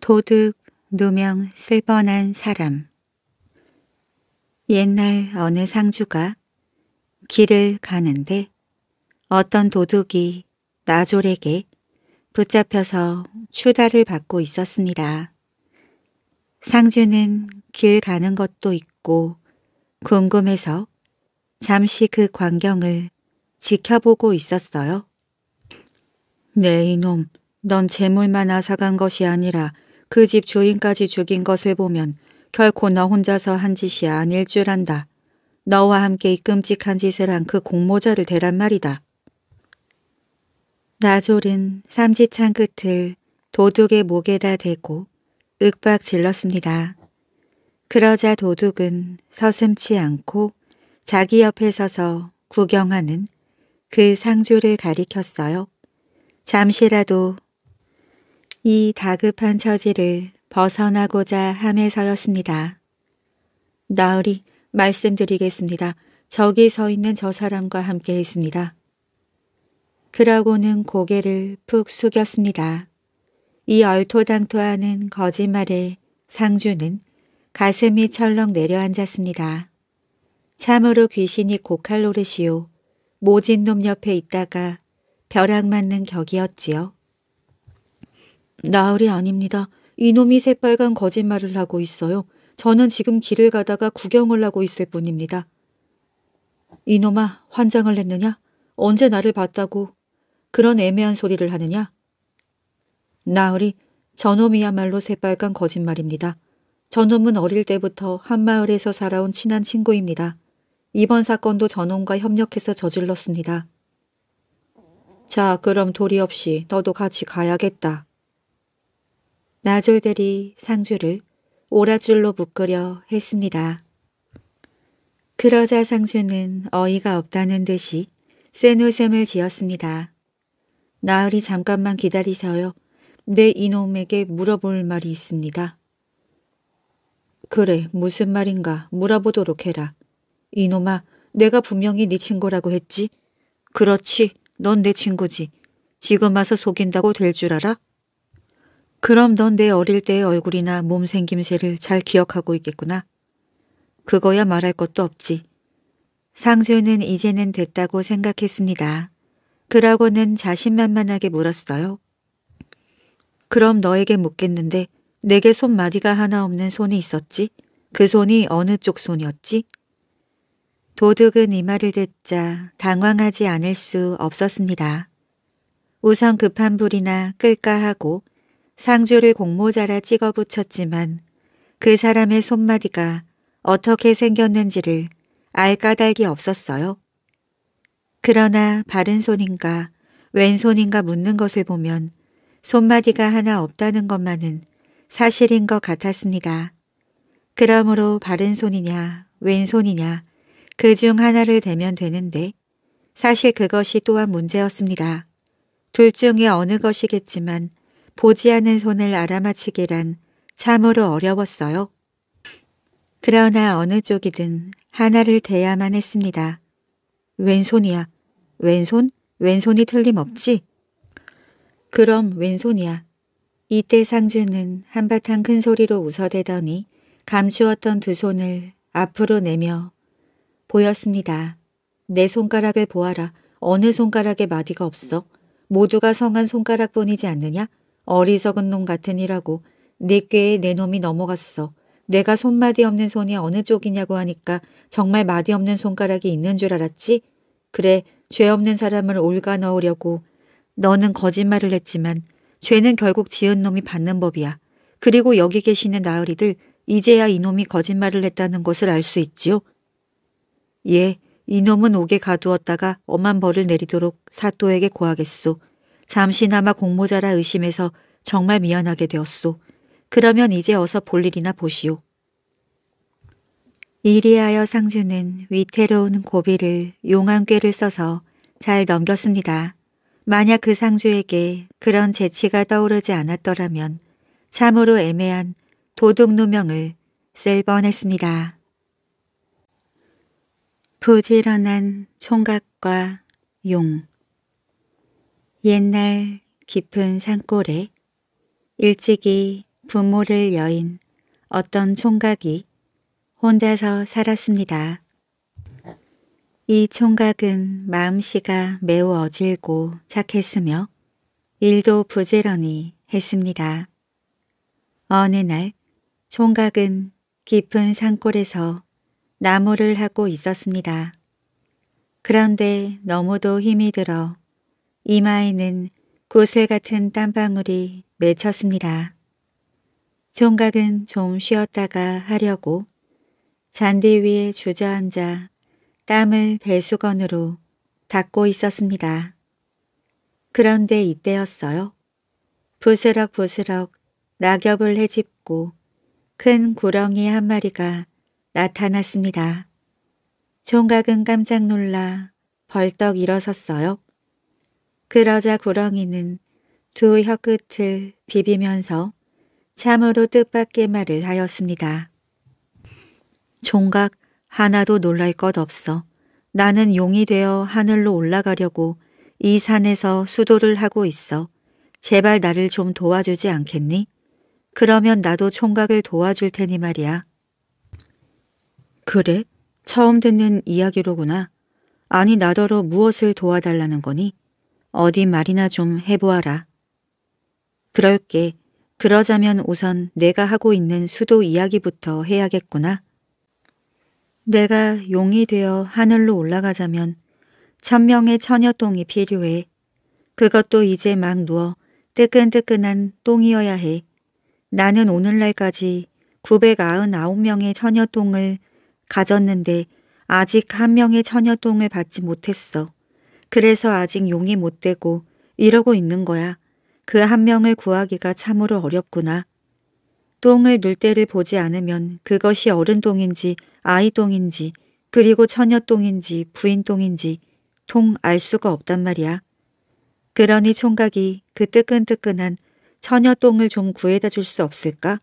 도둑, 누명 쓸번한 사람 옛날 어느 상주가 길을 가는데 어떤 도둑이 나졸에게 붙잡혀서 추다를 받고 있었습니다. 상주는 길 가는 것도 있고 궁금해서 잠시 그 광경을 지켜보고 있었어요. 네 이놈, 넌 재물만 아아간 것이 아니라 그집 주인까지 죽인 것을 보면 결코 너 혼자서 한 짓이 아닐 줄 안다. 너와 함께 이 끔찍한 짓을 한 그 공모자를 대란 말이다. 나졸은 삼지창 끝을 도둑의 목에다 대고 윽박 질렀습니다. 그러자 도둑은 서슴치 않고 자기 옆에 서서 구경하는 그 상주를 가리켰어요. 잠시라도 이 다급한 처지를 벗어나고자 함에서였습니다. 나으리 말씀드리겠습니다. 저기 서 있는 저 사람과 함께 했습니다. 그러고는 고개를 푹 숙였습니다. 이 얼토당토하는 거짓말에 상주는 가슴이 철렁 내려앉았습니다. 참으로 귀신이 고칼로르시오 모진 놈 옆에 있다가 벼락 맞는 격이었지요. 나으리 아닙니다. 이놈이 새빨간 거짓말을 하고 있어요. 저는 지금 길을 가다가 구경을 하고 있을 뿐입니다. 이놈아, 환장을 했느냐? 언제 나를 봤다고 그런 애매한 소리를 하느냐? 나으리, 저놈이야말로 새빨간 거짓말입니다. 저놈은 어릴 때부터 한마을에서 살아온 친한 친구입니다. 이번 사건도 저놈과 협력해서 저질렀습니다. 자, 그럼 도리 없이 너도 같이 가야겠다. 나졸들이 상주를 오라줄로 묶으려 했습니다. 그러자 상주는 어이가 없다는 듯이 센웃샘을 지었습니다. 나으리 잠깐만 기다리세요. 내 이놈에게 물어볼 말이 있습니다. 그래, 무슨 말인가 물어보도록 해라. 이놈아, 내가 분명히 네 친구라고 했지? 그렇지, 넌 내 친구지. 지금 와서 속인다고 될 줄 알아? 그럼 넌 내 어릴 때의 얼굴이나 몸 생김새를 잘 기억하고 있겠구나. 그거야 말할 것도 없지. 상수는 이제는 됐다고 생각했습니다. 그러고는 자신만만하게 물었어요. 그럼 너에게 묻겠는데 내게 손마디가 하나 없는 손이 있었지? 그 손이 어느 쪽 손이었지? 도둑은 이 말을 듣자 당황하지 않을 수 없었습니다. 우선 급한 불이나 끌까 하고 상주를 공모자라 찍어 붙였지만 그 사람의 손마디가 어떻게 생겼는지를 알 까닭이 없었어요. 그러나 바른 손인가 왼손인가 묻는 것을 보면 손마디가 하나 없다는 것만은 사실인 것 같았습니다. 그러므로 바른 손이냐 왼손이냐 그 중 하나를 대면 되는데 사실 그것이 또한 문제였습니다. 둘 중에 어느 것이겠지만 보지 않은 손을 알아맞히기란 참으로 어려웠어요. 그러나 어느 쪽이든 하나를 대야만 했습니다. 왼손이야. 왼손? 왼손이 틀림없지? 그럼 왼손이야. 이때 상주는 한바탕 큰 소리로 웃어대더니 감추었던 두 손을 앞으로 내며 보였습니다. 내 손가락을 보아라. 어느 손가락에 마디가 없어? 모두가 성한 손가락뿐이지 않느냐? 어리석은 놈 같으니라고 내 네 꾀에 내 네 놈이 넘어갔어. 내가 손마디 없는 손이 어느 쪽이냐고 하니까 정말 마디 없는 손가락이 있는 줄 알았지? 그래, 죄 없는 사람을 올가 넣으려고. 너는 거짓말을 했지만 죄는 결국 지은 놈이 받는 법이야. 그리고 여기 계시는 나으리들 이제야 이놈이 거짓말을 했다는 것을 알 수 있지요? 예, 이놈은 옥에 가두었다가 엄한 벌을 내리도록 사또에게 고하겠소. 잠시나마 공모자라 의심해서 정말 미안하게 되었소. 그러면 이제 어서 볼 일이나 보시오. 이리하여 상주는 위태로운 고비를 용한꾀를 써서 잘 넘겼습니다. 만약 그 상주에게 그런 재치가 떠오르지 않았더라면 참으로 애매한 도둑누명을 쓸 뻔했습니다. 부지런한 총각과 용 옛날 깊은 산골에 일찍이 부모를 여인 어떤 총각이 혼자서 살았습니다. 이 총각은 마음씨가 매우 어질고 착했으며 일도 부지런히 했습니다. 어느 날 총각은 깊은 산골에서 나무를 하고 있었습니다. 그런데 너무도 힘이 들어 이마에는 구슬 같은 땀방울이 맺혔습니다. 총각은 좀 쉬었다가 하려고 잔디 위에 주저앉아 땀을 배수건으로 닦고 있었습니다. 그런데 이때였어요. 부스럭부스럭 낙엽을 헤집고 큰 구렁이 한 마리가 나타났습니다. 총각은 깜짝 놀라 벌떡 일어섰어요. 그러자 구렁이는 두 혀끝을 비비면서 참으로 뜻밖의 말을 하였습니다. 종각 하나도 놀랄 것 없어. 나는 용이 되어 하늘로 올라가려고 이 산에서 수도를 하고 있어. 제발 나를 좀 도와주지 않겠니? 그러면 나도 총각을 도와줄 테니 말이야. 그래? 처음 듣는 이야기로구나. 아니 나더러 무엇을 도와달라는 거니? 어디 말이나 좀 해보아라. 그럴게. 그러자면 우선 내가 하고 있는 수도 이야기부터 해야겠구나. 내가 용이 되어 하늘로 올라가자면 천명의 처녀똥이 필요해. 그것도 이제 막 누워 뜨끈뜨끈한 똥이어야 해. 나는 오늘날까지 999명의 처녀똥을 가졌는데 아직 한 명의 처녀똥을 받지 못했어. 그래서 아직 용이 못 되고 이러고 있는 거야. 그 한 명을 구하기가 참으로 어렵구나. 똥을 눌 때를 보지 않으면 그것이 어른 똥인지 아이 똥인지 그리고 처녀 똥인지 부인 똥인지 통 알 수가 없단 말이야. 그러니 총각이 그 뜨끈뜨끈한 처녀 똥을 좀 구해다 줄 수 없을까?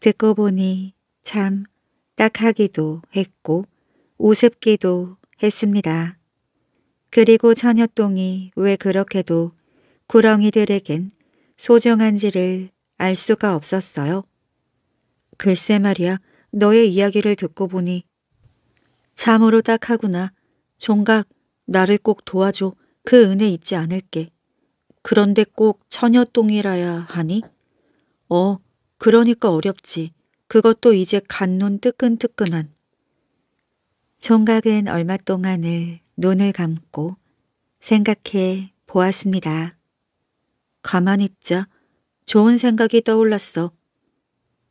듣고 보니 참 딱하기도 했고 우습기도 했습니다. 그리고 천협똥이왜 그렇게도 구렁이들에겐 소중한지를 알 수가 없었어요. 글쎄 말이야 너의 이야기를 듣고 보니 참으로 딱하구나. 종각 나를 꼭 도와줘. 그 은혜 잊지 않을게. 그런데 꼭 천여똥이라야 하니? 어, 그러니까 어렵지. 그것도 이제 갓눈 뜨끈뜨끈한. 종각은 얼마 동안을 눈을 감고 생각해 보았습니다. 가만히 있자 좋은 생각이 떠올랐어.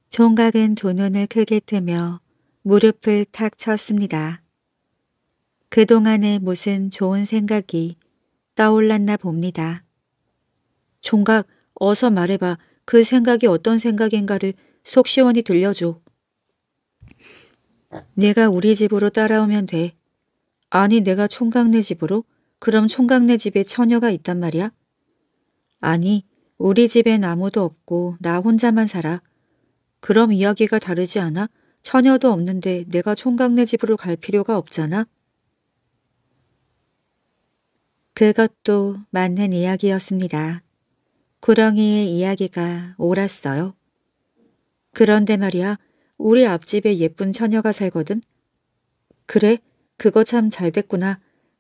총각은 두 눈을 크게 뜨며 무릎을 탁 쳤습니다. 그동안에 무슨 좋은 생각이 떠올랐나 봅니다. 총각, 어서 말해봐. 그 생각이 어떤 생각인가를 속 시원히 들려줘. 내가 우리 집으로 따라오면 돼. 아니 내가 총각네 집으로? 그럼 총각네 집에 처녀가 있단 말이야? 아니 우리 집엔 아무도 없고 나 혼자만 살아. 그럼 이야기가 다르지 않아? 처녀도 없는데 내가 총각네 집으로 갈 필요가 없잖아. 그것도 맞는 이야기였습니다. 구렁이의 이야기가 옳았어요. 그런데 말이야, 우리 앞집에 예쁜 처녀가 살거든. 그래, 그거 참 잘 됐구나.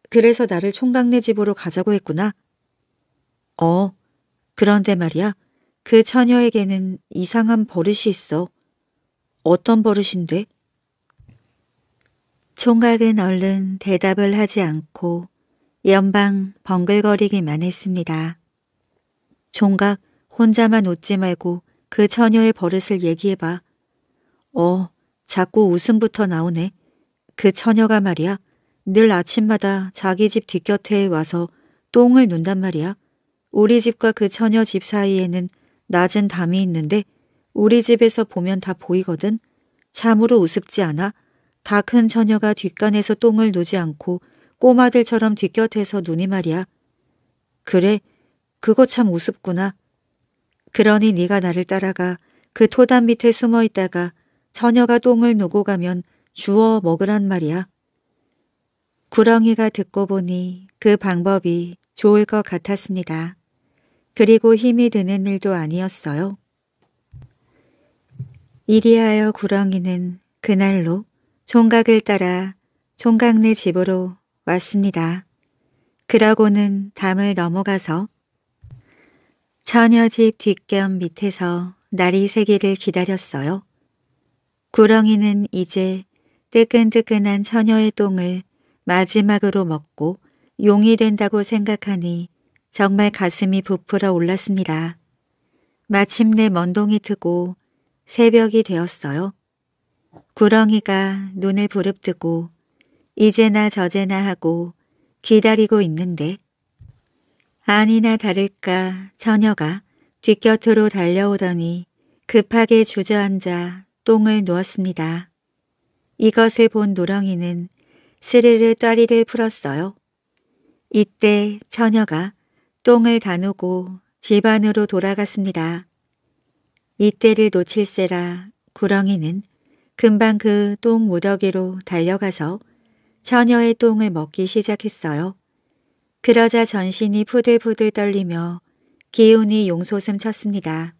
그래서 나를 총각네 집으로 가자고 했구나. 어, 그런데 말이야. 그 처녀에게는 이상한 버릇이 있어. 어떤 버릇인데? 총각은 얼른 대답을 하지 않고 연방 번글거리기만 했습니다. 총각 혼자만 웃지 말고 그 처녀의 버릇을 얘기해봐. 어, 자꾸 웃음부터 나오네. 그 처녀가 말이야. 늘 아침마다 자기 집 뒷곁에 와서 똥을 눈단 말이야. 우리 집과 그 처녀 집 사이에는 낮은 담이 있는데 우리 집에서 보면 다 보이거든. 참으로 우습지 않아. 다 큰 처녀가 뒷간에서 똥을 누지 않고 꼬마들처럼 뒷곁에서 눈이 말이야. 그래, 그거 참 우습구나. 그러니 네가 나를 따라가 그 토단 밑에 숨어 있다가 처녀가 똥을 누고 가면 주워 먹으란 말이야. 구렁이가 듣고 보니 그 방법이 좋을 것 같았습니다. 그리고 힘이 드는 일도 아니었어요. 이리하여 구렁이는 그날로 총각을 따라 총각네 집으로 왔습니다. 그러고는 담을 넘어가서 처녀집 뒷겸 밑에서 날이 새기를 기다렸어요. 구렁이는 이제 뜨끈뜨끈한 처녀의 똥을 마지막으로 먹고 용이 된다고 생각하니 정말 가슴이 부풀어 올랐습니다. 마침내 먼동이 트고 새벽이 되었어요. 구렁이가 눈을 부릅뜨고 이제나 저제나 하고 기다리고 있는데 아니나 다를까 처녀가 뒷곁으로 달려오더니 급하게 주저앉아 똥을 누웠습니다. 이것을 본노랑이는 스르르 따리를 풀었어요. 이때 처녀가 똥을 다누고 집 안으로 돌아갔습니다. 이때를 놓칠세라 구렁이는 금방 그 똥 무더기로 달려가서 처녀의 똥을 먹기 시작했어요. 그러자 전신이 푸들푸들 떨리며 기운이 용솟음 쳤습니다.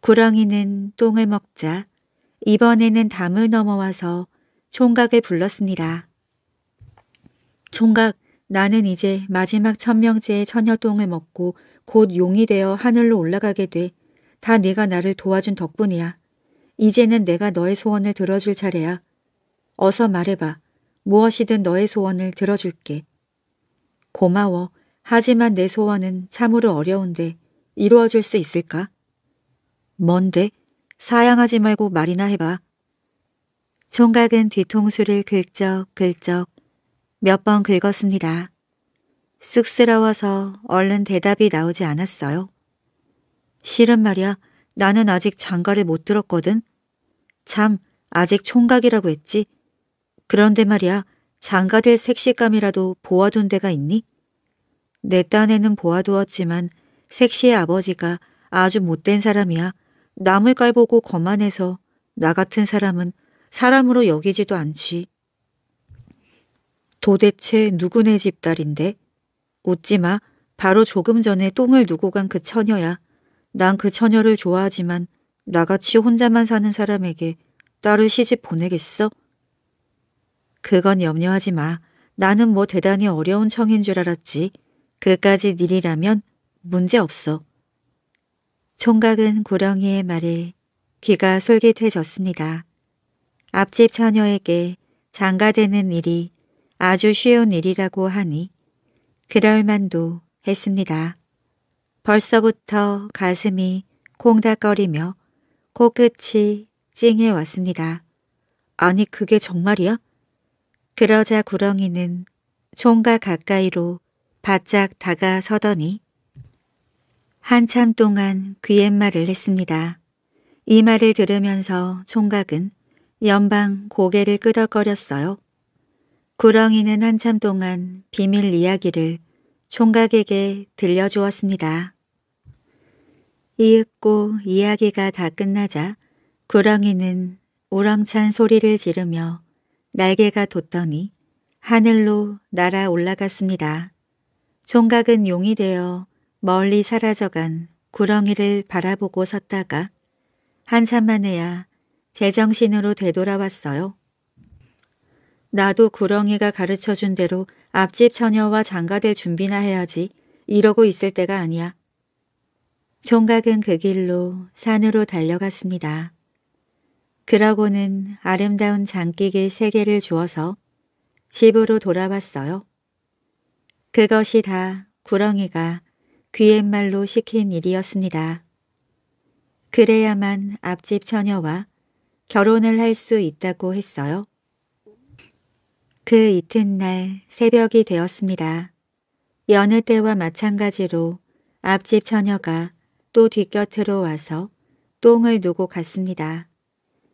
구렁이는 똥을 먹자 이번에는 담을 넘어와서 총각을 불렀습니다. 총각, 나는 이제 마지막 천명제의 천여똥을 먹고 곧 용이 되어 하늘로 올라가게 돼. 다 네가 나를 도와준 덕분이야. 이제는 내가 너의 소원을 들어줄 차례야. 어서 말해봐. 무엇이든 너의 소원을 들어줄게. 고마워. 하지만 내 소원은 참으로 어려운데 이루어줄 수 있을까? 뭔데? 사양하지 말고 말이나 해봐. 총각은 뒤통수를 긁적긁적 몇 번 긁었습니다. 쑥스러워서 얼른 대답이 나오지 않았어요. 실은 말이야, 나는 아직 장가를 못 들었거든. 참, 아직 총각이라고 했지. 그런데 말이야, 장가될 색시감이라도 보아둔 데가 있니? 내 딴에는 보아두었지만 색시의 아버지가 아주 못된 사람이야. 남을 깔보고 거만해서 나 같은 사람은 사람으로 여기지도 않지. 도대체 누구네 집 딸인데? 웃지 마. 바로 조금 전에 똥을 누고 간 그 처녀야. 난 그 처녀를 좋아하지만 나같이 혼자만 사는 사람에게 딸을 시집 보내겠어? 그건 염려하지 마. 나는 뭐 대단히 어려운 청인 줄 알았지. 그까지 일이라면 문제없어. 총각은 고령이의 말에 귀가 솔깃해졌습니다. 앞집 처녀에게 장가되는 일이 아주 쉬운 일이라고 하니 그럴만도 했습니다. 벌써부터 가슴이 콩닥거리며 코끝이 찡해 왔습니다. 아니 그게 정말이야? 그러자 구렁이는 총각 가까이로 바짝 다가서더니 한참 동안 귀옛말을 했습니다. 이 말을 들으면서 총각은 연방 고개를 끄덕거렸어요. 구렁이는 한참 동안 비밀 이야기를 총각에게 들려주었습니다. 이윽고 이야기가 다 끝나자 구렁이는 우렁찬 소리를 지르며 날개가 돋더니 하늘로 날아 올라갔습니다. 총각은 용이 되어 멀리 사라져간 구렁이를 바라보고 섰다가 한참 만해야 제정신으로 되돌아왔어요. 나도 구렁이가 가르쳐준 대로 앞집 처녀와 장가될 준비나 해야지 이러고 있을 때가 아니야. 총각은 그 길로 산으로 달려갔습니다. 그러고는 아름다운 장기계 세 개를 주어서 집으로 돌아왔어요. 그것이 다 구렁이가 귀옛말로 시킨 일이었습니다. 그래야만 앞집 처녀와 결혼을 할 수 있다고 했어요. 그 이튿날 새벽이 되었습니다. 여느 때와 마찬가지로 앞집 처녀가 또 뒷곁으로 와서 똥을 누고 갔습니다.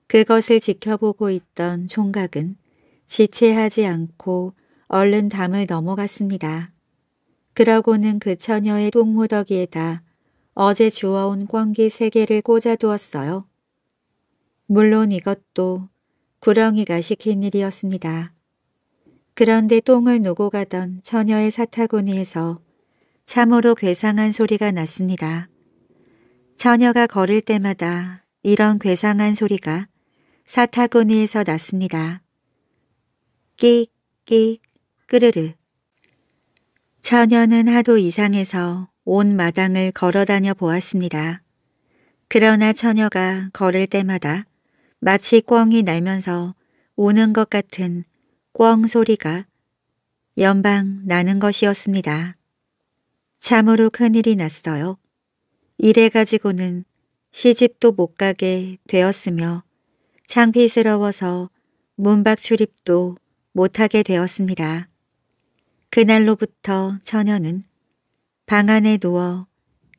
그것을 지켜보고 있던 총각은 지체하지 않고 얼른 담을 넘어갔습니다. 그러고는 그 처녀의 똥무더기에다 어제 주워온 꽝기 세 개를 꽂아두었어요. 물론 이것도 구렁이가 시킨 일이었습니다. 그런데 똥을 누고 가던 처녀의 사타구니에서 참으로 괴상한 소리가 났습니다. 처녀가 걸을 때마다 이런 괴상한 소리가 사타구니에서 났습니다. 끼, 끼, 끄르르. 처녀는 하도 이상해서 온 마당을 걸어다녀 보았습니다. 그러나 처녀가 걸을 때마다 마치 꿩이 날면서 우는 것 같은 꿩 소리가 연방 나는 것이었습니다. 참으로 큰일이 났어요. 이래가지고는 시집도 못 가게 되었으며 창피스러워서 문박 출입도 못하게 되었습니다. 그날로부터 처녀는 방 안에 누워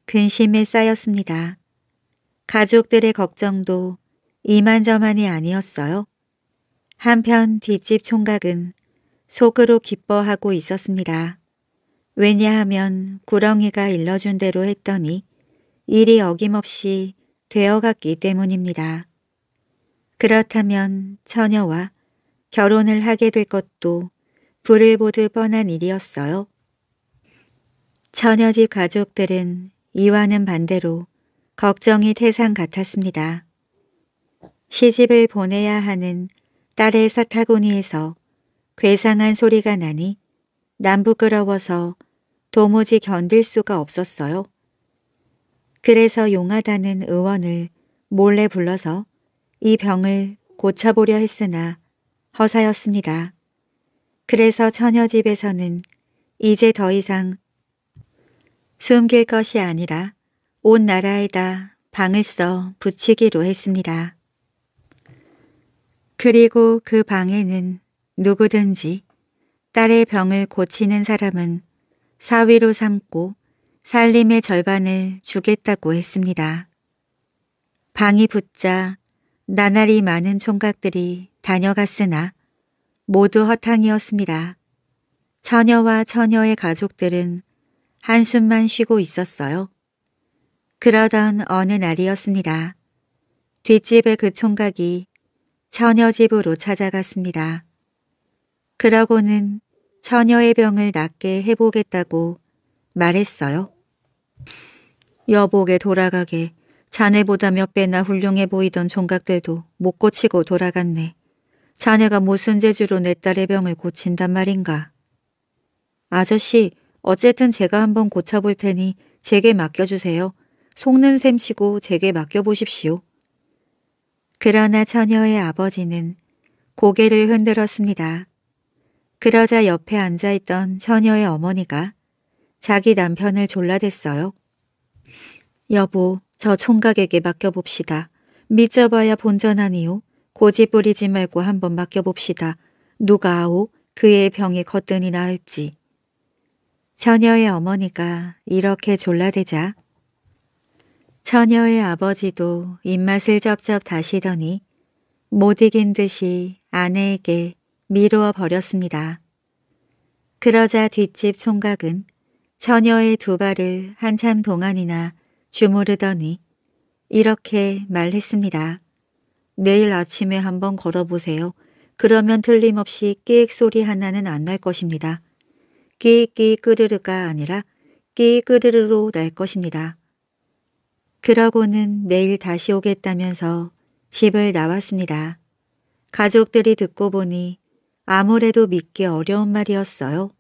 근심에 쌓였습니다. 가족들의 걱정도 이만저만이 아니었어요. 한편 뒷집 총각은 속으로 기뻐하고 있었습니다. 왜냐하면 구렁이가 일러준 대로 했더니 일이 어김없이 되어갔기 때문입니다. 그렇다면 처녀와 결혼을 하게 될 것도 불을 보듯 뻔한 일이었어요. 처녀집 가족들은 이와는 반대로 걱정이 태산 같았습니다. 시집을 보내야 하는 딸의 사타구니에서 괴상한 소리가 나니 남부끄러워서 도무지 견딜 수가 없었어요. 그래서 용하다는 의원을 몰래 불러서 이 병을 고쳐보려 했으나 허사였습니다. 그래서 처녀집에서는 이제 더 이상 숨길 것이 아니라 온 나라에다 방을 써 붙이기로 했습니다. 그리고 그 방에는 누구든지 딸의 병을 고치는 사람은 사위로 삼고 살림의 절반을 주겠다고 했습니다. 방이 붙자 나날이 많은 총각들이 다녀갔으나 모두 허탕이었습니다. 처녀와 처녀의 가족들은 한숨만 쉬고 있었어요. 그러던 어느 날이었습니다. 뒷집의 그 총각이 처녀 집으로 찾아갔습니다. 그러고는 처녀의 병을 낫게 해보겠다고 말했어요. 여복에 돌아가게 자네보다 몇 배나 훌륭해 보이던 종각들도 못 고치고 돌아갔네. 자네가 무슨 재주로 내 딸의 병을 고친단 말인가. 아저씨, 어쨌든 제가 한번 고쳐볼 테니 제게 맡겨주세요. 속는 셈치고 제게 맡겨보십시오. 그러나 처녀의 아버지는 고개를 흔들었습니다. 그러자 옆에 앉아있던 처녀의 어머니가 자기 남편을 졸라댔어요. 여보, 저 총각에게 맡겨봅시다. 믿져봐야 본전아니오 고집 부리지 말고 한번 맡겨봅시다. 누가 아오 그의 병이 거뜬히 나을지. 처녀의 어머니가 이렇게 졸라대자 처녀의 아버지도 입맛을 접접 다시더니 못 이긴 듯이 아내에게 미루어 버렸습니다. 그러자 뒷집 총각은 처녀의 두 발을 한참 동안이나 주무르더니 이렇게 말했습니다. 내일 아침에 한번 걸어보세요. 그러면 틀림없이 끼익 소리 하나는 안 날 것입니다. 끼익끼익 끄르르가 아니라 끼익 끄르르로 날 것입니다. 그러고는 내일 다시 오겠다면서 집을 나왔습니다. 가족들이 듣고 보니 아무래도 믿기 어려운 말이었어요.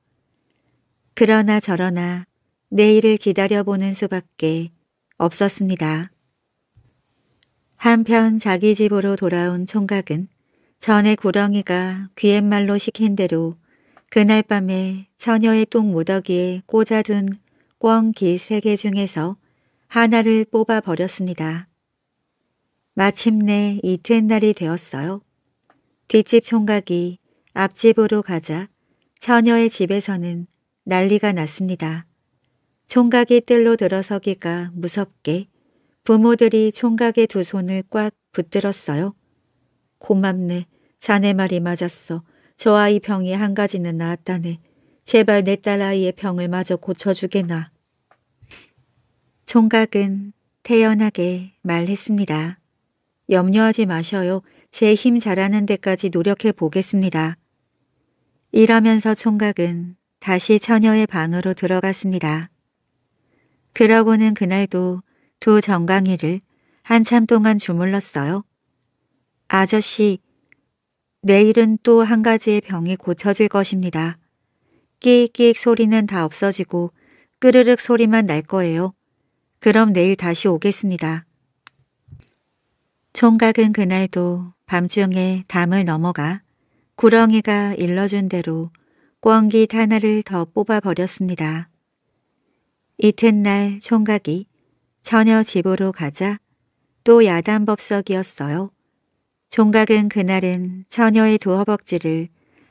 그러나 저러나 내일을 기다려보는 수밖에 없었습니다. 한편 자기 집으로 돌아온 총각은 전에 구렁이가 귀엣말로 시킨 대로 그날 밤에 처녀의 똥 무더기에 꽂아둔 꿩기 세 개 중에서 하나를 뽑아버렸습니다. 마침내 이튿날이 되었어요. 뒷집 총각이 앞집으로 가자 처녀의 집에서는 난리가 났습니다. 총각이 뜰로 들어서기가 무섭게 부모들이 총각의 두 손을 꽉 붙들었어요. 고맙네. 자네 말이 맞았어. 저 아이 병이 한 가지는 나았다네. 제발 내 딸 아이의 병을 마저 고쳐주게나. 총각은 태연하게 말했습니다. 염려하지 마셔요. 제 힘 잘하는 데까지 노력해 보겠습니다. 이러면서 총각은 다시 처녀의 방으로 들어갔습니다. 그러고는 그날도 두 정강이를 한참 동안 주물렀어요. 아저씨, 내일은 또 한 가지의 병이 고쳐질 것입니다. 끼익끼익 소리는 다 없어지고 끄르륵 소리만 날 거예요. 그럼 내일 다시 오겠습니다. 총각은 그날도 밤중에 담을 넘어가 구렁이가 일러준 대로 꽝기 하나를 더 뽑아버렸습니다. 이튿날 총각이 처녀 집으로 가자 또 야단법석이었어요. 종각은 그날은 처녀의 두 허벅지를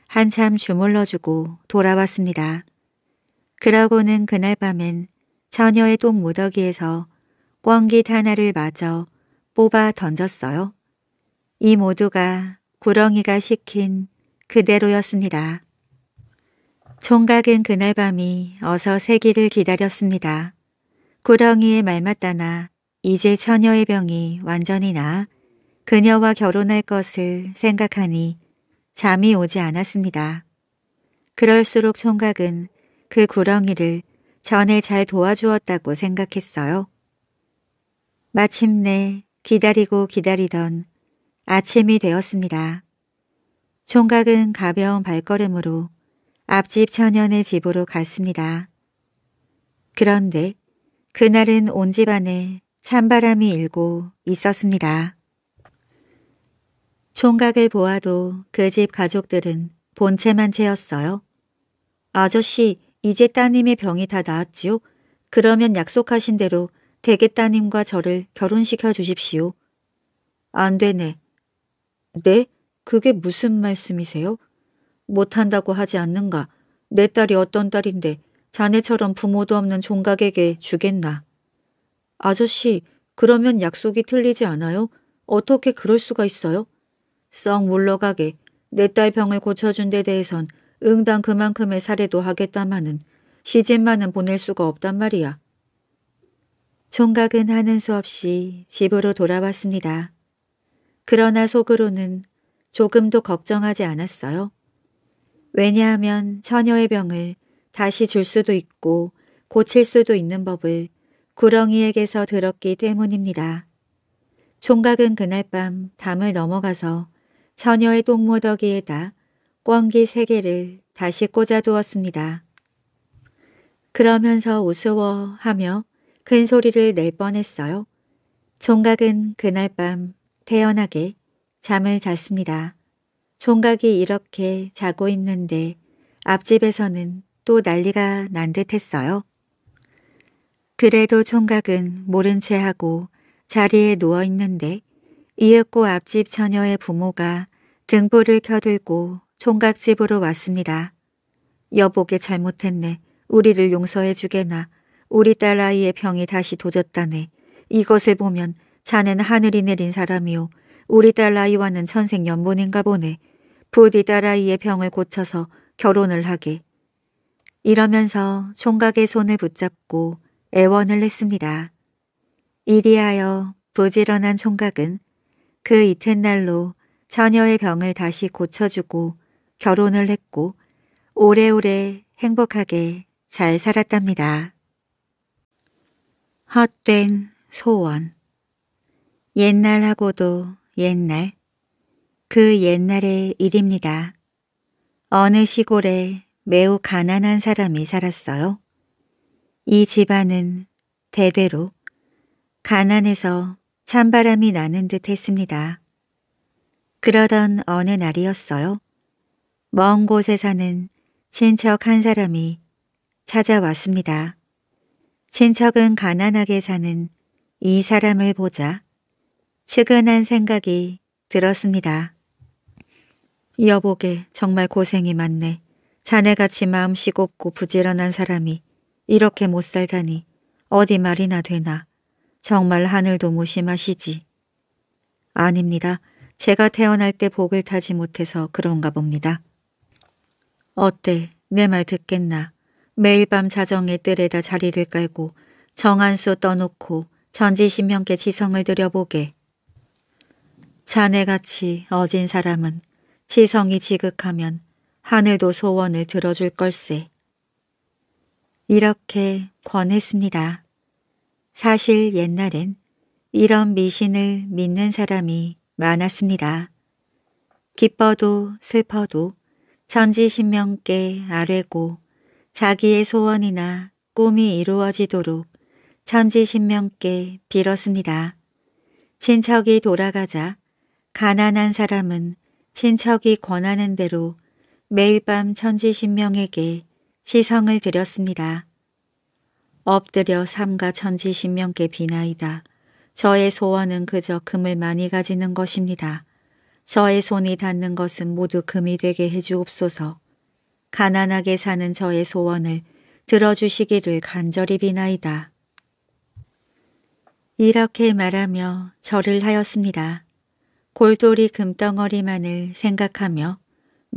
한참 주물러주고 돌아왔습니다. 그러고는 그날 밤엔 처녀의 똥 무더기에서 꽝깃 하나를 마저 뽑아 던졌어요. 이 모두가 구렁이가 시킨 그대로였습니다. 총각은 그날 밤이 어서 새기를 기다렸습니다. 구렁이의 말마따나 이제 처녀의 병이 완전히 나 그녀와 결혼할 것을 생각하니 잠이 오지 않았습니다. 그럴수록 총각은 그 구렁이를 전에 잘 도와주었다고 생각했어요. 마침내 기다리고 기다리던 아침이 되었습니다. 총각은 가벼운 발걸음으로 앞집 처녀의 집으로 갔습니다. 그런데 그날은 온 집안에 찬바람이 일고 있었습니다. 총각을 보아도 그 집 가족들은 본체만 채였어요. 아저씨, 이제 따님의 병이 다 나았지요? 그러면 약속하신 대로 대개 따님과 저를 결혼시켜 주십시오. 안 되네. 네? 그게 무슨 말씀이세요? 못한다고 하지 않는가? 내 딸이 어떤 딸인데 자네처럼 부모도 없는 종각에게 주겠나. 아저씨, 그러면 약속이 틀리지 않아요? 어떻게 그럴 수가 있어요? 썩 물러가게 내 딸 병을 고쳐준 데 대해선 응당 그만큼의 사례도 하겠다마는 시집만은 보낼 수가 없단 말이야. 종각은 하는 수 없이 집으로 돌아왔습니다. 그러나 속으로는 조금도 걱정하지 않았어요. 왜냐하면 처녀의 병을 다시 줄 수도 있고 고칠 수도 있는 법을 구렁이에게서 들었기 때문입니다. 총각은 그날 밤 담을 넘어가서 처녀의 똥무더기에다 꽝기 세 개를 다시 꽂아두었습니다. 그러면서 우스워 하며 큰 소리를 낼 뻔했어요. 총각은 그날 밤 태연하게 잠을 잤습니다. 총각이 이렇게 자고 있는데 앞집에서는 또 난리가 난 듯했어요. 그래도 총각은 모른 채 하고 자리에 누워 있는데 이윽고 앞집 처녀의 부모가 등불을 켜들고 총각 집으로 왔습니다. 여보게 잘못했네. 우리를 용서해 주게나. 우리 딸아이의 병이 다시 도졌다네. 이것을 보면 자넨 하늘이 내린 사람이요. 우리 딸아이와는 천생연분인가 보네. 부디 딸아이의 병을 고쳐서 결혼을 하게. 이러면서 총각의 손을 붙잡고 애원을 했습니다. 이리하여 부지런한 총각은 그 이튿날로 처녀의 병을 다시 고쳐주고 결혼을 했고 오래오래 행복하게 잘 살았답니다. 헛된 소원 옛날하고도 옛날 그 옛날의 일입니다. 어느 시골에 매우 가난한 사람이 살았어요. 이 집안은 대대로 가난해서 찬바람이 나는 듯 했습니다. 그러던 어느 날이었어요. 먼 곳에 사는 친척 한 사람이 찾아왔습니다. 친척은 가난하게 사는 이 사람을 보자 측은한 생각이 들었습니다. 여보게 정말 고생이 많네. 자네같이 마음 씨곱고 부지런한 사람이 이렇게 못 살다니 어디 말이나 되나 정말 하늘도 무심하시지. 아닙니다. 제가 태어날 때 복을 타지 못해서 그런가 봅니다. 어때? 내 말 듣겠나? 매일 밤 자정에 뜰에다 자리를 깔고 정한수 떠놓고 전지신명께 지성을 들여보게. 자네같이 어진 사람은 지성이 지극하면 하늘도 소원을 들어줄 걸세. 이렇게 권했습니다. 사실 옛날엔 이런 미신을 믿는 사람이 많았습니다. 기뻐도 슬퍼도 천지신명께 아뢰고 자기의 소원이나 꿈이 이루어지도록 천지신명께 빌었습니다. 친척이 돌아가자 가난한 사람은 친척이 권하는 대로 매일 밤 천지신명에게 시성을 드렸습니다. 엎드려 삼가 천지신명께 비나이다. 저의 소원은 그저 금을 많이 가지는 것입니다. 저의 손이 닿는 것은 모두 금이 되게 해주옵소서. 가난하게 사는 저의 소원을 들어주시기를 간절히 비나이다. 이렇게 말하며 절을 하였습니다. 골돌이 금덩어리만을 생각하며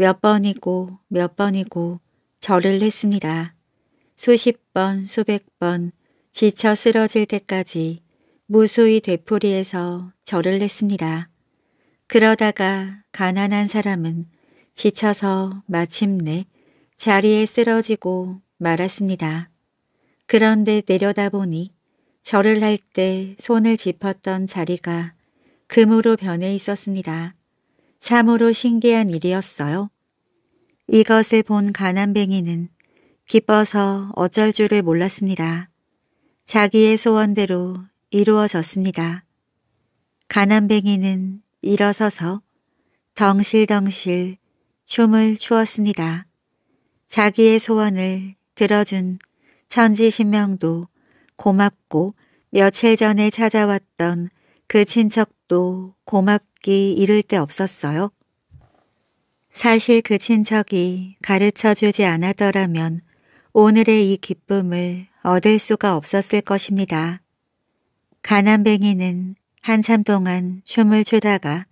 몇 번이고 몇 번이고 절을 했습니다. 수십 번 수백 번 지쳐 쓰러질 때까지 무수히 되풀이해서 절을 했습니다. 그러다가 가난한 사람은 지쳐서 마침내 자리에 쓰러지고 말았습니다. 그런데 내려다보니 절을 할 때 손을 짚었던 자리가 금으로 변해 있었습니다. 참으로 신기한 일이었어요. 이것을 본 가난뱅이는 기뻐서 어쩔 줄을 몰랐습니다. 자기의 소원대로 이루어졌습니다. 가난뱅이는 일어서서 덩실덩실 춤을 추었습니다. 자기의 소원을 들어준 천지신명도 고맙고 며칠 전에 찾아왔던 그 친척도 고맙기 이를 데 없었어요. 사실 그 친척이 가르쳐 주지 않았더라면 오늘의 이 기쁨을 얻을 수가 없었을 것입니다. 가난뱅이는 한참 동안 춤을 추다가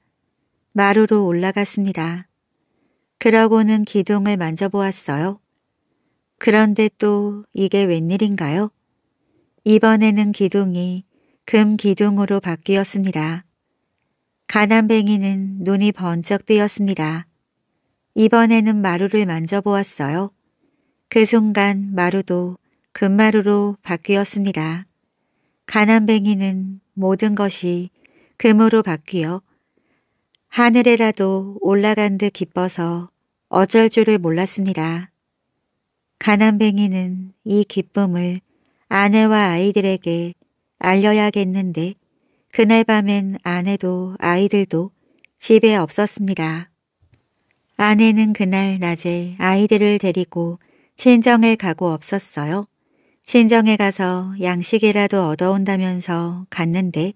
마루로 올라갔습니다. 그러고는 기둥을 만져보았어요. 그런데 또 이게 웬일인가요? 이번에는 기둥이 금 기둥으로 바뀌었습니다. 가난뱅이는 눈이 번쩍 뜨였습니다. 이번에는 마루를 만져보았어요. 그 순간 마루도 금마루로 바뀌었습니다. 가난뱅이는 모든 것이 금으로 바뀌어 하늘에라도 올라간 듯 기뻐서 어쩔 줄을 몰랐습니다. 가난뱅이는 이 기쁨을 아내와 아이들에게 알려야겠는데 그날 밤엔 아내도 아이들도 집에 없었습니다. 아내는 그날 낮에 아이들을 데리고 친정에 가고 없었어요. 친정에 가서 양식이라도 얻어온다면서 갔는데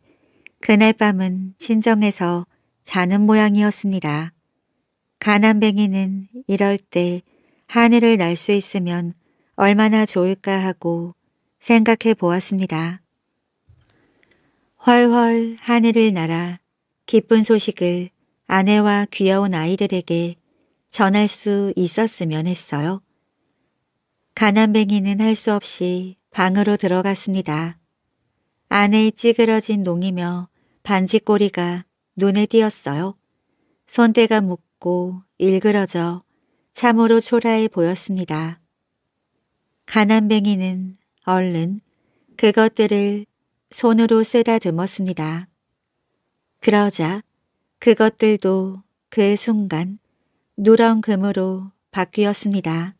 그날 밤은 친정에서 자는 모양이었습니다. 가난뱅이는 이럴 때 하늘을 날 수 있으면 얼마나 좋을까 하고 생각해 보았습니다. 헐헐 하늘을 날아 기쁜 소식을 아내와 귀여운 아이들에게 전할 수 있었으면 했어요. 가난뱅이는 할 수 없이 방으로 들어갔습니다. 아내의 찌그러진 농이며 반지꼬리가 눈에 띄었어요. 손대가 묻고 일그러져 참으로 초라해 보였습니다. 가난뱅이는 얼른 그것들을 손으로 쓰다듬었습니다. 그러자 그것들도 그 순간 누런 금으로 바뀌었습니다.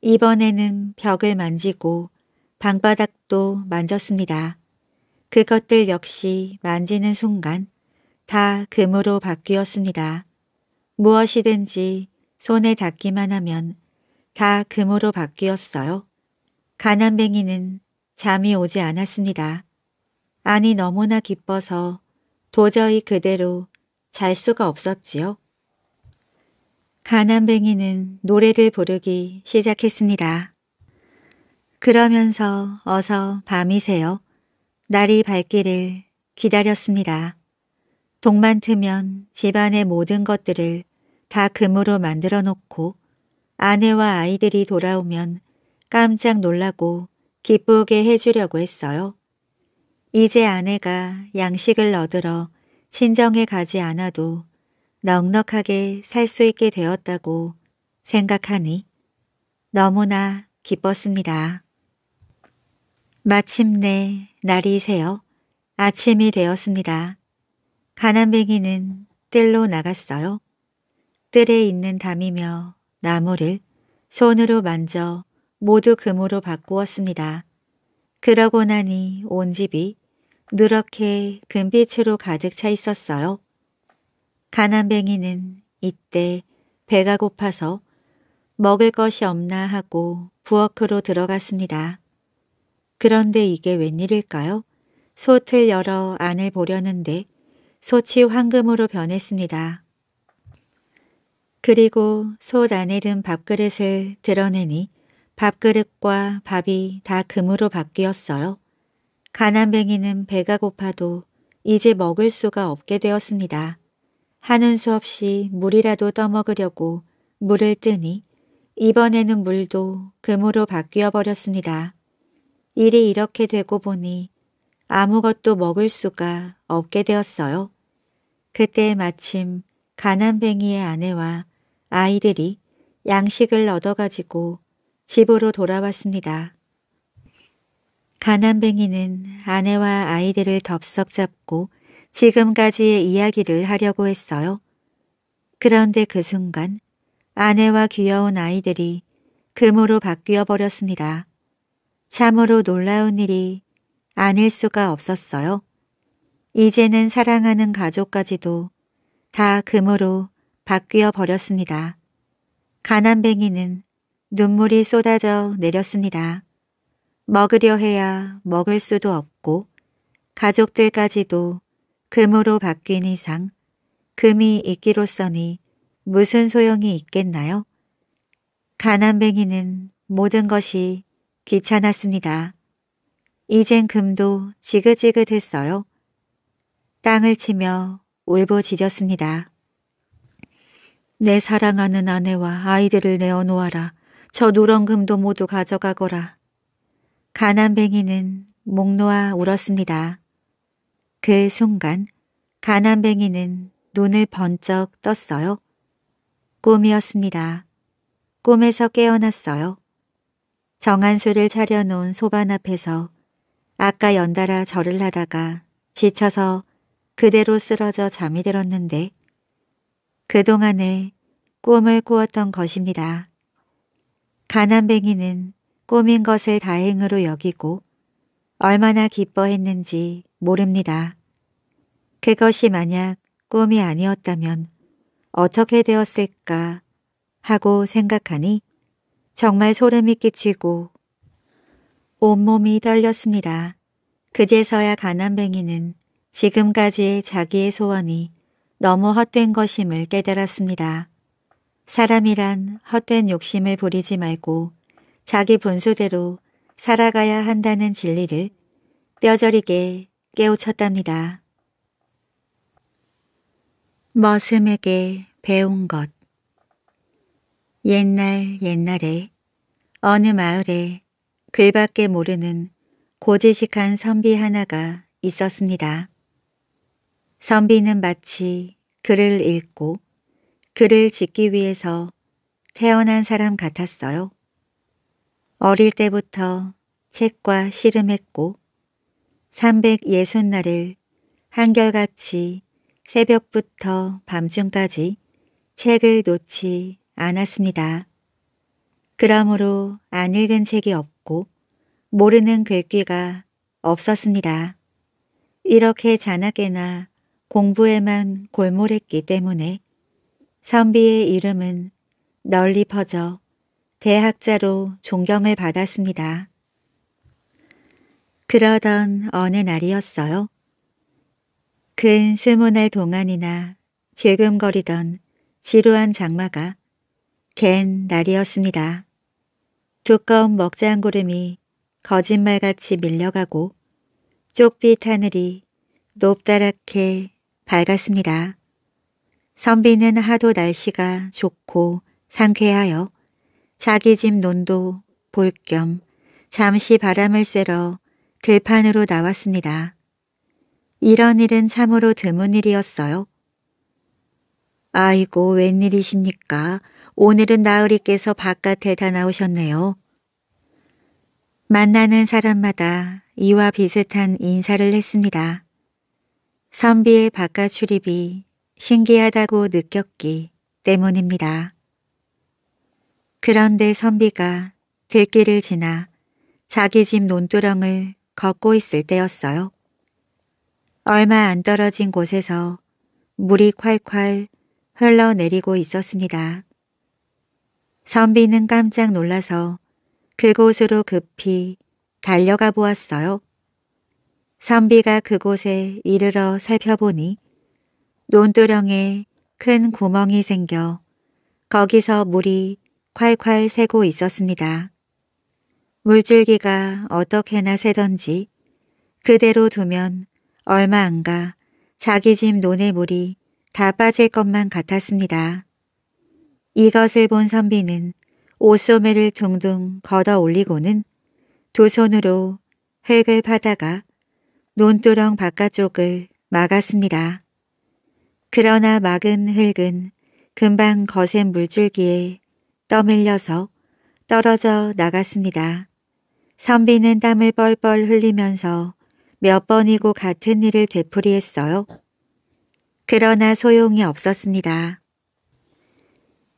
이번에는 벽을 만지고 방바닥도 만졌습니다. 그것들 역시 만지는 순간 다 금으로 바뀌었습니다. 무엇이든지 손에 닿기만 하면 다 금으로 바뀌었어요. 가난뱅이는 잠이 오지 않았습니다. 아니 너무나 기뻐서 도저히 그대로 잘 수가 없었지요. 가난뱅이는 노래를 부르기 시작했습니다. 그러면서 어서 밤이 세요 날이 밝기를 기다렸습니다. 동만 트면 집안의 모든 것들을 다 금으로 만들어 놓고 아내와 아이들이 돌아오면 깜짝 놀라고 기쁘게 해주려고 했어요. 이제 아내가 양식을 얻으러 친정에 가지 않아도 넉넉하게 살 수 있게 되었다고 생각하니 너무나 기뻤습니다. 마침내 날이 새어 아침이 되었습니다. 가난뱅이는 뜰로 나갔어요. 뜰에 있는 담이며 나무를 손으로 만져 모두 금으로 바꾸었습니다. 그러고 나니 온 집이 누렇게 금빛으로 가득 차 있었어요. 가난뱅이는 이때 배가 고파서 먹을 것이 없나 하고 부엌으로 들어갔습니다. 그런데 이게 웬일일까요? 소틀 열어 안을 보려는데 소치 황금으로 변했습니다. 그리고 솥 안에 든 밥그릇을 드러내니 밥그릇과 밥이 다 금으로 바뀌었어요. 가난뱅이는 배가 고파도 이제 먹을 수가 없게 되었습니다. 하는 수 없이 물이라도 떠먹으려고 물을 뜨니 이번에는 물도 금으로 바뀌어 버렸습니다. 일이 이렇게 되고 보니 아무것도 먹을 수가 없게 되었어요. 그때 마침 가난뱅이의 아내와 아이들이 양식을 얻어가지고 집으로 돌아왔습니다. 가난뱅이는 아내와 아이들을 덥석 잡고 지금까지의 이야기를 하려고 했어요. 그런데 그 순간 아내와 귀여운 아이들이 금으로 바뀌어 버렸습니다. 참으로 놀라운 일이 아닐 수가 없었어요. 이제는 사랑하는 가족까지도 다 금으로 바뀌어 버렸습니다. 가난뱅이는 눈물이 쏟아져 내렸습니다. 먹으려 해야 먹을 수도 없고 가족들까지도 금으로 바뀐 이상 금이 있기로서니 무슨 소용이 있겠나요? 가난뱅이는 모든 것이 귀찮았습니다. 이젠 금도 지긋지긋했어요. 땅을 치며 울부짖었습니다. 내 사랑하는 아내와 아이들을 내어놓아라. 저 누런 금도 모두 가져가거라. 가난뱅이는 목 놓아 울었습니다. 그 순간 가난뱅이는 눈을 번쩍 떴어요. 꿈이었습니다. 꿈에서 깨어났어요. 정한수를 차려놓은 소반 앞에서 아까 연달아 절을 하다가 지쳐서 그대로 쓰러져 잠이 들었는데 그동안에 꿈을 꾸었던 것입니다. 가난뱅이는 꿈인 것을 다행으로 여기고 얼마나 기뻐했는지 모릅니다. 그것이 만약 꿈이 아니었다면 어떻게 되었을까 하고 생각하니 정말 소름이 끼치고 온몸이 떨렸습니다. 그제서야 가난뱅이는 지금까지의 자기의 소원이 너무 헛된 것임을 깨달았습니다. 사람이란 헛된 욕심을 부리지 말고 자기 본소대로 살아가야 한다는 진리를 뼈저리게 깨우쳤답니다. 머슴에게 배운 것 옛날 옛날에 어느 마을에 글밖에 모르는 고지식한 선비 하나가 있었습니다. 선비는 마치 글을 읽고 글을 짓기 위해서 태어난 사람 같았어요. 어릴 때부터 책과 씨름했고 360날을 한결같이 새벽부터 밤중까지 책을 놓지 않았습니다. 그러므로 안 읽은 책이 없고 모르는 글귀가 없었습니다. 이렇게 자나깨나 공부에만 골몰했기 때문에 선비의 이름은 널리 퍼져 대학자로 존경을 받았습니다. 그러던 어느 날이었어요. 근 스무 날 동안이나 질금거리던 지루한 장마가 갠 날이었습니다. 두꺼운 먹자 한 구름이 거짓말같이 밀려가고 쪽빛 하늘이 높다랗게 밝았습니다. 선비는 하도 날씨가 좋고 상쾌하여 자기 집 논도 볼 겸 잠시 바람을 쐬러 들판으로 나왔습니다. 이런 일은 참으로 드문 일이었어요. 아이고 웬일이십니까? 오늘은 나으리께서 바깥에 다 나오셨네요. 만나는 사람마다 이와 비슷한 인사를 했습니다. 선비의 바깥 출입이 신기하다고 느꼈기 때문입니다. 그런데 선비가 들길을 지나 자기 집 논두렁을 걷고 있을 때였어요. 얼마 안 떨어진 곳에서 물이 콸콸 흘러내리고 있었습니다. 선비는 깜짝 놀라서 그곳으로 급히 달려가 보았어요. 선비가 그곳에 이르러 살펴보니 논두렁에 큰 구멍이 생겨 거기서 물이 콸콸 새고 있었습니다. 물줄기가 어떻게나 새던지 그대로 두면 얼마 안 가 자기 집 논의 물이 다 빠질 것만 같았습니다. 이것을 본 선비는 옷소매를 둥둥 걷어 올리고는 두 손으로 흙을 파다가 논두렁 바깥쪽을 막았습니다. 그러나 막은 흙은 금방 거센 물줄기에 떠밀려서 떨어져 나갔습니다. 선비는 땀을 뻘뻘 흘리면서 몇 번이고 같은 일을 되풀이했어요. 그러나 소용이 없었습니다.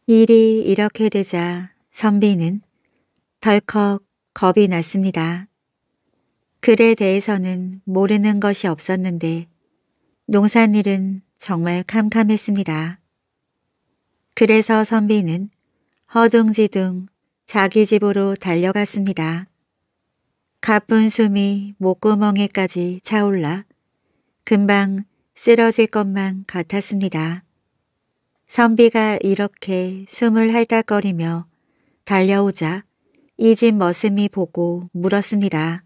일이 이렇게 되자 선비는 덜컥 겁이 났습니다. 글에 대해서는 모르는 것이 없었는데 농산일은 정말 캄캄했습니다. 그래서 선비는 허둥지둥 자기 집으로 달려갔습니다. 가쁜 숨이 목구멍에까지 차올라 금방 쓰러질 것만 같았습니다. 선비가 이렇게 숨을 핥달거리며 달려오자 이 집 머슴이 보고 물었습니다.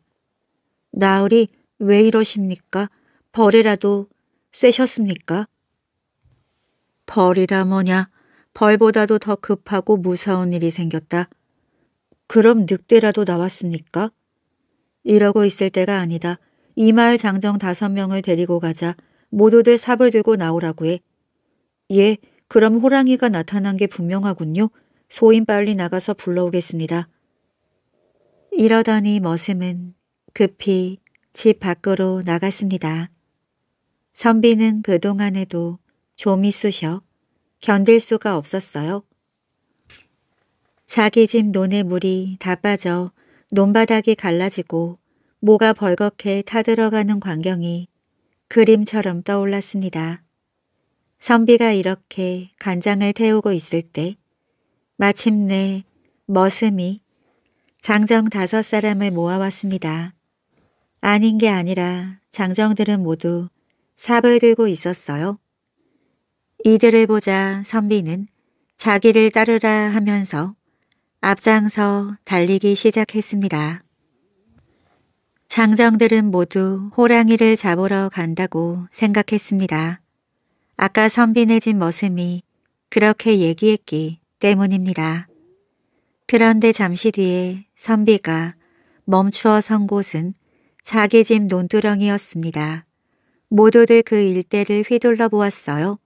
나으리 왜 이러십니까? 벌이라도 쇠셨습니까? 벌이다 뭐냐? 벌보다도 더 급하고 무서운 일이 생겼다. 그럼 늑대라도 나왔습니까? 이러고 있을 때가 아니다. 이 마을 장정 다섯 명을 데리고 가자. 모두들 삽을 들고 나오라고 해. 예, 그럼 호랑이가 나타난 게 분명하군요. 소인 빨리 나가서 불러오겠습니다. 이러더니 머슴은 급히 집 밖으로 나갔습니다. 선비는 그동안에도 좀이 쑤셔 견딜 수가 없었어요. 자기 집 논의 물이 다 빠져 논바닥이 갈라지고 모가 벌겋게 타들어가는 광경이 그림처럼 떠올랐습니다. 선비가 이렇게 간장을 태우고 있을 때 마침내 머슴이 장정 다섯 사람을 모아왔습니다. 아닌 게 아니라 장정들은 모두 삽을 들고 있었어요. 이들을 보자 선비는 자기를 따르라 하면서 앞장서 달리기 시작했습니다. 장정들은 모두 호랑이를 잡으러 간다고 생각했습니다. 아까 선비네집 머슴이 그렇게 얘기했기 때문입니다. 그런데 잠시 뒤에 선비가 멈추어 선 곳은 자기 집 논두렁이었습니다. 모두들 그 일대를 휘둘러 보았어요.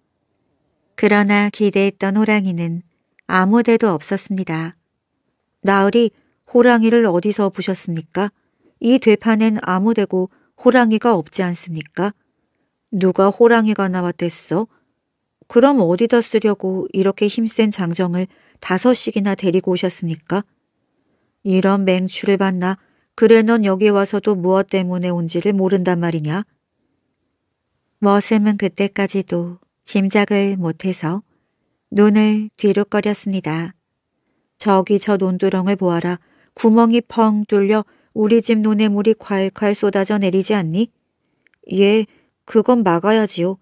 그러나 기대했던 호랑이는 아무 데도 없었습니다. 나으리 호랑이를 어디서 보셨습니까? 이 들판엔 아무 데고 호랑이가 없지 않습니까? 누가 호랑이가 나왔댔어? 그럼 어디다 쓰려고 이렇게 힘센 장정을 다섯씩이나 데리고 오셨습니까? 이런 맹추를 봤나? 그래 넌 여기 와서도 무엇 때문에 온지를 모른단 말이냐? 머슴은 그때까지도 짐작을 못해서 눈을 뒤룩거렸습니다. 저기 저 논두렁을 보아라. 구멍이 펑 뚫려 우리 집 논에 물이 콸콸 쏟아져 내리지 않니? 예, 그건 막아야지요.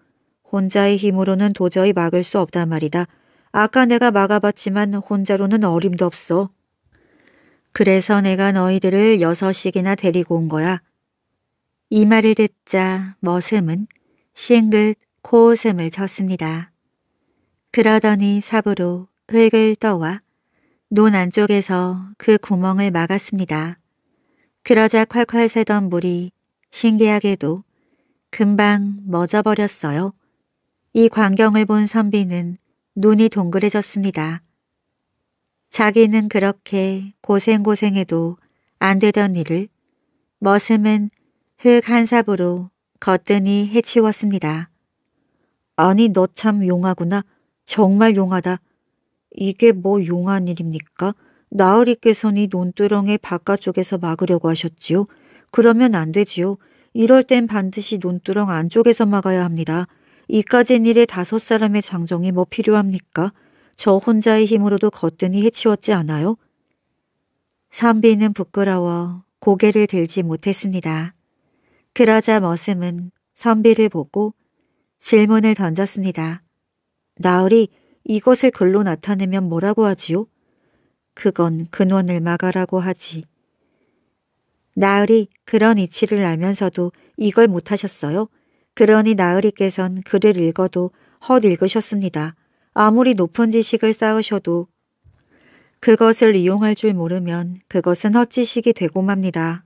혼자의 힘으로는 도저히 막을 수 없단 말이다. 아까 내가 막아봤지만 혼자로는 어림도 없어. 그래서 내가 너희들을 여섯씩이나 데리고 온 거야. 이 말을 듣자 머슴은 싱긋 고웃음을 쳤습니다. 그러더니 삽으로 흙을 떠와 논 안쪽에서 그 구멍을 막았습니다. 그러자 콸콸 새던 물이 신기하게도 금방 멎어버렸어요. 이 광경을 본 선비는 눈이 동그래졌습니다. 자기는 그렇게 고생고생해도 안 되던 일을 머슴은 흙 한 삽으로 거뜬히 해치웠습니다. 아니 너 참 용하구나. 정말 용하다. 이게 뭐 용한 일입니까? 나으리께서니 논두렁의 바깥쪽에서 막으려고 하셨지요. 그러면 안 되지요. 이럴 땐 반드시 논두렁 안쪽에서 막아야 합니다. 이까진 일에 다섯 사람의 장정이 뭐 필요합니까? 저 혼자의 힘으로도 거뜬히 해치웠지 않아요? 선비는 부끄러워 고개를 들지 못했습니다. 그러자 머슴은 선비를 보고 질문을 던졌습니다. 나으리 이것을 글로 나타내면 뭐라고 하지요? 그건 근원을 막아라고 하지. 나으리 그런 이치를 알면서도 이걸 못하셨어요? 그러니 나으리께선 글을 읽어도 헛 읽으셨습니다. 아무리 높은 지식을 쌓으셔도 그것을 이용할 줄 모르면 그것은 헛지식이 되고 맙니다.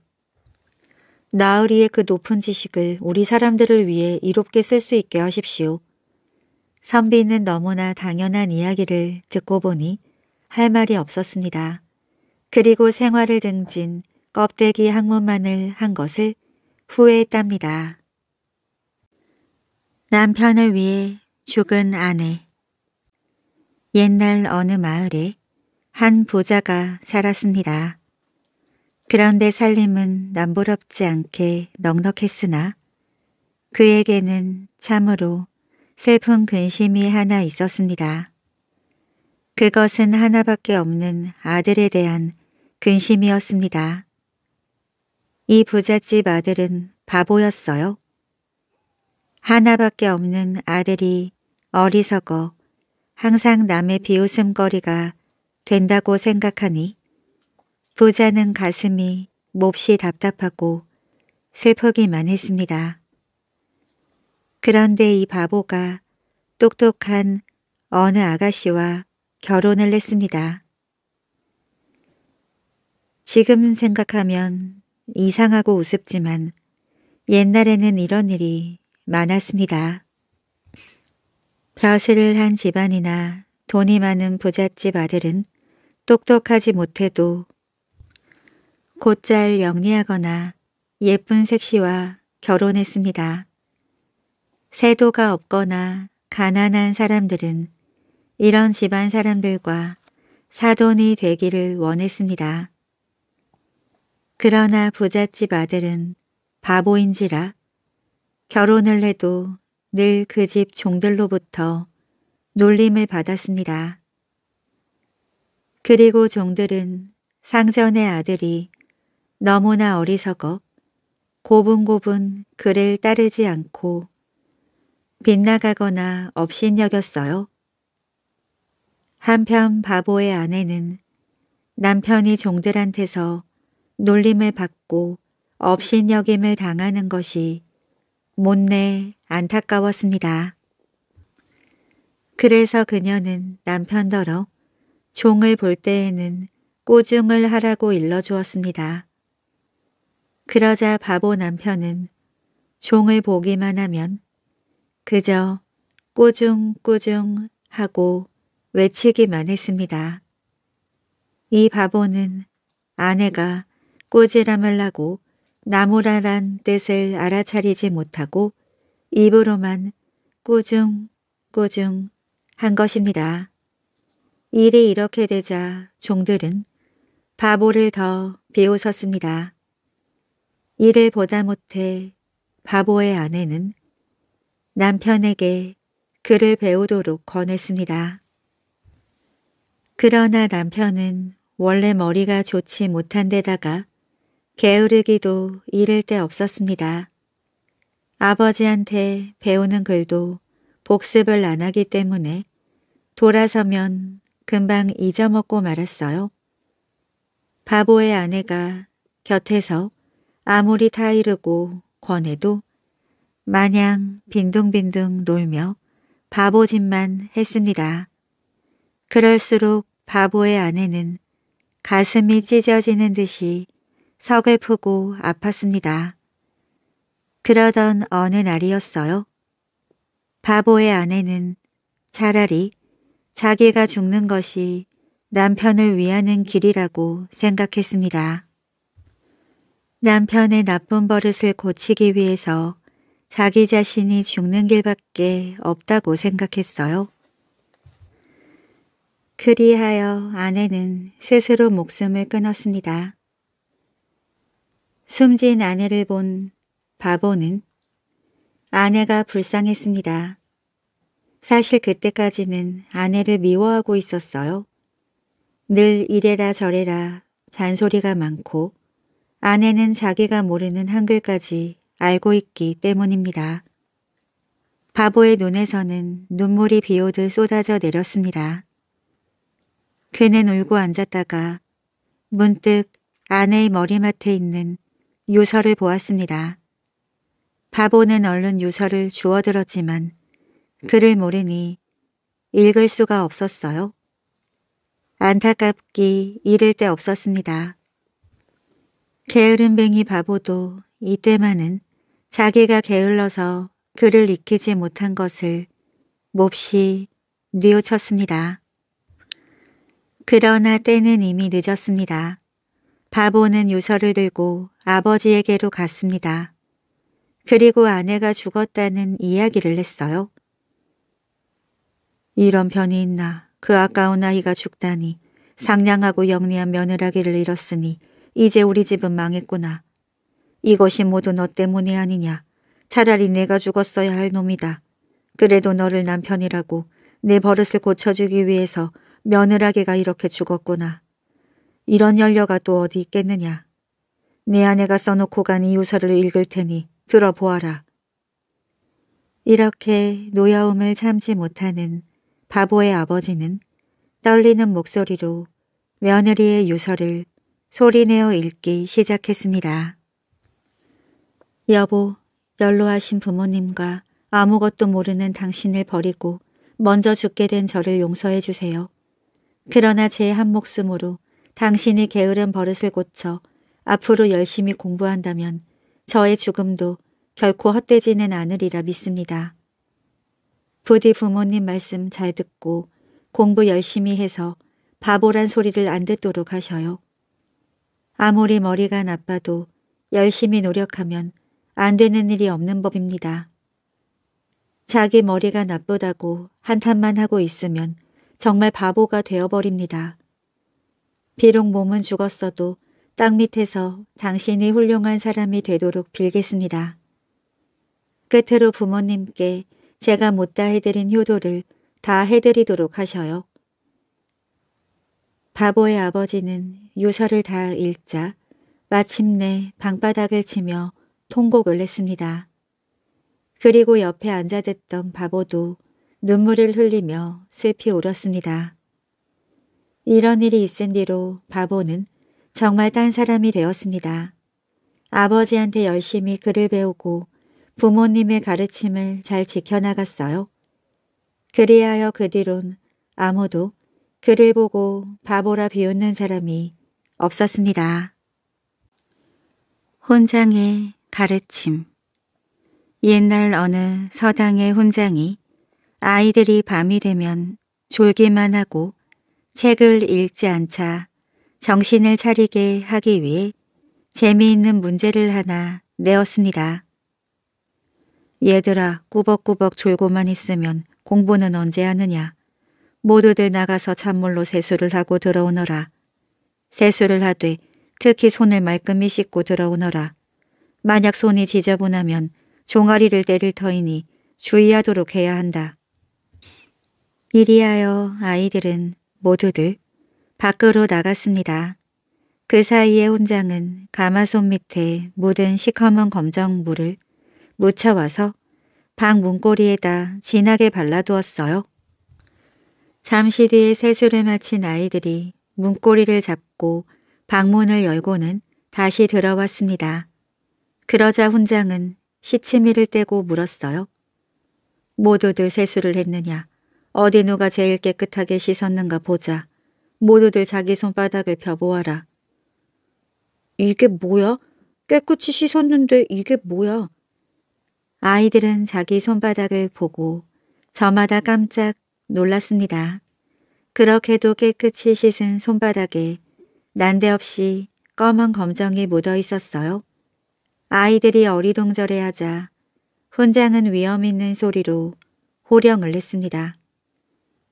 나으리의 그 높은 지식을 우리 사람들을 위해 이롭게 쓸 수 있게 하십시오. 선비는 너무나 당연한 이야기를 듣고 보니 할 말이 없었습니다. 그리고 생활을 등진 껍데기 학문만을 한 것을 후회했답니다. 남편을 위해 죽은 아내 옛날 어느 마을에 한 부자가 살았습니다. 그런데 살림은 남부럽지 않게 넉넉했으나 그에게는 참으로 슬픈 근심이 하나 있었습니다. 그것은 하나밖에 없는 아들에 대한 근심이었습니다. 이 부잣집 아들은 바보였어요. 하나밖에 없는 아들이 어리석어 항상 남의 비웃음거리가 된다고 생각하니 부자는 가슴이 몹시 답답하고 슬프기만 했습니다. 그런데 이 바보가 똑똑한 어느 아가씨와 결혼을 했습니다. 지금 생각하면 이상하고 우습지만 옛날에는 이런 일이 많았습니다. 벼슬을 한 집안이나 돈이 많은 부잣집 아들은 똑똑하지 못해도 곧잘 영리하거나 예쁜 색시와 결혼했습니다. 세도가 없거나 가난한 사람들은 이런 집안 사람들과 사돈이 되기를 원했습니다. 그러나 부잣집 아들은 바보인지라 결혼을 해도 늘 그 집 종들로부터 놀림을 받았습니다. 그리고 종들은 상전의 아들이 너무나 어리석어 고분고분 그를 따르지 않고 빗나가거나 업신여겼어요. 한편 바보의 아내는 남편이 종들한테서 놀림을 받고 업신여김을 당하는 것이 못내 안타까웠습니다. 그래서 그녀는 남편더러 종을 볼 때에는 꾸중을 하라고 일러주었습니다. 그러자 바보 남편은 종을 보기만 하면 그저 꾸중꾸중 하고 외치기만 했습니다. 이 바보는 아내가 꾸지람을 하고 나무라란 뜻을 알아차리지 못하고 입으로만 꾸중꾸중 한 것입니다. 일이 이렇게 되자 종들은 바보를 더 비웃었습니다. 이를 보다 못해 바보의 아내는 남편에게 그를 배우도록 권했습니다. 그러나 남편은 원래 머리가 좋지 못한 데다가 게으르기도 이를 데 없었습니다. 아버지한테 배우는 글도 복습을 안 하기 때문에 돌아서면 금방 잊어먹고 말았어요. 바보의 아내가 곁에서 아무리 타이르고 권해도 마냥 빈둥빈둥 놀며 바보짓만 했습니다. 그럴수록 바보의 아내는 가슴이 찢어지는 듯이 서글프고 아팠습니다. 그러던 어느 날이었어요. 바보의 아내는 차라리 자기가 죽는 것이 남편을 위하는 길이라고 생각했습니다. 남편의 나쁜 버릇을 고치기 위해서 자기 자신이 죽는 길밖에 없다고 생각했어요. 그리하여 아내는 스스로 목숨을 끊었습니다. 숨진 아내를 본 바보는 아내가 불쌍했습니다. 사실 그때까지는 아내를 미워하고 있었어요. 늘 이래라 저래라 잔소리가 많고 아내는 자기가 모르는 한글까지 알고 있기 때문입니다. 바보의 눈에서는 눈물이 비오듯 쏟아져 내렸습니다. 그는 울고 앉았다가 문득 아내의 머리맡에 있는 유서를 보았습니다. 바보는 얼른 유서를 주워들었지만 글을 모르니 읽을 수가 없었어요. 안타깝기 잃을 데 없었습니다. 게으름뱅이 바보도 이때만은 자기가 게을러서 그를 익히지 못한 것을 몹시 뉘우쳤습니다. 그러나 때는 이미 늦었습니다. 바보는 유서를 들고 아버지에게로 갔습니다. 그리고 아내가 죽었다는 이야기를 했어요. 이런 변이 있나 그 아까운 아이가 죽다니 상냥하고 영리한 며느라기를 잃었으니 이제 우리 집은 망했구나. 이것이 모두 너 때문이 아니냐. 차라리 내가 죽었어야 할 놈이다. 그래도 너를 남편이라고 내 버릇을 고쳐주기 위해서 며느라게가 이렇게 죽었구나. 이런 연려가 또 어디 있겠느냐. 내 아내가 써놓고 간 이유서를 읽을 테니 들어보아라. 이렇게 노여움을 참지 못하는 바보의 아버지는 떨리는 목소리로 며느리의 유서를 소리내어 읽기 시작했습니다. 여보, 연로하신 부모님과 아무것도 모르는 당신을 버리고 먼저 죽게 된 저를 용서해 주세요. 그러나 제 한 목숨으로 당신이 게으른 버릇을 고쳐 앞으로 열심히 공부한다면 저의 죽음도 결코 헛되지는 않으리라 믿습니다. 부디 부모님 말씀 잘 듣고 공부 열심히 해서 바보란 소리를 안 듣도록 하셔요. 아무리 머리가 나빠도 열심히 노력하면 안 되는 일이 없는 법입니다. 자기 머리가 나쁘다고 한탄만 하고 있으면 정말 바보가 되어버립니다. 비록 몸은 죽었어도 땅 밑에서 당신이 훌륭한 사람이 되도록 빌겠습니다. 끝으로 부모님께 제가 못다 해드린 효도를 다 해드리도록 하셔요. 바보의 아버지는 요서를 다 읽자 마침내 방바닥을 치며 통곡을 냈습니다. 그리고 옆에 앉아댔던 바보도 눈물을 흘리며 슬피 울었습니다. 이런 일이 있은 뒤로 바보는 정말 딴 사람이 되었습니다. 아버지한테 열심히 글을 배우고 부모님의 가르침을 잘 지켜나갔어요. 그리하여 그 뒤론 아무도 그를 보고 바보라 비웃는 사람이 없었습니다. 혼장의 가르침 옛날 어느 서당의 혼장이 아이들이 밤이 되면 졸기만 하고 책을 읽지 않자 정신을 차리게 하기 위해 재미있는 문제를 하나 내었습니다. 얘들아 꾸벅꾸벅 졸고만 있으면 공부는 언제 하느냐. 모두들 나가서 찬물로 세수를 하고 들어오너라. 세수를 하되 특히 손을 말끔히 씻고 들어오너라. 만약 손이 지저분하면 종아리를 때릴 터이니 주의하도록 해야 한다. 이리하여 아이들은 모두들 밖으로 나갔습니다. 그 사이에 혼장은 가마솥 밑에 묻은 시커먼 검정물을 묻혀와서 방 문고리에다 진하게 발라두었어요. 잠시 뒤에 세수를 마친 아이들이 문고리를 잡고 방문을 열고는 다시 들어왔습니다. 그러자 훈장은 시치미를 떼고 물었어요. 모두들 세수를 했느냐. 어디 누가 제일 깨끗하게 씻었는가 보자. 모두들 자기 손바닥을 펴보아라. 이게 뭐야? 깨끗이 씻었는데 이게 뭐야? 아이들은 자기 손바닥을 보고 저마다 깜짝 놀랐습니다. 그렇게도 깨끗이 씻은 손바닥에 난데없이 검은 검정이 묻어 있었어요. 아이들이 어리둥절해 하자 훈장은 위험 있는 소리로 호령을 냈습니다.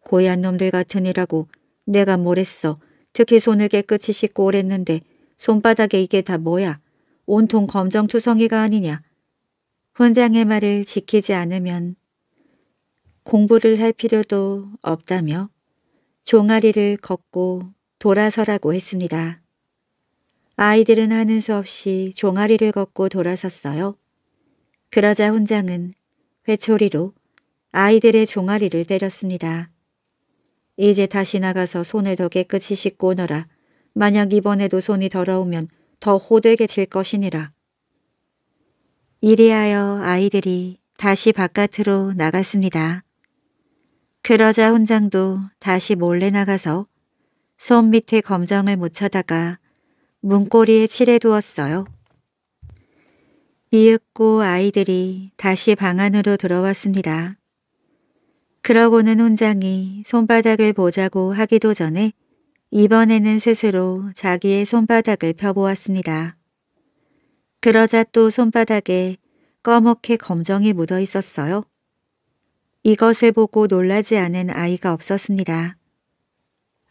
고얀 놈들 같으니라고 내가 뭘 했어. 특히 손을 깨끗이 씻고 오랬는데 손바닥에 이게 다 뭐야. 온통 검정투성이가 아니냐. 훈장의 말을 지키지 않으면 공부를 할 필요도 없다며 종아리를 걷고 돌아서라고 했습니다. 아이들은 하는 수 없이 종아리를 걷고 돌아섰어요. 그러자 훈장은 회초리로 아이들의 종아리를 때렸습니다. 이제 다시 나가서 손을 더 깨끗이 씻고 오너라. 만약 이번에도 손이 더러우면 더 호되게 질 것이니라. 이리하여 아이들이 다시 바깥으로 나갔습니다. 그러자 훈장도 다시 몰래 나가서 손 밑에 검정을 묻혀다가 문고리에 칠해두었어요. 이윽고 아이들이 다시 방 안으로 들어왔습니다. 그러고는 훈장이 손바닥을 보자고 하기도 전에 이번에는 스스로 자기의 손바닥을 펴보았습니다. 그러자 또 손바닥에 꺼멓게 검정이 묻어 있었어요. 이것을 보고 놀라지 않은 아이가 없었습니다.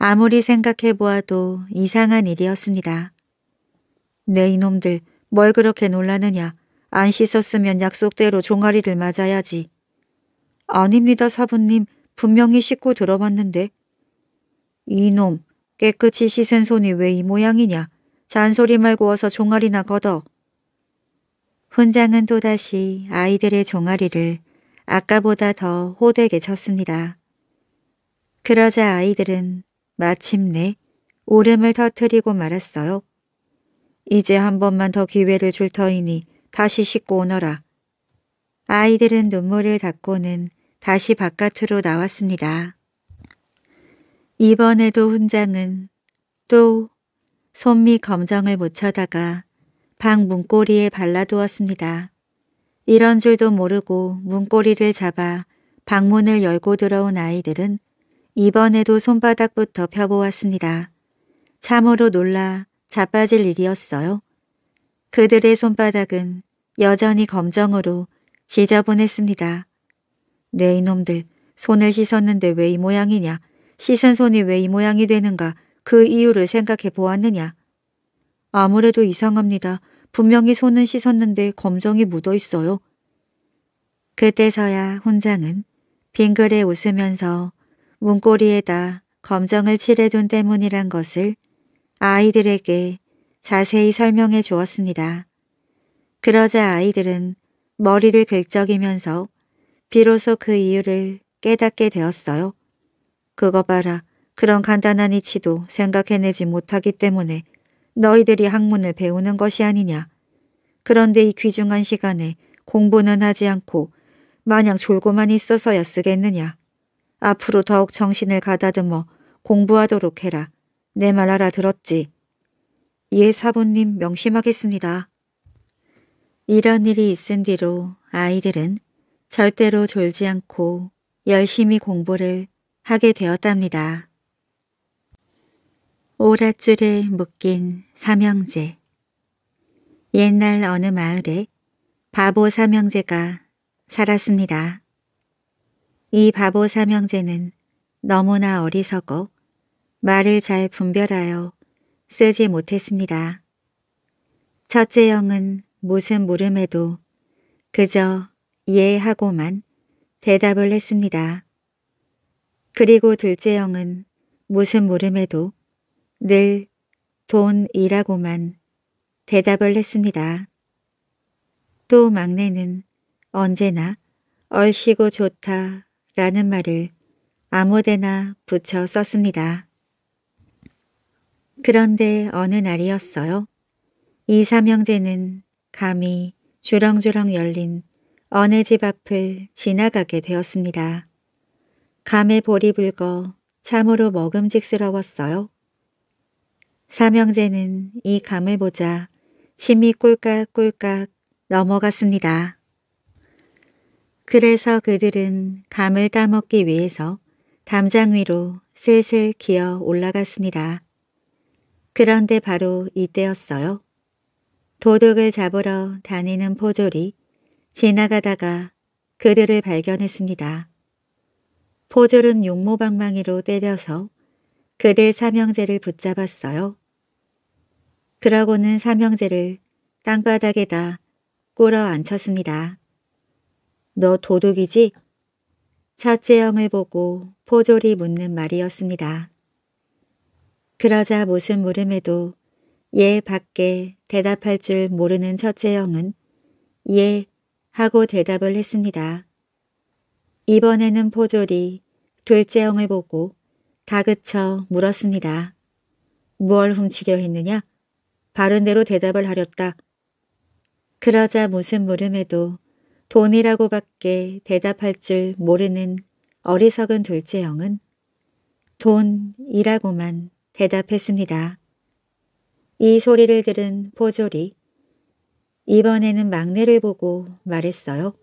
아무리 생각해 보아도 이상한 일이었습니다. 네, 이놈들 뭘 그렇게 놀라느냐. 안 씻었으면 약속대로 종아리를 맞아야지. 아닙니다 사부님 분명히 씻고 들어봤는데. 이놈 깨끗이 씻은 손이 왜 이 모양이냐. 잔소리 말고 어서 종아리나 걷어. 훈장은 또다시 아이들의 종아리를 아까보다 더 호되게 쳤습니다. 그러자 아이들은 마침내 오름을 터트리고 말았어요. 이제 한 번만 더 기회를 줄 터이니 다시 씻고 오너라. 아이들은 눈물을 닦고는 다시 바깥으로 나왔습니다. 이번에도 훈장은 또 손미 검정을 묻혀다가 방 문고리에 발라두었습니다. 이런 줄도 모르고 문고리를 잡아 방문을 열고 들어온 아이들은 이번에도 손바닥부터 펴보았습니다. 참으로 놀라 자빠질 일이었어요. 그들의 손바닥은 여전히 검정으로 지저분했습니다. 네 이놈들 손을 씻었는데 왜 이 모양이냐 씻은 손이 왜 이 모양이 되는가 그 이유를 생각해 보았느냐 아무래도 이상합니다. 분명히 손은 씻었는데 검정이 묻어 있어요. 그때서야 혼장은 빙그레 웃으면서 문고리에다 검정을 칠해둔 때문이란 것을 아이들에게 자세히 설명해 주었습니다. 그러자 아이들은 머리를 긁적이면서 비로소 그 이유를 깨닫게 되었어요. 그거 봐라. 그런 간단한 이치도 생각해내지 못하기 때문에 너희들이 학문을 배우는 것이 아니냐. 그런데 이 귀중한 시간에 공부는 하지 않고 마냥 졸고만 있어서야 쓰겠느냐. 앞으로 더욱 정신을 가다듬어 공부하도록 해라. 내 말 알아들었지. 예 사부님 명심하겠습니다. 이런 일이 있은 뒤로 아이들은 절대로 졸지 않고 열심히 공부를 하게 되었답니다. 오랏줄에 묶인 삼형제 옛날 어느 마을에 바보 삼형제가 살았습니다. 이 바보 삼형제는 너무나 어리석어 말을 잘 분별하여 쓰지 못했습니다. 첫째 형은 무슨 물음에도 그저 예 하고만 대답을 했습니다. 그리고 둘째 형은 무슨 물음에도 늘 돈이라고만 대답을 했습니다. 또 막내는 언제나 얼씨고 좋다 라는 말을 아무데나 붙여 썼습니다. 그런데 어느 날이었어요. 이삼형제는 감히 주렁주렁 열린 어느 집 앞을 지나가게 되었습니다. 감에 볼이 붉어 참으로 먹음직스러웠어요. 삼형제는 이 감을 보자 침이 꼴깍꼴깍 넘어갔습니다. 그래서 그들은 감을 따먹기 위해서 담장 위로 슬슬 기어 올라갔습니다. 그런데 바로 이때였어요. 도둑을 잡으러 다니는 포졸이 지나가다가 그들을 발견했습니다. 포졸은 용모방망이로 때려서 그들 삼형제를 붙잡았어요. 그러고는 삼형제를 땅바닥에다 꼬러 앉혔습니다. 너 도둑이지? 첫째 형을 보고 포졸이 묻는 말이었습니다. 그러자 무슨 물음에도 예 밖에 대답할 줄 모르는 첫째 형은 예 하고 대답을 했습니다. 이번에는 포졸이 둘째 형을 보고 다그쳐 물었습니다. 무얼 훔치려 했느냐? 바른대로 대답을 하렸다. 그러자 무슨 물음에도 돈이라고밖에 대답할 줄 모르는 어리석은 둘째 형은 돈이라고만 대답했습니다. 이 소리를 들은 포졸이 이번에는 막내를 보고 말했어요.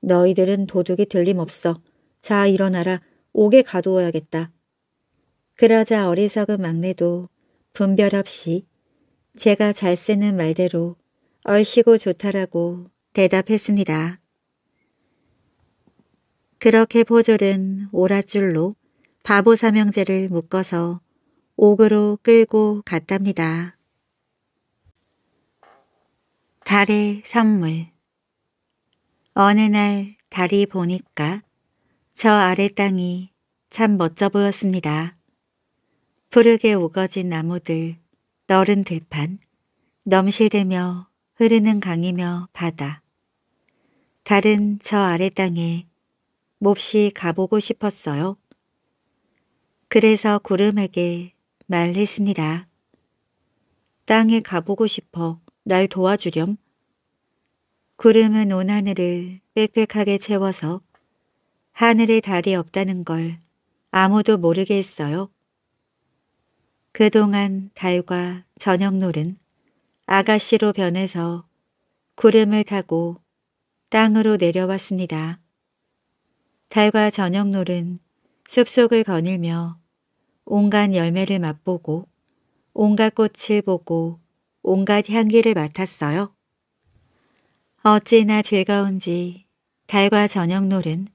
너희들은 도둑이 들림없어. 자 일어나라. 옥에 가두어야겠다. 그러자 어리석은 막내도 분별 없이 제가 잘 쓰는 말대로 얼씨고 좋다라고 대답했습니다. 그렇게 보졸은오랏줄로 바보 사명제를 묶어서 옥으로 끌고 갔답니다. 달의 선물 어느 날 달이 보니까 저 아래 땅이 참 멋져 보였습니다. 푸르게 우거진 나무들, 너은 들판, 넘실대며 흐르는 강이며 바다, 다른 저 아래 땅에 몹시 가보고 싶었어요. 그래서 구름에게 말했습니다. 땅에 가보고 싶어 날 도와주렴. 구름은 온 하늘을 빽빽하게 채워서 하늘에 달이 없다는 걸 아무도 모르게 했어요. 그동안 달과 저녁놀은 아가씨로 변해서 구름을 타고 땅으로 내려왔습니다. 달과 저녁놀은 숲속을 거닐며 온갖 열매를 맛보고 온갖 꽃을 보고 온갖 향기를 맡았어요. 어찌나 즐거운지 달과 저녁놀은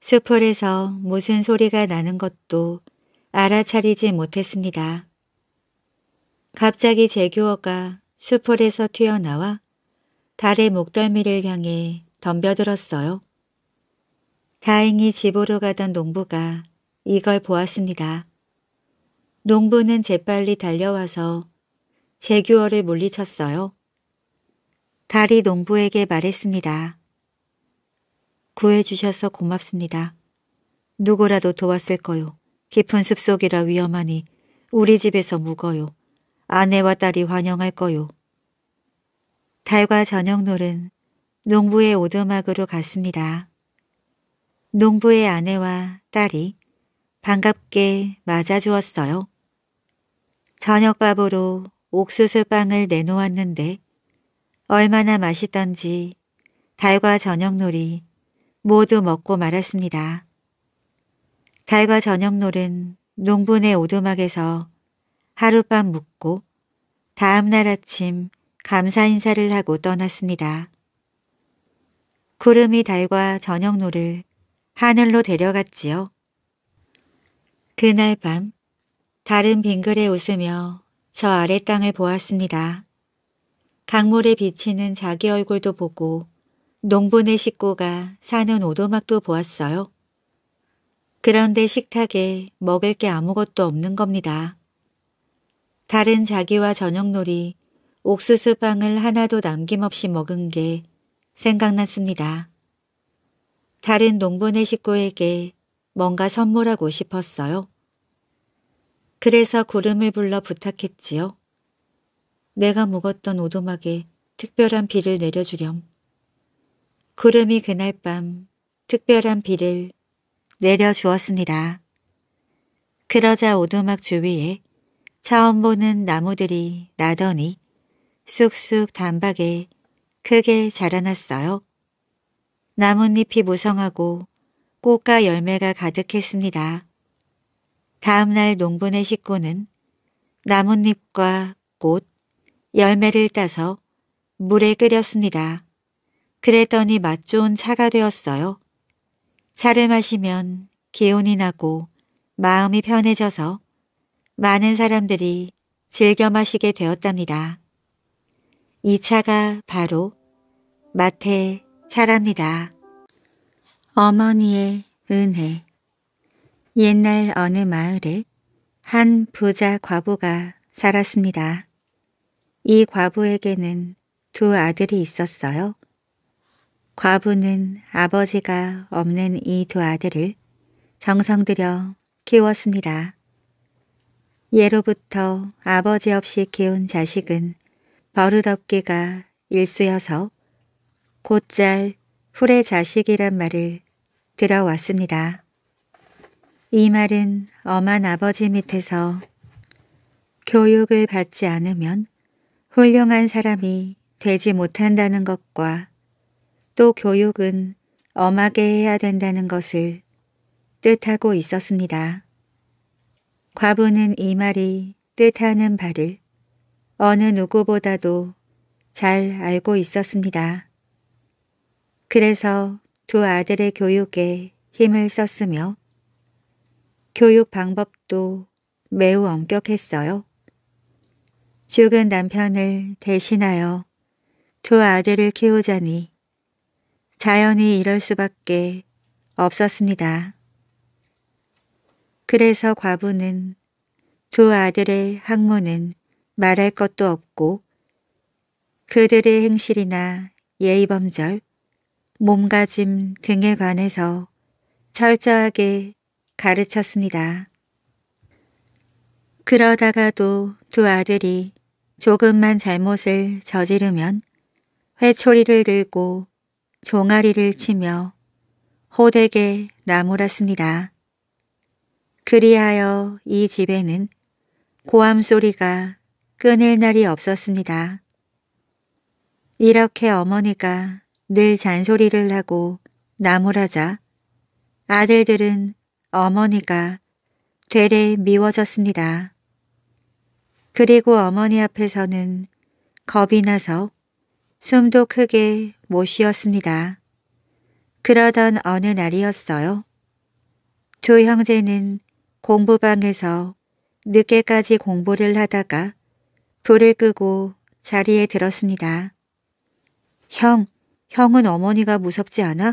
숲홀에서 무슨 소리가 나는 것도 알아차리지 못했습니다. 갑자기 제규어가 수풀에서 튀어나와 달의 목덜미를 향해 덤벼들었어요. 다행히 집으로 가던 농부가 이걸 보았습니다. 농부는 재빨리 달려와서 제규어를 물리쳤어요. 달이 농부에게 말했습니다. 구해주셔서 고맙습니다. 누구라도 도왔을 거요. 깊은 숲속이라 위험하니 우리 집에서 묵어요. 아내와 딸이 환영할 거요. 달과 저녁놀은 농부의 오두막으로 갔습니다. 농부의 아내와 딸이 반갑게 맞아주었어요. 저녁밥으로 옥수수빵을 내놓았는데 얼마나 맛있던지 달과 저녁놀이 모두 먹고 말았습니다. 달과 저녁놀은 농부의 오두막에서 하룻밤 묵고 다음 날 아침 감사 인사를 하고 떠났습니다. 구름이 달과 저녁노를 하늘로 데려갔지요. 그날 밤 달은 빙그레 웃으며 저 아래 땅을 보았습니다. 강물에 비치는 자기 얼굴도 보고 농부네 식구가 사는 오도막도 보았어요. 그런데 식탁에 먹을 게 아무것도 없는 겁니다. 다른 자기와 저녁놀이, 옥수수빵을 하나도 남김없이 먹은 게 생각났습니다. 다른 농부네 식구에게 뭔가 선물하고 싶었어요. 그래서 구름을 불러 부탁했지요. 내가 묵었던 오두막에 특별한 비를 내려주렴. 구름이 그날 밤 특별한 비를 내려주었습니다. 그러자 오두막 주위에 처음 보는 나무들이 나더니 쑥쑥 단박에 크게 자라났어요. 나뭇잎이 무성하고 꽃과 열매가 가득했습니다. 다음날 농부네 식구는 나뭇잎과 꽃, 열매를 따서 물에 끓였습니다. 그랬더니 맛 좋은 차가 되었어요. 차를 마시면 기운이 나고 마음이 편해져서 많은 사람들이 즐겨 마시게 되었답니다. 이 차가 바로 마태 차랍니다. 어머니의 은혜 옛날 어느 마을에 한 부자 과부가 살았습니다. 이 과부에게는 두 아들이 있었어요. 과부는 아버지가 없는 이 두 아들을 정성들여 키웠습니다. 예로부터 아버지 없이 키운 자식은 버릇없기가 일쑤여서 곧잘 후레 자식이란 말을 들어왔습니다. 이 말은 엄한 아버지 밑에서 교육을 받지 않으면 훌륭한 사람이 되지 못한다는 것과 또 교육은 엄하게 해야 된다는 것을 뜻하고 있었습니다. 과부는 이 말이 뜻하는 바를 어느 누구보다도 잘 알고 있었습니다. 그래서 두 아들의 교육에 힘을 썼으며 교육 방법도 매우 엄격했어요. 죽은 남편을 대신하여 두 아들을 키우자니 자연히 이럴 수밖에 없었습니다. 그래서 과부는 두 아들의 학문은 말할 것도 없고 그들의 행실이나 예의범절, 몸가짐 등에 관해서 철저하게 가르쳤습니다. 그러다가도 두 아들이 조금만 잘못을 저지르면 회초리를 들고 종아리를 치며 호되게 나무랐습니다. 그리하여 이 집에는 고함 소리가 끊을 날이 없었습니다. 이렇게 어머니가 늘 잔소리를 하고 나무라자 아들들은 어머니가 되레 미워졌습니다. 그리고 어머니 앞에서는 겁이 나서 숨도 크게 못 쉬었습니다. 그러던 어느 날이었어요. 두 형제는 공부방에서 늦게까지 공부를 하다가 불을 끄고 자리에 들었습니다. 형, 형은 어머니가 무섭지 않아?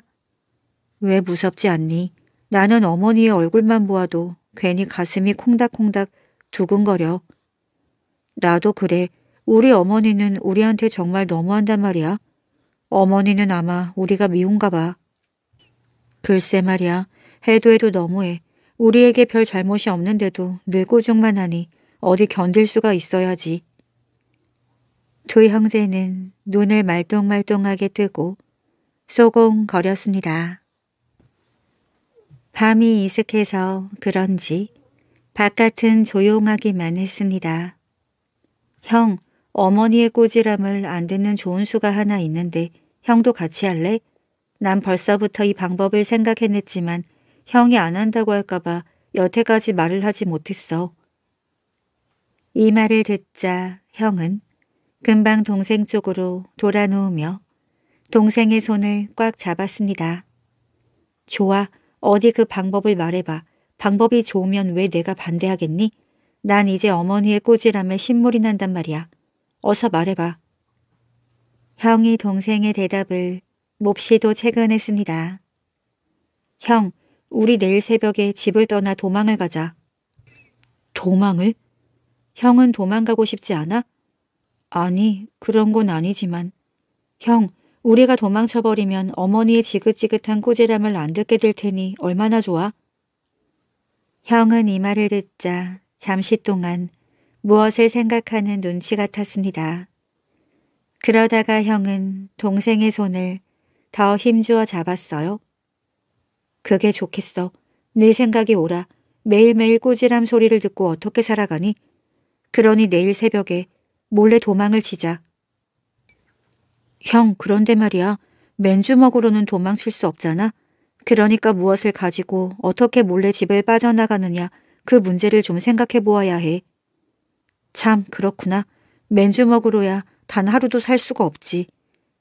왜 무섭지 않니? 나는 어머니의 얼굴만 보아도 괜히 가슴이 콩닥콩닥 두근거려. 나도 그래. 우리 어머니는 우리한테 정말 너무한단 말이야. 어머니는 아마 우리가 미운가 봐. 글쎄 말이야. 해도 해도 너무해. 우리에게 별 잘못이 없는데도 늘 꼬중만 하니 어디 견딜 수가 있어야지. 두 형제는 눈을 말똥말똥하게 뜨고 소공거렸습니다 밤이 이슥해서 그런지 바깥은 조용하기만 했습니다. 형, 어머니의 꼬지람을 안 듣는 좋은 수가 하나 있는데 형도 같이 할래? 난 벌써부터 이 방법을 생각해냈지만 형이 안 한다고 할까봐 여태까지 말을 하지 못했어. 이 말을 듣자 형은 금방 동생 쪽으로 돌아놓으며 동생의 손을 꽉 잡았습니다. 좋아, 어디 그 방법을 말해봐. 방법이 좋으면 왜 내가 반대하겠니? 난 이제 어머니의 꼬지람에 신물이 난단 말이야. 어서 말해봐. 형이 동생의 대답을 몹시도 체근했습니다. 형, 우리 내일 새벽에 집을 떠나 도망을 가자. 도망을? 형은 도망가고 싶지 않아? 아니, 그런 건 아니지만. 형, 우리가 도망쳐버리면 어머니의 지긋지긋한 꾸지람을 안 듣게 될 테니 얼마나 좋아? 형은 이 말을 듣자 잠시 동안 무엇을 생각하는 눈치 같았습니다. 그러다가 형은 동생의 손을 더 힘주어 잡았어요. 그게 좋겠어. 네 생각이 오라. 매일매일 꾸지람 소리를 듣고 어떻게 살아가니? 그러니 내일 새벽에 몰래 도망을 치자. 형, 그런데 말이야. 맨주먹으로는 도망칠 수 없잖아. 그러니까 무엇을 가지고 어떻게 몰래 집을 빠져나가느냐 그 문제를 좀 생각해 보아야 해. 참 그렇구나. 맨주먹으로야 단 하루도 살 수가 없지.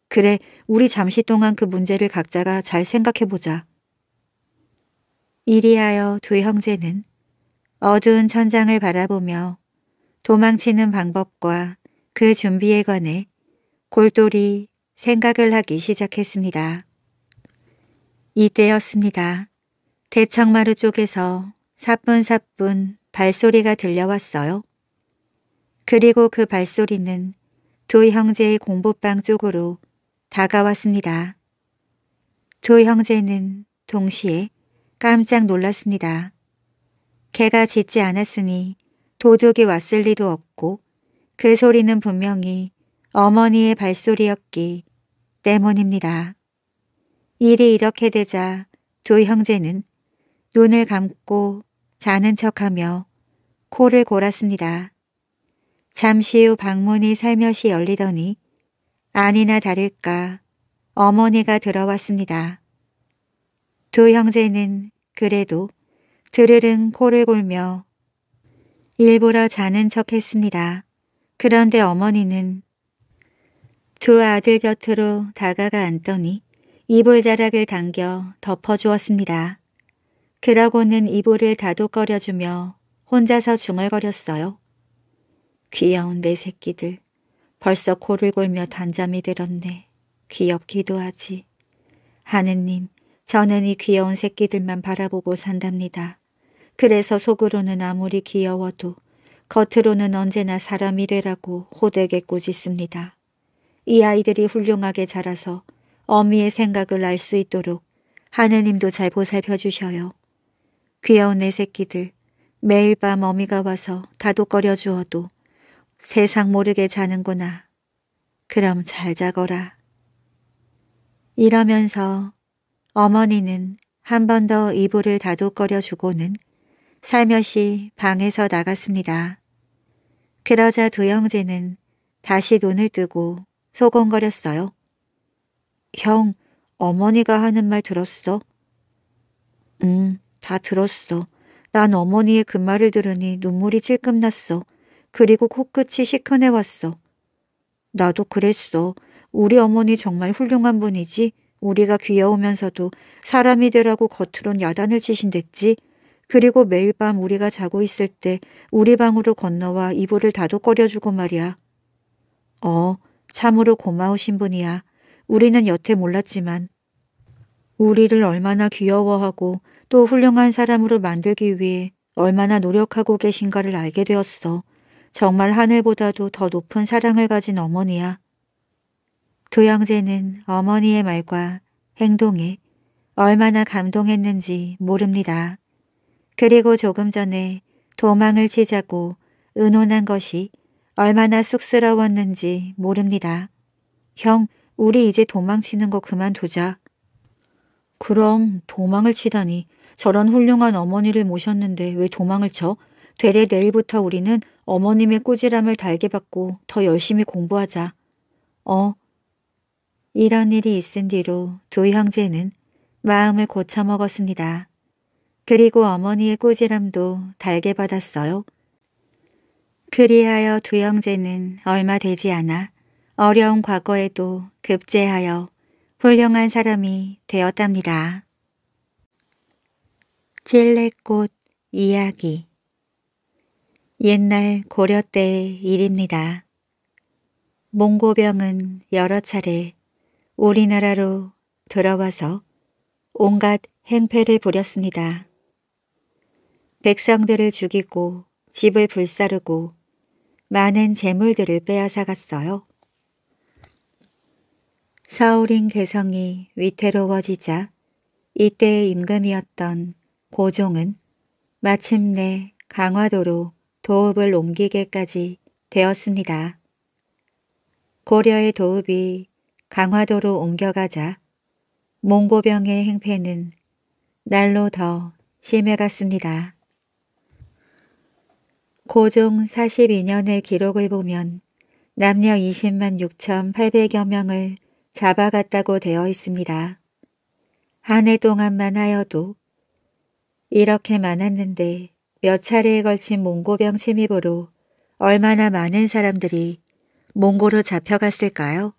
그래, 우리 잠시 동안 그 문제를 각자가 잘 생각해 보자. 이리하여 두 형제는 어두운 천장을 바라보며 도망치는 방법과 그 준비에 관해 골똘히 생각을 하기 시작했습니다. 이때였습니다. 대청마루 쪽에서 사뿐사뿐 발소리가 들려왔어요. 그리고 그 발소리는 두 형제의 공부방 쪽으로 다가왔습니다. 두 형제는 동시에 깜짝 놀랐습니다. 개가 짖지 않았으니 도둑이 왔을 리도 없고 그 소리는 분명히 어머니의 발소리였기 때문입니다. 일이 이렇게 되자 두 형제는 눈을 감고 자는 척하며 코를 골았습니다. 잠시 후 방문이 살며시 열리더니 아니나 다를까 어머니가 들어왔습니다. 두 형제는 그래도 드르릉 코를 골며 일부러 자는 척 했습니다. 그런데 어머니는 두 아들 곁으로 다가가 앉더니 이불자락을 당겨 덮어주었습니다. 그러고는 이불을 다독거려주며 혼자서 중얼거렸어요. 귀여운 내 새끼들 벌써 코를 골며 단잠이 들었네. 귀엽기도 하지. 하느님 저는 이 귀여운 새끼들만 바라보고 산답니다. 그래서 속으로는 아무리 귀여워도 겉으로는 언제나 사람이 래라고 호되게 꾸짖습니다. 이 아이들이 훌륭하게 자라서 어미의 생각을 알 수 있도록 하느님도 잘 보살펴 주셔요. 귀여운 내 새끼들, 매일 밤 어미가 와서 다독거려 주어도 세상 모르게 자는구나. 그럼 잘 자거라. 이러면서 어머니는 한 번 더 이불을 다독거려 주고는 살며시 방에서 나갔습니다. 그러자 두 형제는 다시 눈을 뜨고 소곤거렸어요. 형, 어머니가 하는 말 들었어? 응, 다 들었어. 난 어머니의 그 말을 들으니 눈물이 찔끔 났어. 그리고 코끝이 시큰해왔어. 나도 그랬어. 우리 어머니 정말 훌륭한 분이지. 우리가 귀여우면서도 사람이 되라고 겉으론 야단을 치신댔지. 그리고 매일 밤 우리가 자고 있을 때 우리 방으로 건너와 이불을 다독거려주고 말이야. 어, 참으로 고마우신 분이야. 우리는 여태 몰랐지만. 우리를 얼마나 귀여워하고 또 훌륭한 사람으로 만들기 위해 얼마나 노력하고 계신가를 알게 되었어. 정말 하늘보다도 더 높은 사랑을 가진 어머니야. 도영재는 어머니의 말과 행동에 얼마나 감동했는지 모릅니다. 그리고 조금 전에 도망을 치자고 의논한 것이 얼마나 쑥스러웠는지 모릅니다. 형, 우리 이제 도망치는 거 그만두자. 그럼 도망을 치다니 저런 훌륭한 어머니를 모셨는데 왜 도망을 쳐? 되레 내일부터 우리는 어머님의 꾸지람을 달게 받고 더 열심히 공부하자. 어, 이런 일이 있은 뒤로 두 형제는 마음을 고쳐먹었습니다. 그리고 어머니의 꾸지람도 달게 받았어요. 그리하여 두 형제는 얼마 되지 않아 어려운 과거에도 급제하여 훌륭한 사람이 되었답니다. 찔레꽃 이야기 옛날 고려 때의 일입니다. 몽고병은 여러 차례 우리나라로 들어와서 온갖 행패를 부렸습니다. 백성들을 죽이고 집을 불사르고 많은 재물들을 빼앗아 갔어요. 서울인 개성이 위태로워지자 이때의 임금이었던 고종은 마침내 강화도로 도읍을 옮기게까지 되었습니다. 고려의 도읍이 강화도로 옮겨가자 몽고병의 행패는 날로 더 심해갔습니다. 고종 42년의 기록을 보면 남녀 20만 6,800여 명을 잡아갔다고 되어 있습니다. 한 해 동안만 하여도 이렇게 많았는데 몇 차례에 걸친 몽고병 침입으로 얼마나 많은 사람들이 몽고로 잡혀갔을까요?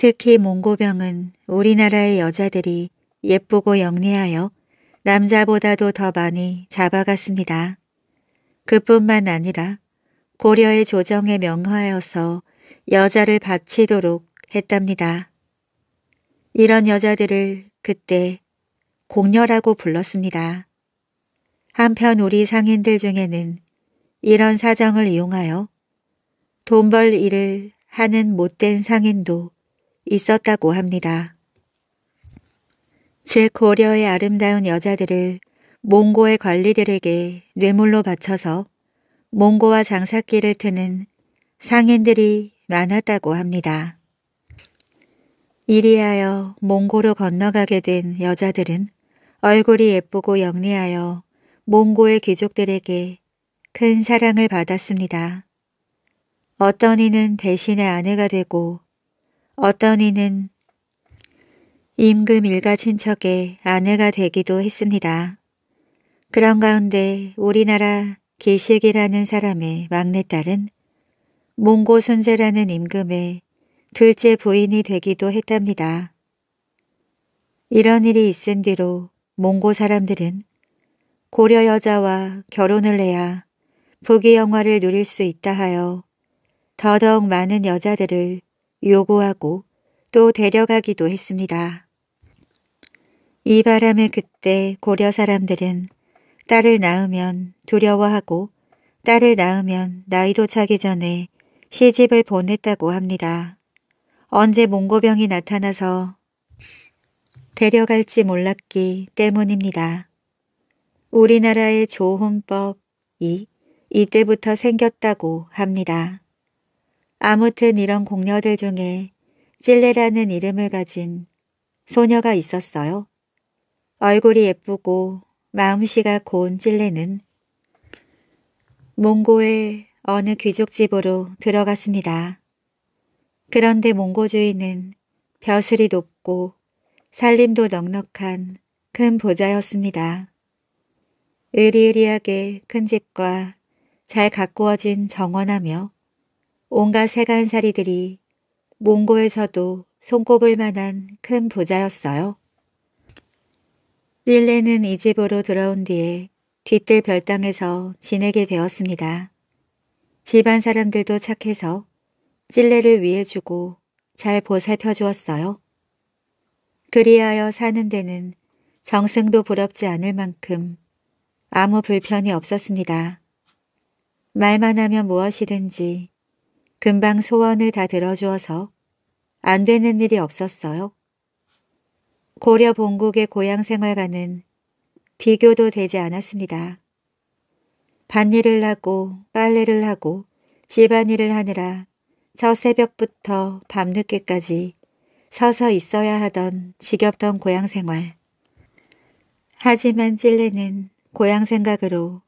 특히 몽고병은 우리나라의 여자들이 예쁘고 영리하여 남자보다도 더 많이 잡아갔습니다. 그뿐만 아니라 고려의 조정에 명하여서 여자를 바치도록 했답니다. 이런 여자들을 그때 공녀라고 불렀습니다. 한편 우리 상인들 중에는 이런 사정을 이용하여 돈 벌 일을 하는 못된 상인도 있었다고 합니다. 제 고려의 아름다운 여자들을 몽고의 관리들에게 뇌물로 바쳐서 몽고와 장사길을 트는 상인들이 많았다고 합니다. 이리하여 몽고로 건너가게 된 여자들은 얼굴이 예쁘고 영리하여 몽고의 귀족들에게 큰 사랑을 받았습니다. 어떤 이는 대신의 아내가 되고 어떤 이는 임금 일가 친척의 아내가 되기도 했습니다. 그런 가운데 우리나라 기식이라는 사람의 막내딸은 몽고 순재라는 임금의 둘째 부인이 되기도 했답니다. 이런 일이 있은 뒤로 몽고 사람들은 고려 여자와 결혼을 해야 부귀영화를 누릴 수 있다 하여 더더욱 많은 여자들을 요구하고 또 데려가기도 했습니다. 이 바람에 그때 고려 사람들은 딸을 낳으면 두려워하고 딸을 낳으면 나이도 차기 전에 시집을 보냈다고 합니다. 언제 몽고병이 나타나서 데려갈지 몰랐기 때문입니다. 우리나라의 조혼법이 이때부터 생겼다고 합니다. 아무튼 이런 공녀들 중에 찔레라는 이름을 가진 소녀가 있었어요. 얼굴이 예쁘고 마음씨가 고운 찔레는 몽고의 어느 귀족집으로 들어갔습니다. 그런데 몽고 주인은 벼슬이 높고 살림도 넉넉한 큰 보자였습니다. 으리으리하게 큰 집과 잘 가꾸어진 정원하며 온갖 세간살이들이 몽고에서도 손꼽을 만한 큰 부자였어요. 릴레는 이 집으로 돌아온 뒤에 뒤뜰 별당에서 지내게 되었습니다. 집안 사람들도 착해서 찔레를 위해 주고 잘 보살펴 주었어요. 그리하여 사는 데는 정승도 부럽지 않을 만큼 아무 불편이 없었습니다. 말만 하면 무엇이든지 금방 소원을 다 들어주어서 안 되는 일이 없었어요. 고려 본국의 고향 생활과는 비교도 되지 않았습니다. 밭일을 하고 빨래를 하고 집안일을 하느라 저 새벽부터 밤늦게까지 서서 있어야 하던 지겹던 고향 생활. 하지만 찔레는 고향 생각으로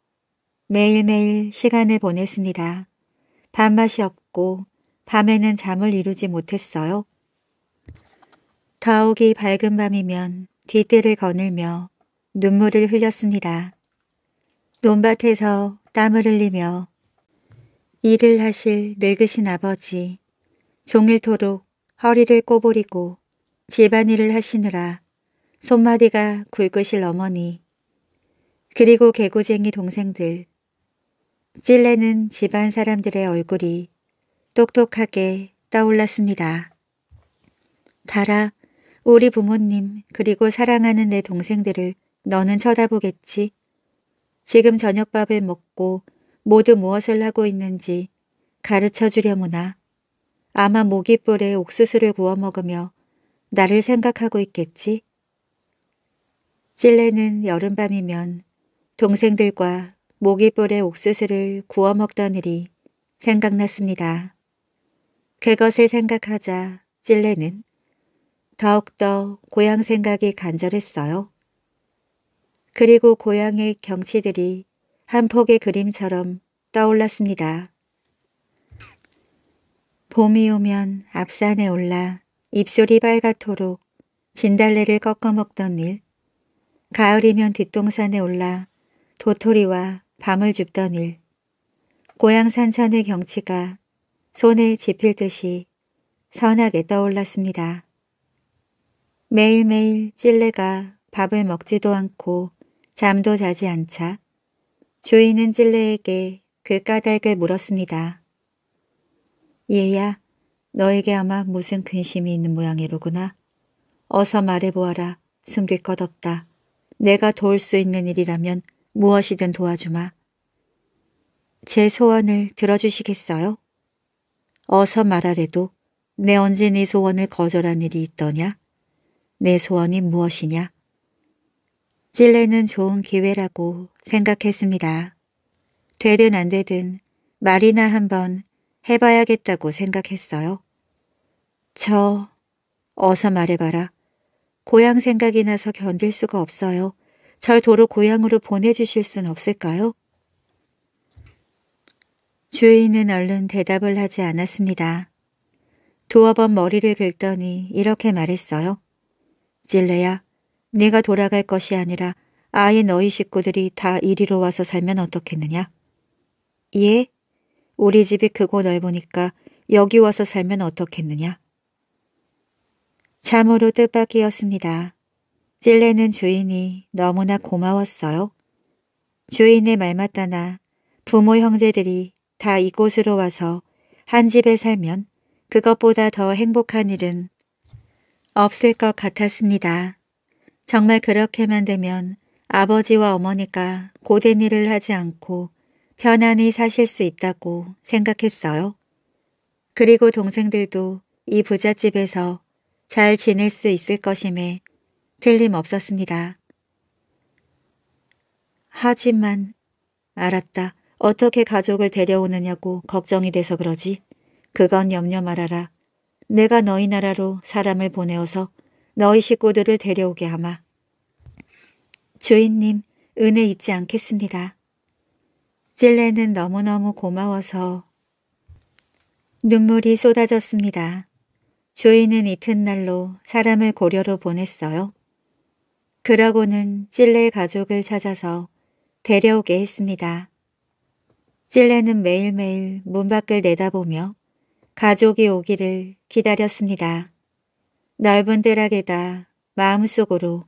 매일매일 시간을 보냈습니다. 밥맛이 없고 잤고 밤에는 잠을 이루지 못했어요. 더욱이 밝은 밤이면 뒷뜰을 거늘며 눈물을 흘렸습니다. 논밭에서 땀을 흘리며 일을 하실 늙으신 아버지 종일토록 허리를 꼬부리고 집안일을 하시느라 손마디가 굵으실 어머니 그리고 개구쟁이 동생들 찔레는 집안 사람들의 얼굴이 똑똑하게 떠올랐습니다. 달아, 우리 부모님 그리고 사랑하는 내 동생들을 너는 쳐다보겠지. 지금 저녁밥을 먹고 모두 무엇을 하고 있는지 가르쳐 주려무나 아마 모깃불에 옥수수를 구워 먹으며 나를 생각하고 있겠지. 찔레는 여름밤이면 동생들과 모깃불에 옥수수를 구워 먹던 일이 생각났습니다. 그것을 생각하자 찔레는 더욱더 고향 생각이 간절했어요. 그리고 고향의 경치들이 한 폭의 그림처럼 떠올랐습니다. 봄이 오면 앞산에 올라 입술이 빨갛도록 진달래를 꺾어 먹던 일, 가을이면 뒷동산에 올라 도토리와 밤을 줍던 일, 고향 산천의 경치가 손에지힐듯이 선하게 떠올랐습니다. 매일매일 찔레가 밥을 먹지도 않고 잠도 자지 않자 주인은 찔레에게 그 까닭을 물었습니다. 얘야, 너에게 아마 무슨 근심이 있는 모양이로구나. 어서 말해보아라. 숨길 것 없다. 내가 도울 수 있는 일이라면 무엇이든 도와주마. 제 소원을 들어주시겠어요? 어서 말하래도 내 언제 네 소원을 거절한 일이 있더냐? 내 소원이 무엇이냐? 찔레는 좋은 기회라고 생각했습니다. 되든 안 되든 말이나 한번 해봐야겠다고 생각했어요. 저 어서 말해봐라. 고향 생각이 나서 견딜 수가 없어요. 절 도로 고향으로 보내주실 순 없을까요? 주인은 얼른 대답을 하지 않았습니다. 두어 번 머리를 긁더니 이렇게 말했어요. 찔레야, 네가 돌아갈 것이 아니라 아예 너희 식구들이 다 이리로 와서 살면 어떻겠느냐? 예, 우리 집이 크고 넓으니까 여기 와서 살면 어떻겠느냐? 참으로 뜻밖이었습니다. 찔레는 주인이 너무나 고마웠어요. 주인의 말마따나 부모 형제들이 다 이곳으로 와서 한 집에 살면 그것보다 더 행복한 일은 없을 것 같았습니다. 정말 그렇게만 되면 아버지와 어머니가 고된 일을 하지 않고 편안히 사실 수 있다고 생각했어요. 그리고 동생들도 이 부잣집에서 잘 지낼 수 있을 것임에 틀림없었습니다. 하지만 알았다. 어떻게 가족을 데려오느냐고 걱정이 돼서 그러지. 그건 염려 말아라. 내가 너희 나라로 사람을 보내어서 너희 식구들을 데려오게 하마. 주인님, 은혜 잊지 않겠습니다. 찔레는 너무너무 고마워서 눈물이 쏟아졌습니다. 주인은 이튿날로 사람을 고려로 보냈어요. 그러고는 찔레 가족을 찾아서 데려오게 했습니다. 찔레는 매일매일 문 밖을 내다보며 가족이 오기를 기다렸습니다. 넓은 드락에다 마음속으로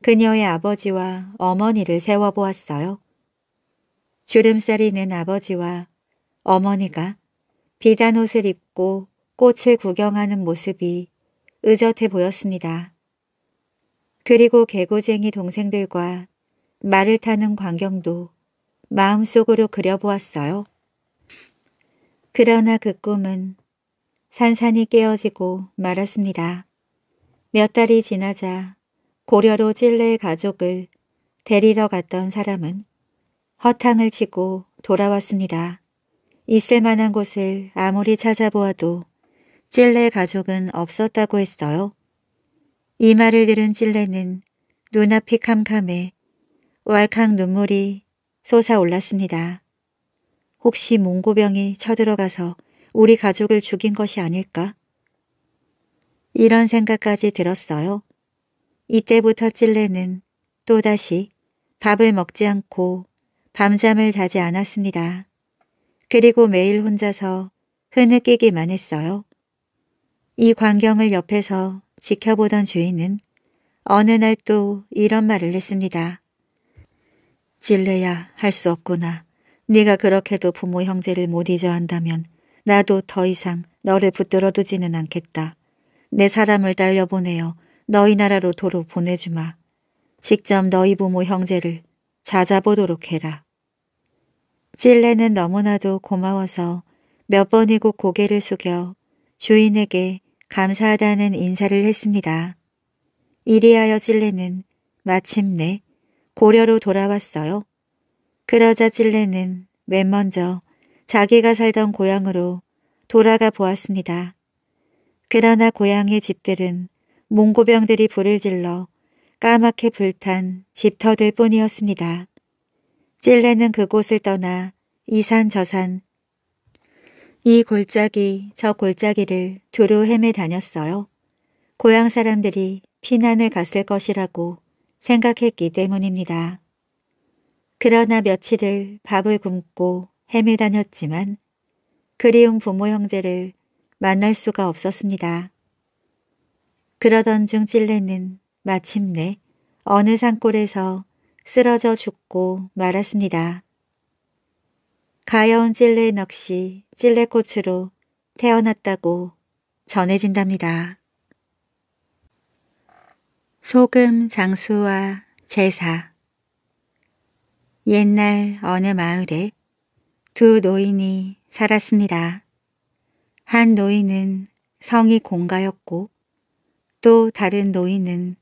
그녀의 아버지와 어머니를 세워보았어요. 주름살이 는 아버지와 어머니가 비단 옷을 입고 꽃을 구경하는 모습이 의젓해 보였습니다. 그리고 개고쟁이 동생들과 말을 타는 광경도 마음속으로 그려보았어요. 그러나 그 꿈은 산산이 깨어지고 말았습니다. 몇 달이 지나자 고려로 찔레 의 가족을 데리러 갔던 사람은 허탕을 치고 돌아왔습니다. 있을 만한 곳을 아무리 찾아보아도 찔레 의 가족은 없었다고 했어요. 이 말을 들은 찔레는 눈앞이 캄캄해 왈칵 눈물이 솟아올랐습니다. 혹시 몽고병이 쳐들어가서 우리 가족을 죽인 것이 아닐까? 이런 생각까지 들었어요. 이때부터 찔레는 또다시 밥을 먹지 않고 밤잠을 자지 않았습니다. 그리고 매일 혼자서 흐느끼기만 했어요. 이 광경을 옆에서 지켜보던 주인은 어느 날 또 이런 말을 했습니다. 찔레야 할 수 없구나. 네가 그렇게도 부모 형제를 못 잊어 한다면 나도 더 이상 너를 붙들어 두지는 않겠다. 내 사람을 딸려보내어 너희 나라로 도로 보내주마. 직접 너희 부모 형제를 찾아보도록 해라. 찔레는 너무나도 고마워서 몇 번이고 고개를 숙여 주인에게 감사하다는 인사를 했습니다. 이리하여 찔레는 마침내 고려로 돌아왔어요. 그러자 찔레는 맨 먼저 자기가 살던 고향으로 돌아가 보았습니다. 그러나 고향의 집들은 몽고병들이 불을 질러 까맣게 불탄 집터들 뿐이었습니다. 찔레는 그곳을 떠나 이산 저산 이 골짜기 저 골짜기를 두루 헤매 다녔어요. 고향 사람들이 피난을 갔을 것이라고 생각했기 때문입니다. 그러나 며칠을 밥을 굶고 헤매 다녔지만 그리운 부모 형제를 만날 수가 없었습니다. 그러던 중 찔레는 마침내 어느 산골에서 쓰러져 죽고 말았습니다. 가여운 찔레 넋이 찔레꽃으로 태어났다고 전해진답니다. 소금 장수와 제사 옛날 어느 마을에 두 노인이 살았습니다. 한 노인은 성이 공가였고 또 다른 노인은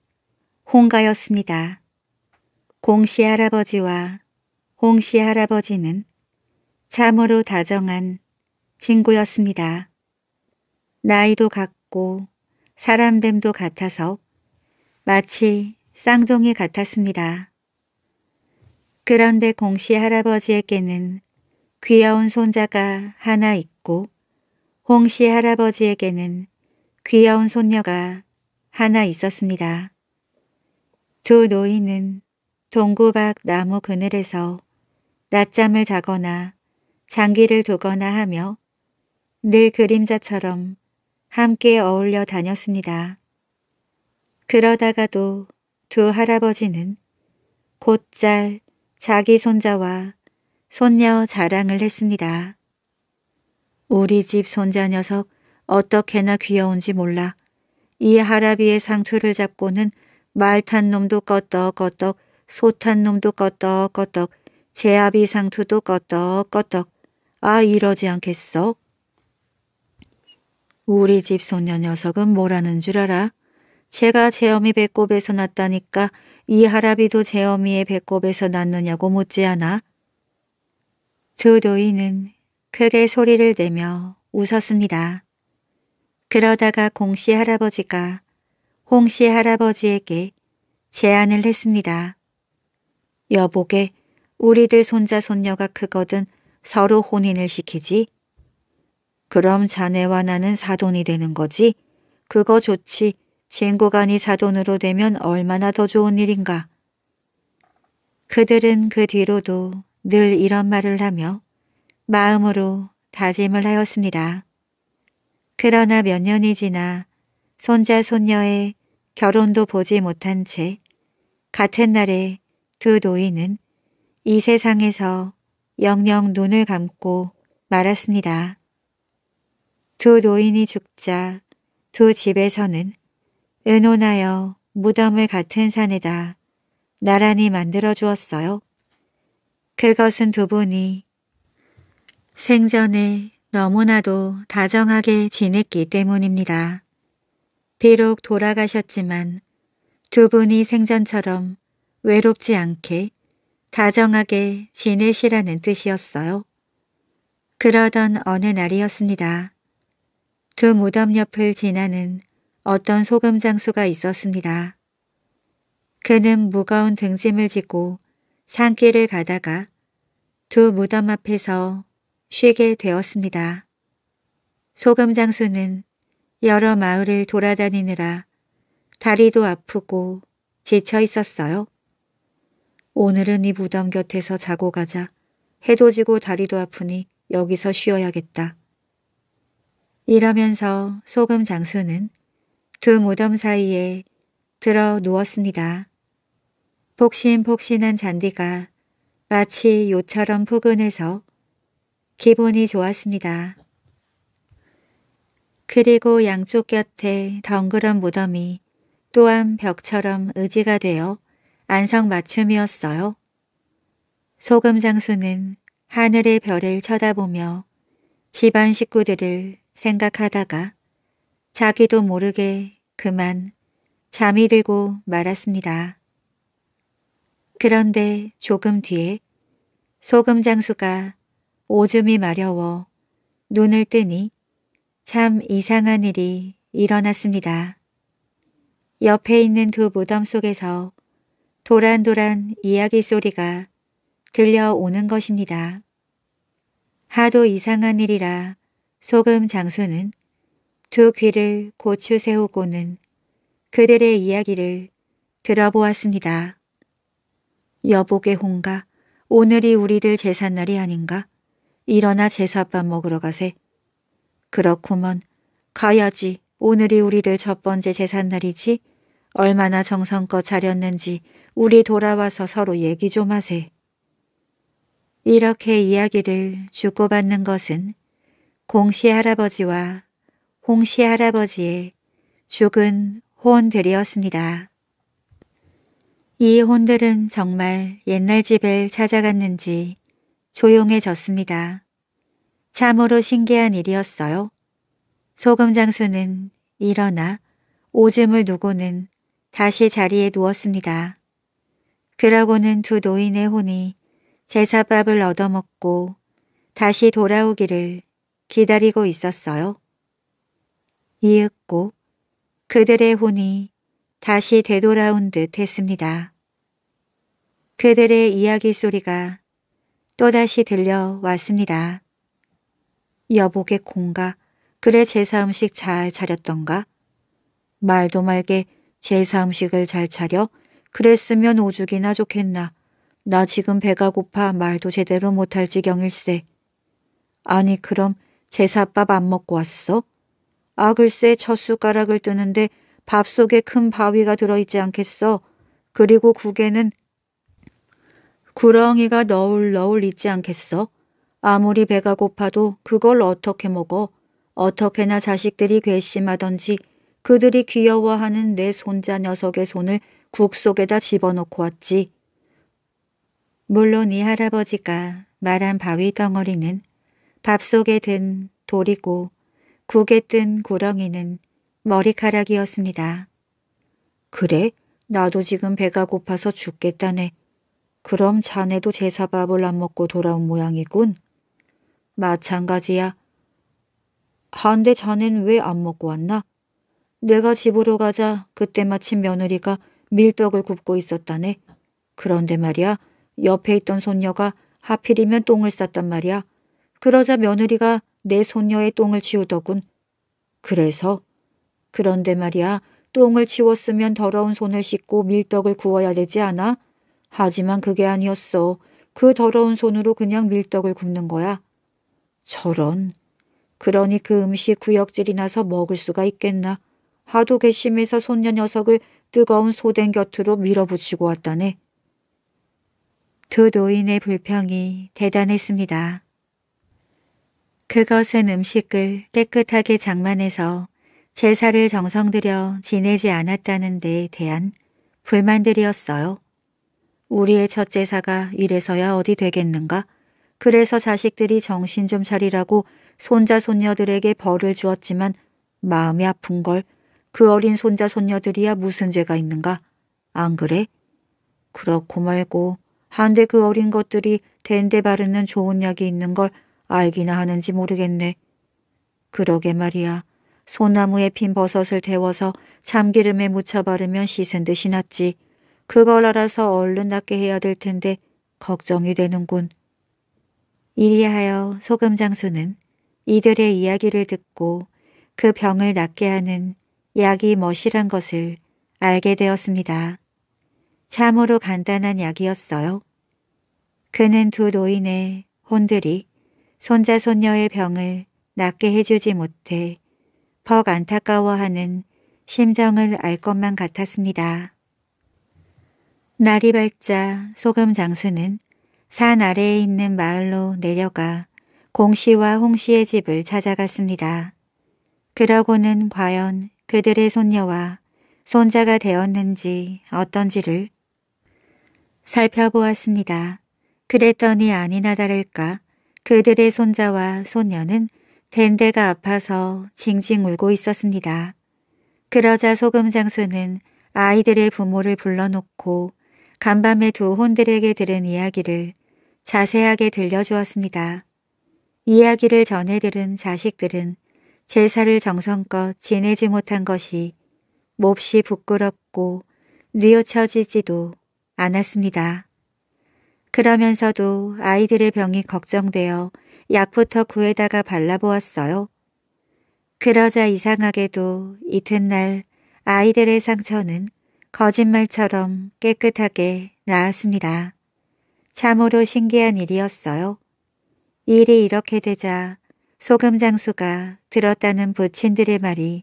홍가였습니다. 공씨 할아버지와 홍씨 할아버지는 참으로 다정한 친구였습니다. 나이도 같고 사람됨도 같아서 마치 쌍둥이 같았습니다. 그런데 공시 할아버지에게는 귀여운 손자가 하나 있고 홍시 할아버지에게는 귀여운 손녀가 하나 있었습니다. 두 노인은 동구 밖 나무 그늘에서 낮잠을 자거나 장기를 두거나 하며 늘 그림자처럼 함께 어울려 다녔습니다. 그러다가도 두 할아버지는 곧잘 자기 손자와 손녀 자랑을 했습니다. 우리 집 손자 녀석 어떻게나 귀여운지 몰라. 이 하라비의 상투를 잡고는 말 탄 놈도 껐덕껐덕, 소탄 놈도 껐덕껐덕, 제아비 상투도 껐덕껐덕. 아 이러지 않겠어? 우리 집 손녀 녀석은 뭐라는 줄 알아? 제가 제어미 배꼽에서 났다니까 이 할아비도 제어미의 배꼽에서 났느냐고 묻지않아. 두 노인은 크게 소리를 내며 웃었습니다. 그러다가 공씨 할아버지가 홍씨 할아버지에게 제안을 했습니다. 여보게 우리들 손자 손녀가 크거든 서로 혼인을 시키지. 그럼 자네와 나는 사돈이 되는 거지? 그거 좋지. 친구간이 사돈으로 되면 얼마나 더 좋은 일인가. 그들은 그 뒤로도 늘 이런 말을 하며 마음으로 다짐을 하였습니다. 그러나 몇 년이 지나 손자 손녀의 결혼도 보지 못한 채 같은 날에 두 노인은 이 세상에서 영영 눈을 감고 말았습니다. 두 노인이 죽자 두 집에서는 은혼하여 무덤을 같은 산에다 나란히 만들어 주었어요. 그것은 두 분이 생전에 너무나도 다정하게 지냈기 때문입니다. 비록 돌아가셨지만 두 분이 생전처럼 외롭지 않게 다정하게 지내시라는 뜻이었어요. 그러던 어느 날이었습니다. 두 무덤 옆을 지나는 어떤 소금 장수가 있었습니다. 그는 무거운 등짐을 짓고 산길을 가다가 두 무덤 앞에서 쉬게 되었습니다. 소금 장수는 여러 마을을 돌아다니느라 다리도 아프고 지쳐 있었어요. 오늘은 이 무덤 곁에서 자고 가자. 해도 지고 다리도 아프니 여기서 쉬어야겠다. 이러면서 소금 장수는 두 무덤 사이에 들어 누웠습니다. 폭신폭신한 잔디가 마치 요처럼 푸근해서 기분이 좋았습니다. 그리고 양쪽 곁에 덩그런 무덤이 또한 벽처럼 의지가 되어 안성맞춤이었어요. 소금 장수는 하늘의 별을 쳐다보며 집안 식구들을 생각하다가 자기도 모르게 그만 잠이 들고 말았습니다. 그런데 조금 뒤에 소금 장수가 오줌이 마려워 눈을 뜨니 참 이상한 일이 일어났습니다. 옆에 있는 두 무덤 속에서 도란도란 이야기 소리가 들려오는 것입니다. 하도 이상한 일이라 소금 장수는 두 귀를 고추 세우고는 그들의 이야기를 들어보았습니다. 여보게 홍가, 오늘이 우리들 제삿날이 아닌가? 일어나 제삿밥 먹으러 가세. 그렇구먼. 가야지. 오늘이 우리들 첫 번째 제삿날이지. 얼마나 정성껏 차렸는지 우리 돌아와서 서로 얘기 좀 하세. 이렇게 이야기를 주고받는 것은 공시 할아버지와 홍시 할아버지의 죽은 혼들이었습니다. 이 혼들은 정말 옛날 집을 찾아갔는지 조용해졌습니다. 참으로 신기한 일이었어요. 소금 장수는 일어나 오줌을 누고는 다시 자리에 누웠습니다. 그러고는 두 노인의 혼이 제사밥을 얻어먹고 다시 돌아오기를 기다리고 있었어요. 이윽고 그들의 혼이 다시 되돌아온 듯 했습니다. 그들의 이야기 소리가 또다시 들려왔습니다. 여보게 공가 그래 제사 음식 잘 차렸던가? 말도 말게 제사 음식을 잘 차려? 그랬으면 오죽이나 좋겠나. 나 지금 배가 고파 말도 제대로 못할 지경일세. 아니 그럼 제사밥 안 먹고 왔어? 아 글쎄 첫 숟가락을 뜨는데 밥 속에 큰 바위가 들어있지 않겠어. 그리고 국에는 구렁이가 너울너울 있지 않겠어. 아무리 배가 고파도 그걸 어떻게 먹어. 어떻게나 자식들이 괘씸하던지 그들이 귀여워하는 내 손자 녀석의 손을 국 속에다 집어넣고 왔지. 물론 이 할아버지가 말한 바위 덩어리는 밥 속에 든 돌이고 국에 뜬 고렁이는 머리카락이었습니다. 그래? 나도 지금 배가 고파서 죽겠다네. 그럼 자네도 제사밥을 안 먹고 돌아온 모양이군. 마찬가지야. 한데 자넨 왜 안 먹고 왔나? 내가 집으로 가자 그때 마침 며느리가 밀떡을 굽고 있었다네. 그런데 말이야 옆에 있던 손녀가 하필이면 똥을 쌌단 말이야. 그러자 며느리가 내 손녀의 똥을 치우더군. 그래서? 그런데 말이야 똥을 치웠으면 더러운 손을 씻고 밀떡을 구워야 되지 않아? 하지만 그게 아니었어. 그 더러운 손으로 그냥 밀떡을 굽는 거야. 저런. 그러니 그 음식 구역질이 나서 먹을 수가 있겠나. 하도 괘씸해서 손녀 녀석을 뜨거운 소된 곁으로 밀어붙이고 왔다네. 두 노인의 불평이 대단했습니다. 그것은 음식을 깨끗하게 장만해서 제사를 정성들여 지내지 않았다는 데에 대한 불만들이었어요. 우리의 첫 제사가 이래서야 어디 되겠는가? 그래서 자식들이 정신 좀 차리라고 손자 손녀들에게 벌을 주었지만 마음이 아픈 걸 그 어린 손자 손녀들이야 무슨 죄가 있는가? 안 그래? 그렇고 말고 한데 그 어린 것들이 된데 바르는 좋은 약이 있는 걸 알기나 하는지 모르겠네. 그러게 말이야. 소나무에 핀 버섯을 데워서 참기름에 묻혀 바르면 씻은 듯이 낫지. 그걸 알아서 얼른 낫게 해야 될 텐데 걱정이 되는군. 이리하여 소금장수는 이들의 이야기를 듣고 그 병을 낫게 하는 약이 멋이란 것을 알게 되었습니다. 참으로 간단한 약이었어요. 그는 두 노인의 혼들이 손자 손녀의 병을 낫게 해주지 못해 퍽 안타까워하는 심정을 알 것만 같았습니다. 날이 밝자 소금 장수는 산 아래에 있는 마을로 내려가 공씨와 홍씨의 집을 찾아갔습니다. 그러고는 과연 그들의 손녀와 손자가 되었는지 어떤지를 살펴보았습니다. 그랬더니 아니나 다를까 그들의 손자와 손녀는 댄데가 아파서 징징 울고 있었습니다. 그러자 소금 장수는 아이들의 부모를 불러놓고 간밤에 두 혼들에게 들은 이야기를 자세하게 들려주었습니다. 이야기를 전해 들은 자식들은 제사를 정성껏 지내지 못한 것이 몹시 부끄럽고 뉘우쳐지지도 않았습니다. 그러면서도 아이들의 병이 걱정되어 약부터 구해다가 발라보았어요. 그러자 이상하게도 이튿날 아이들의 상처는 거짓말처럼 깨끗하게 나았습니다. 참으로 신기한 일이었어요. 일이 이렇게 되자 소금 장수가 들었다는 부친들의 말이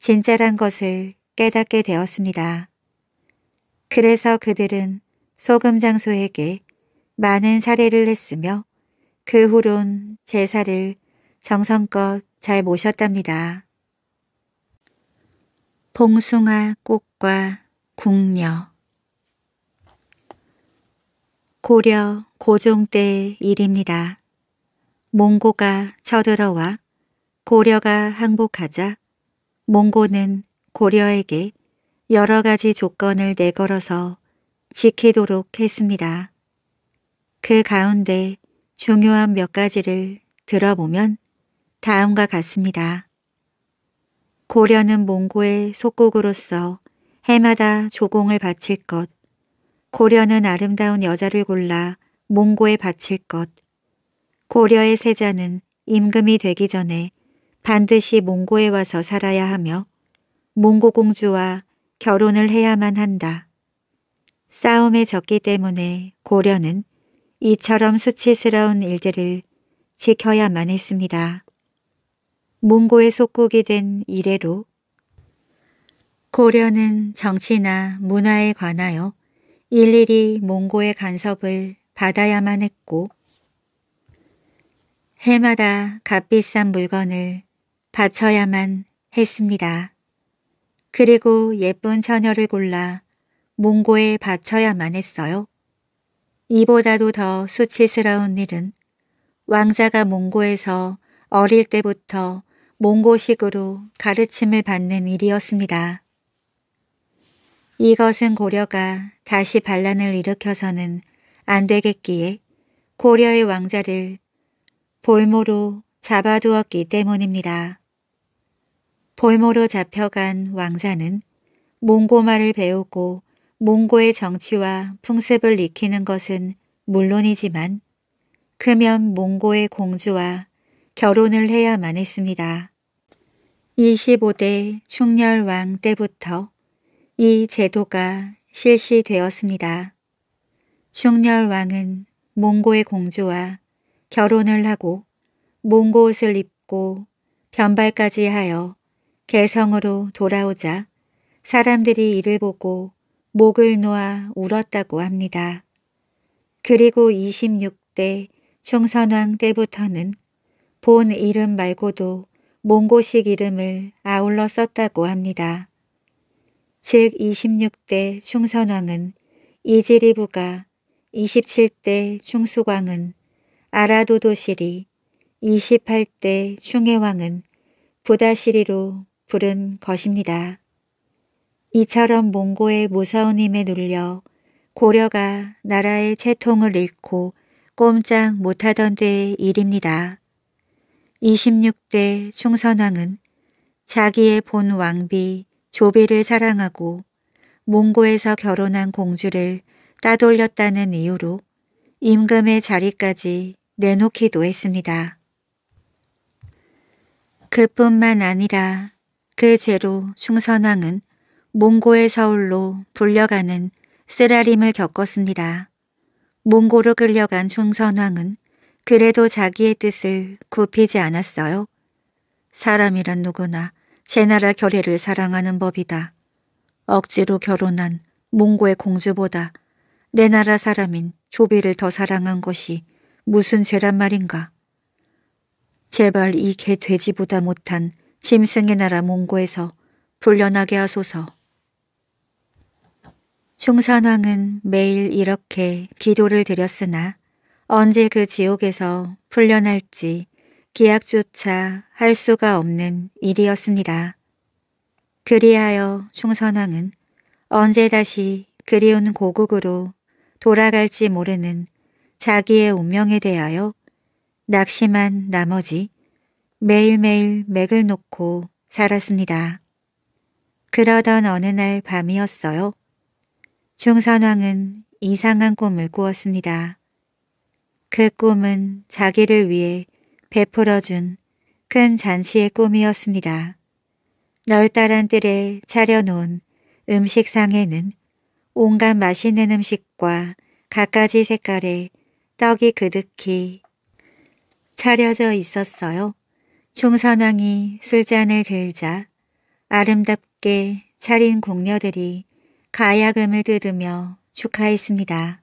진짜란 것을 깨닫게 되었습니다. 그래서 그들은 소금 장소에게 많은 사례를 했으며 그 후론 제사를 정성껏 잘 모셨답니다. 봉숭아 꽃과 궁녀 고려 고종 때의 일입니다. 몽고가 쳐들어와 고려가 항복하자 몽고는 고려에게 여러 가지 조건을 내걸어서 지키도록 했습니다. 그 가운데 중요한 몇 가지를 들어보면 다음과 같습니다. 고려는 몽고의 속국으로서 해마다 조공을 바칠 것, 고려는 아름다운 여자를 골라 몽고에 바칠 것, 고려의 세자는 임금이 되기 전에 반드시 몽고에 와서 살아야 하며 몽고 공주와 결혼을 해야만 한다. 싸움에 졌기 때문에 고려는 이처럼 수치스러운 일들을 지켜야만 했습니다. 몽고의 속국이 된 이래로 고려는 정치나 문화에 관하여 일일이 몽고의 간섭을 받아야만 했고 해마다 값비싼 물건을 바쳐야만 했습니다. 그리고 예쁜 처녀를 골라 몽고에 바쳐야만 했어요. 이보다도 더 수치스러운 일은 왕자가 몽고에서 어릴 때부터 몽고식으로 가르침을 받는 일이었습니다. 이것은 고려가 다시 반란을 일으켜서는 안 되겠기에 고려의 왕자를 볼모로 잡아두었기 때문입니다. 볼모로 잡혀간 왕자는 몽고말을 배우고 몽고의 정치와 풍습을 익히는 것은 물론이지만 크면 몽고의 공주와 결혼을 해야만 했습니다. 25대 충렬왕 때부터 이 제도가 실시되었습니다. 충렬왕은 몽고의 공주와 결혼을 하고 몽고 옷을 입고 변발까지 하여 개성으로 돌아오자 사람들이 이를 보고 목을 놓아 울었다고 합니다. 그리고 26대 충선왕 때부터는 본 이름 말고도 몽고식 이름을 아울러 썼다고 합니다. 즉 26대 충선왕은 이지리부가 27대 충수광은 아라도도시리 28대 충해왕은 부다시리로 부른 것입니다. 이처럼 몽고의 무서운 힘에 눌려 고려가 나라의 채통을 잃고 꼼짝 못하던 때의 일입니다. 26대 충선왕은 자기의 본 왕비 조비를 사랑하고 몽고에서 결혼한 공주를 따돌렸다는 이유로 임금의 자리까지 내놓기도 했습니다. 그뿐만 아니라 그 죄로 충선왕은 몽고의 서울로 불려가는 쓰라림을 겪었습니다. 몽고로 끌려간 중선왕은 그래도 자기의 뜻을 굽히지 않았어요. 사람이란 누구나 제 나라 결혜를 사랑하는 법이다. 억지로 결혼한 몽고의 공주보다 내 나라 사람인 조비를 더 사랑한 것이 무슨 죄란 말인가. 제발 이 개 돼지보다 못한 짐승의 나라 몽고에서 불려나게 하소서. 충선왕은 매일 이렇게 기도를 드렸으나 언제 그 지옥에서 풀려날지 기약조차 할 수가 없는 일이었습니다. 그리하여 충선왕은 언제 다시 그리운 고국으로 돌아갈지 모르는 자기의 운명에 대하여 낙심한 나머지 매일매일 맥을 놓고 살았습니다. 그러던 어느 날 밤이었어요. 중선왕은 이상한 꿈을 꾸었습니다. 그 꿈은 자기를 위해 베풀어준 큰 잔치의 꿈이었습니다. 널따란 뜰에 차려놓은 음식상에는 온갖 맛있는 음식과 갖가지 색깔의 떡이 그득히 차려져 있었어요. 중선왕이 술잔을 들자 아름답게 차린 공녀들이 가야금을 뜯으며 축하했습니다.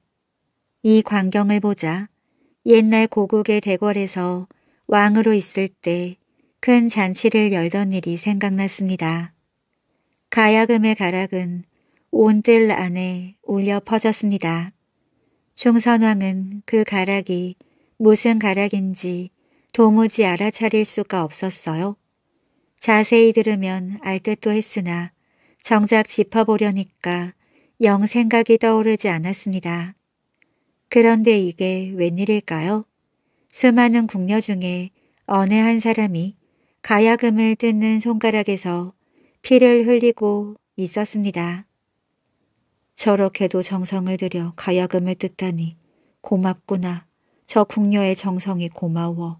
이 광경을 보자 옛날 고국의 대궐에서 왕으로 있을 때 큰 잔치를 열던 일이 생각났습니다. 가야금의 가락은 온뜰 안에 울려 퍼졌습니다. 충선왕은 그 가락이 무슨 가락인지 도무지 알아차릴 수가 없었어요. 자세히 들으면 알 듯도 했으나 정작 짚어보려니까 영 생각이 떠오르지 않았습니다. 그런데 이게 웬일일까요? 수많은 궁녀 중에 어느 한 사람이 가야금을 뜯는 손가락에서 피를 흘리고 있었습니다. 저렇게도 정성을 들여 가야금을 뜯다니 고맙구나. 저 궁녀의 정성이 고마워.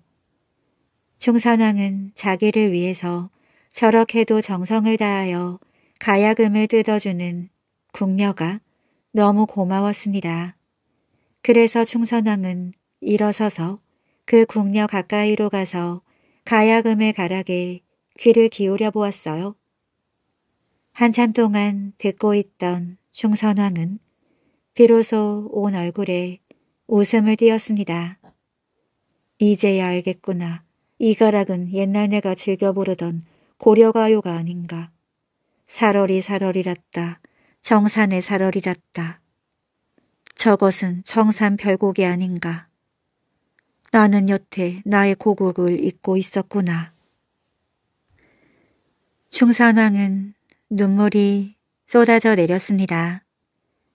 중산왕은 자기를 위해서 저렇게도 정성을 다하여 가야금을 뜯어주는 궁녀가 너무 고마웠습니다. 그래서 충선왕은 일어서서 그 궁녀 가까이로 가서 가야금의 가락에 귀를 기울여 보았어요. 한참 동안 듣고 있던 충선왕은 비로소 온 얼굴에 웃음을 띄었습니다. 이제야 알겠구나. 이 가락은 옛날 내가 즐겨 부르던 고려가요가 아닌가. 사러리사러리랐다 정산의 사러리랐다 저것은 정산 별곡이 아닌가. 나는 여태 나의 고국을 잊고 있었구나. 중산왕은 눈물이 쏟아져 내렸습니다.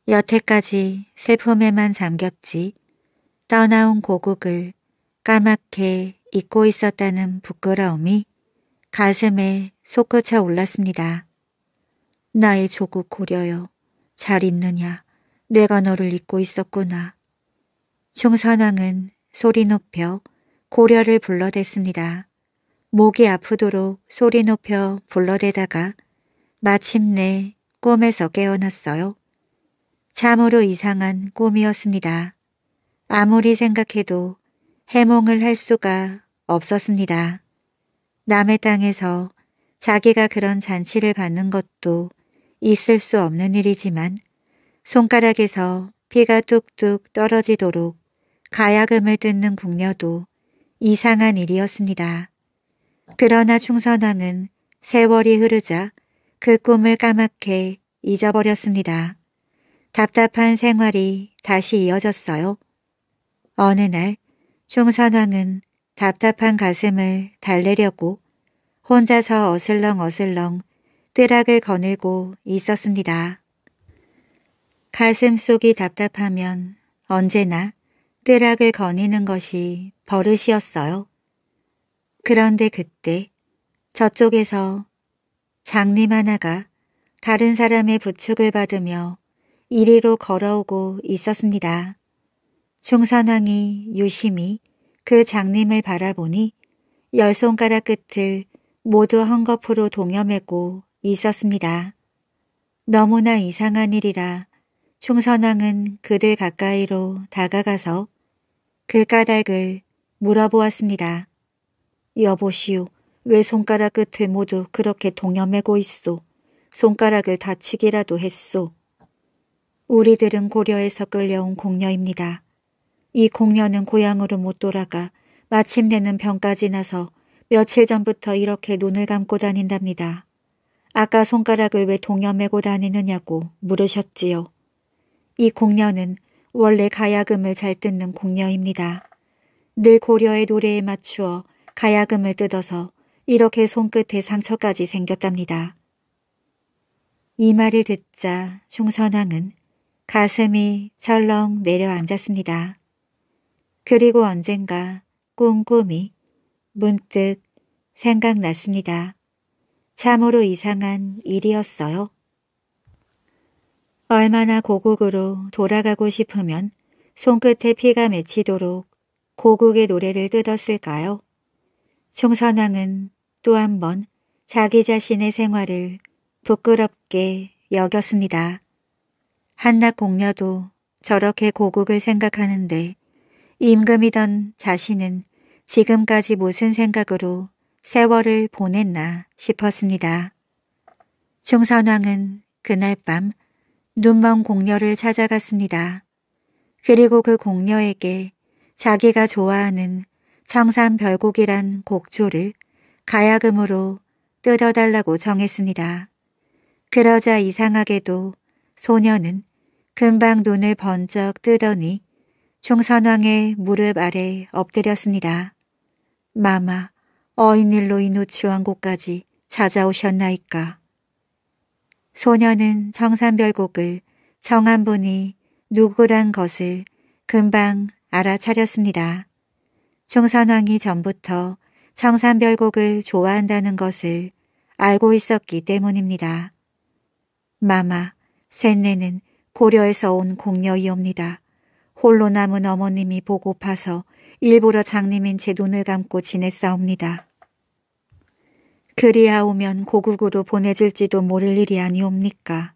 여태까지 슬픔에만 잠겼지 떠나온 고국을 까맣게 잊고 있었다는 부끄러움이 가슴에 솟구쳐 올랐습니다. 나의 조국 고려여 잘 있느냐 내가 너를 잊고 있었구나. 중선왕은 소리 높여 고려를 불러댔습니다. 목이 아프도록 소리 높여 불러대다가 마침내 꿈에서 깨어났어요. 참으로 이상한 꿈이었습니다. 아무리 생각해도 해몽을 할 수가 없었습니다. 남의 땅에서 자기가 그런 잔치를 받는 것도 있을 수 없는 일이지만 손가락에서 피가 뚝뚝 떨어지도록 가야금을 듣는 궁녀도 이상한 일이었습니다. 그러나 충선왕은 세월이 흐르자 그 꿈을 까맣게 잊어버렸습니다. 답답한 생활이 다시 이어졌어요. 어느 날 충선왕은 답답한 가슴을 달래려고 혼자서 어슬렁어슬렁 뜨락을거늘고 있었습니다. 가슴 속이 답답하면 언제나 뜨락을 거니는 것이 버릇이었어요. 그런데 그때 저쪽에서 장님 하나가 다른 사람의 부축을 받으며 이리로 걸어오고 있었습니다. 중선왕이 유심히 그 장님을 바라보니 열 손가락 끝을 모두 헝겊으로 동여매고 있었습니다. 너무나 이상한 일이라 충선왕은 그들 가까이로 다가가서 그 까닭을 물어보았습니다. 여보시오, 왜 손가락 끝을 모두 그렇게 동여매고 있소? 손가락을 다치기라도 했소? 우리들은 고려에서 끌려온 공녀입니다. 이 공녀는 고향으로 못 돌아가 마침내는 병까지 나서 며칠 전부터 이렇게 눈을 감고 다닌답니다. 아까 손가락을 왜 동여매고 다니느냐고 물으셨지요. 이 공녀는 원래 가야금을 잘 뜯는 공녀입니다. 늘 고려의 노래에 맞추어 가야금을 뜯어서 이렇게 손끝에 상처까지 생겼답니다. 이 말을 듣자 충선왕은 가슴이 철렁 내려앉았습니다. 그리고 언젠가 꼼꼼히 문득 생각났습니다. 참으로 이상한 일이었어요. 얼마나 고국으로 돌아가고 싶으면 손끝에 피가 맺히도록 고국의 노래를 뜯었을까요? 충선왕은 또 한번 자기 자신의 생활을 부끄럽게 여겼습니다. 한낱 공녀도 저렇게 고국을 생각하는데 임금이던 자신은 지금까지 무슨 생각으로 세월을 보냈나 싶었습니다. 중선왕은 그날 밤 눈먼 공녀를 찾아갔습니다. 그리고 그 공녀에게 자기가 좋아하는 청산별곡이란 곡조를 가야금으로 뜯어달라고 정했습니다. 그러자 이상하게도 소녀는 금방 눈을 번쩍 뜨더니 중선왕의 무릎 아래 엎드렸습니다. 마마, 어인일로 이노치왕국까지 찾아오셨나이까. 소녀는 청산별곡을 정한 분이 누구란 것을 금방 알아차렸습니다. 중선왕이 전부터 청산별곡을 좋아한다는 것을 알고 있었기 때문입니다. 마마, 쇠내는 고려에서 온 공녀이옵니다. 홀로 남은 어머님이 보고파서 일부러 장님인 제 눈을 감고 지냈사옵니다. 그리하오면 고국으로 보내줄지도 모를 일이 아니옵니까?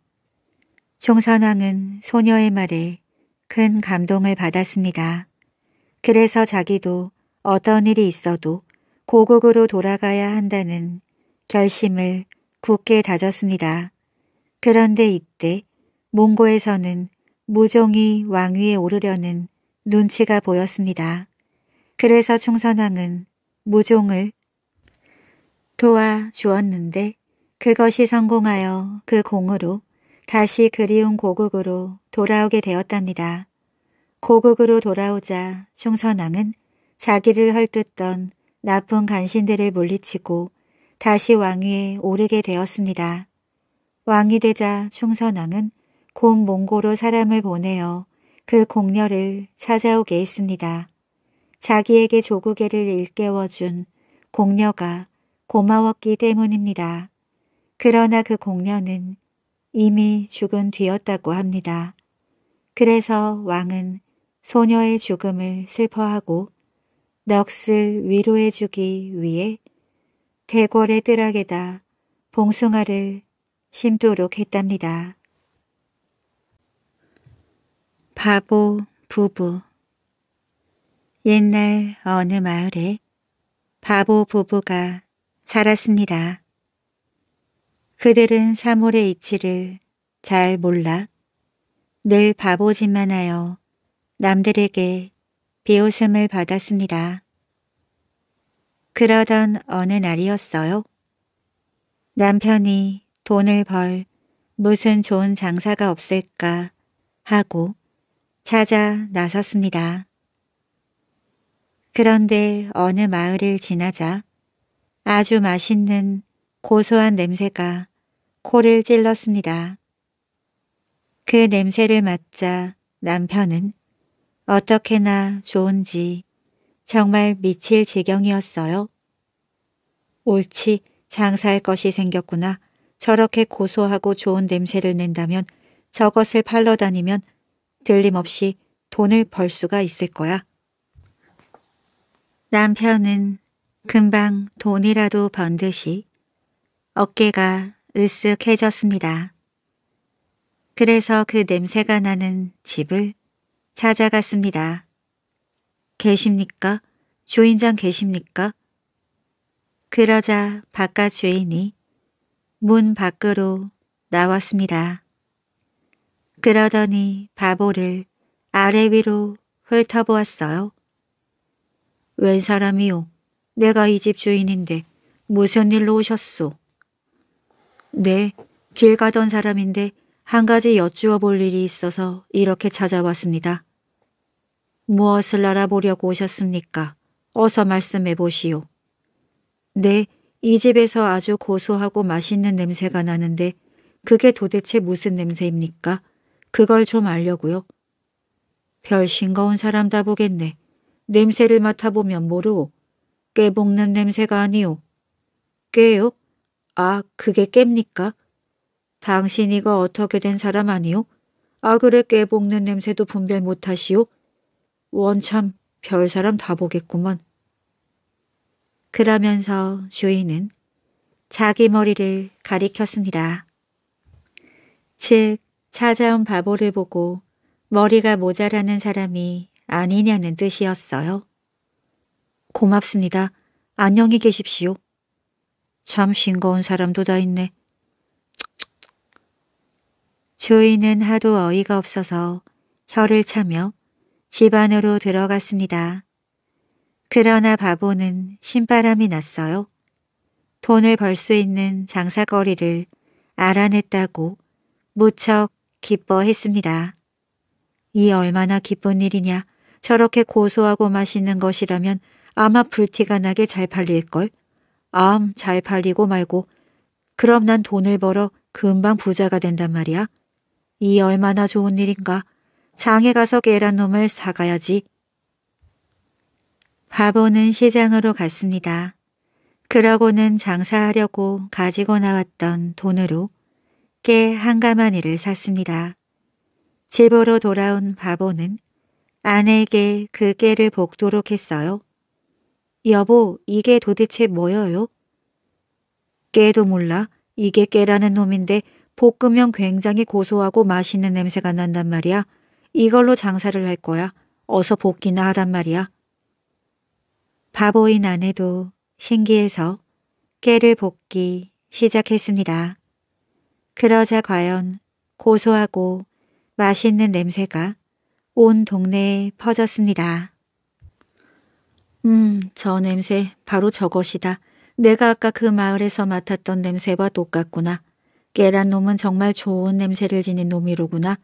종선왕은 소녀의 말에 큰 감동을 받았습니다. 그래서 자기도 어떤 일이 있어도 고국으로 돌아가야 한다는 결심을 굳게 다졌습니다. 그런데 이때 몽고에서는 무종이 왕위에 오르려는 눈치가 보였습니다. 그래서 충선왕은 무종을 도와주었는데 그것이 성공하여 그 공으로 다시 그리운 고국으로 돌아오게 되었답니다. 고국으로 돌아오자 충선왕은 자기를 헐뜯던 나쁜 간신들을 물리치고 다시 왕위에 오르게 되었습니다. 왕이 되자 충선왕은 곧 몽고로 사람을 보내어 그 공녀를 찾아오게 했습니다. 자기에게 조국애를 일깨워준 공녀가 고마웠기 때문입니다. 그러나 그 공녀는 이미 죽은 뒤였다고 합니다. 그래서 왕은 소녀의 죽음을 슬퍼하고 넋을 위로해주기 위해 대궐의 뜰락에다 봉숭아를 심도록 했답니다. 바보 부부 옛날 어느 마을에 바보 부부가 살았습니다. 그들은 사물의 이치를 잘 몰라 늘 바보짓만 하여 남들에게 비웃음을 받았습니다. 그러던 어느 날이었어요. 남편이 돈을 벌 무슨 좋은 장사가 없을까 하고 찾아 나섰습니다. 그런데 어느 마을을 지나자 아주 맛있는 고소한 냄새가 코를 찔렀습니다. 그 냄새를 맡자 남편은 어떻게나 좋은지 정말 미칠 지경이었어요. 옳지 장사할 것이 생겼구나. 저렇게 고소하고 좋은 냄새를 낸다면 저것을 팔러 다니면 들림없이 돈을 벌 수가 있을 거야. 남편은 금방 돈이라도 번 듯이 어깨가 으쓱해졌습니다. 그래서 그 냄새가 나는 집을 찾아갔습니다. 계십니까? 주인장 계십니까? 그러자 바깥 주인이 문 밖으로 나왔습니다. 그러더니 바보를 아래 위로 훑어보았어요. 웬 사람이요? 내가 이 집 주인인데 무슨 일로 오셨소? 네, 길 가던 사람인데 한 가지 여쭈어 볼 일이 있어서 이렇게 찾아왔습니다. 무엇을 알아보려고 오셨습니까? 어서 말씀해 보시오. 네, 이 집에서 아주 고소하고 맛있는 냄새가 나는데 그게 도대체 무슨 냄새입니까? 그걸 좀 알려고요. 별 싱거운 사람다 보겠네. 냄새를 맡아보면 모르깨 볶는 냄새가 아니오. 깨요? 아, 그게 깹니까? 당신이가 어떻게 된 사람 아니오? 아, 그래 깨 볶는 냄새도 분별 못하시오? 원참 별 사람 다 보겠구먼. 그러면서 쇼이는 자기 머리를 가리켰습니다. 즉, 찾아온 바보를 보고 머리가 모자라는 사람이 아니냐는 뜻이었어요. 고맙습니다. 안녕히 계십시오. 참 싱거운 사람도 다 있네. 조이는 하도 어이가 없어서 혀를 차며 집 안으로 들어갔습니다. 그러나 바보는 신바람이 났어요. 돈을 벌 수 있는 장사거리를 알아냈다고 무척 기뻐했습니다. 이 얼마나 기쁜 일이냐. 저렇게 고소하고 맛있는 것이라면 아마 불티가 나게 잘 팔릴걸. 암, 잘 팔리고 말고. 그럼 난 돈을 벌어 금방 부자가 된단 말이야. 이 얼마나 좋은 일인가. 장에 가서 계란 놈을 사가야지. 바보는 시장으로 갔습니다. 그러고는 장사하려고 가지고 나왔던 돈으로 깨 한가마니를 샀습니다. 집으로 돌아온 바보는 아내에게 그 깨를 볶도록 했어요. 여보, 이게 도대체 뭐여요? 깨도 몰라. 이게 깨라는 놈인데 볶으면 굉장히 고소하고 맛있는 냄새가 난단 말이야. 이걸로 장사를 할 거야. 어서 볶기나 하란 말이야. 바보인 아내도 신기해서 깨를 볶기 시작했습니다. 그러자 과연 고소하고 맛있는 냄새가 온 동네에 퍼졌습니다. 음, 저 냄새 바로 저것이다. 내가 아까 그 마을에서 맡았던 냄새와 똑같구나. 깨란 놈은 정말 좋은 냄새를 지닌 놈이로구나.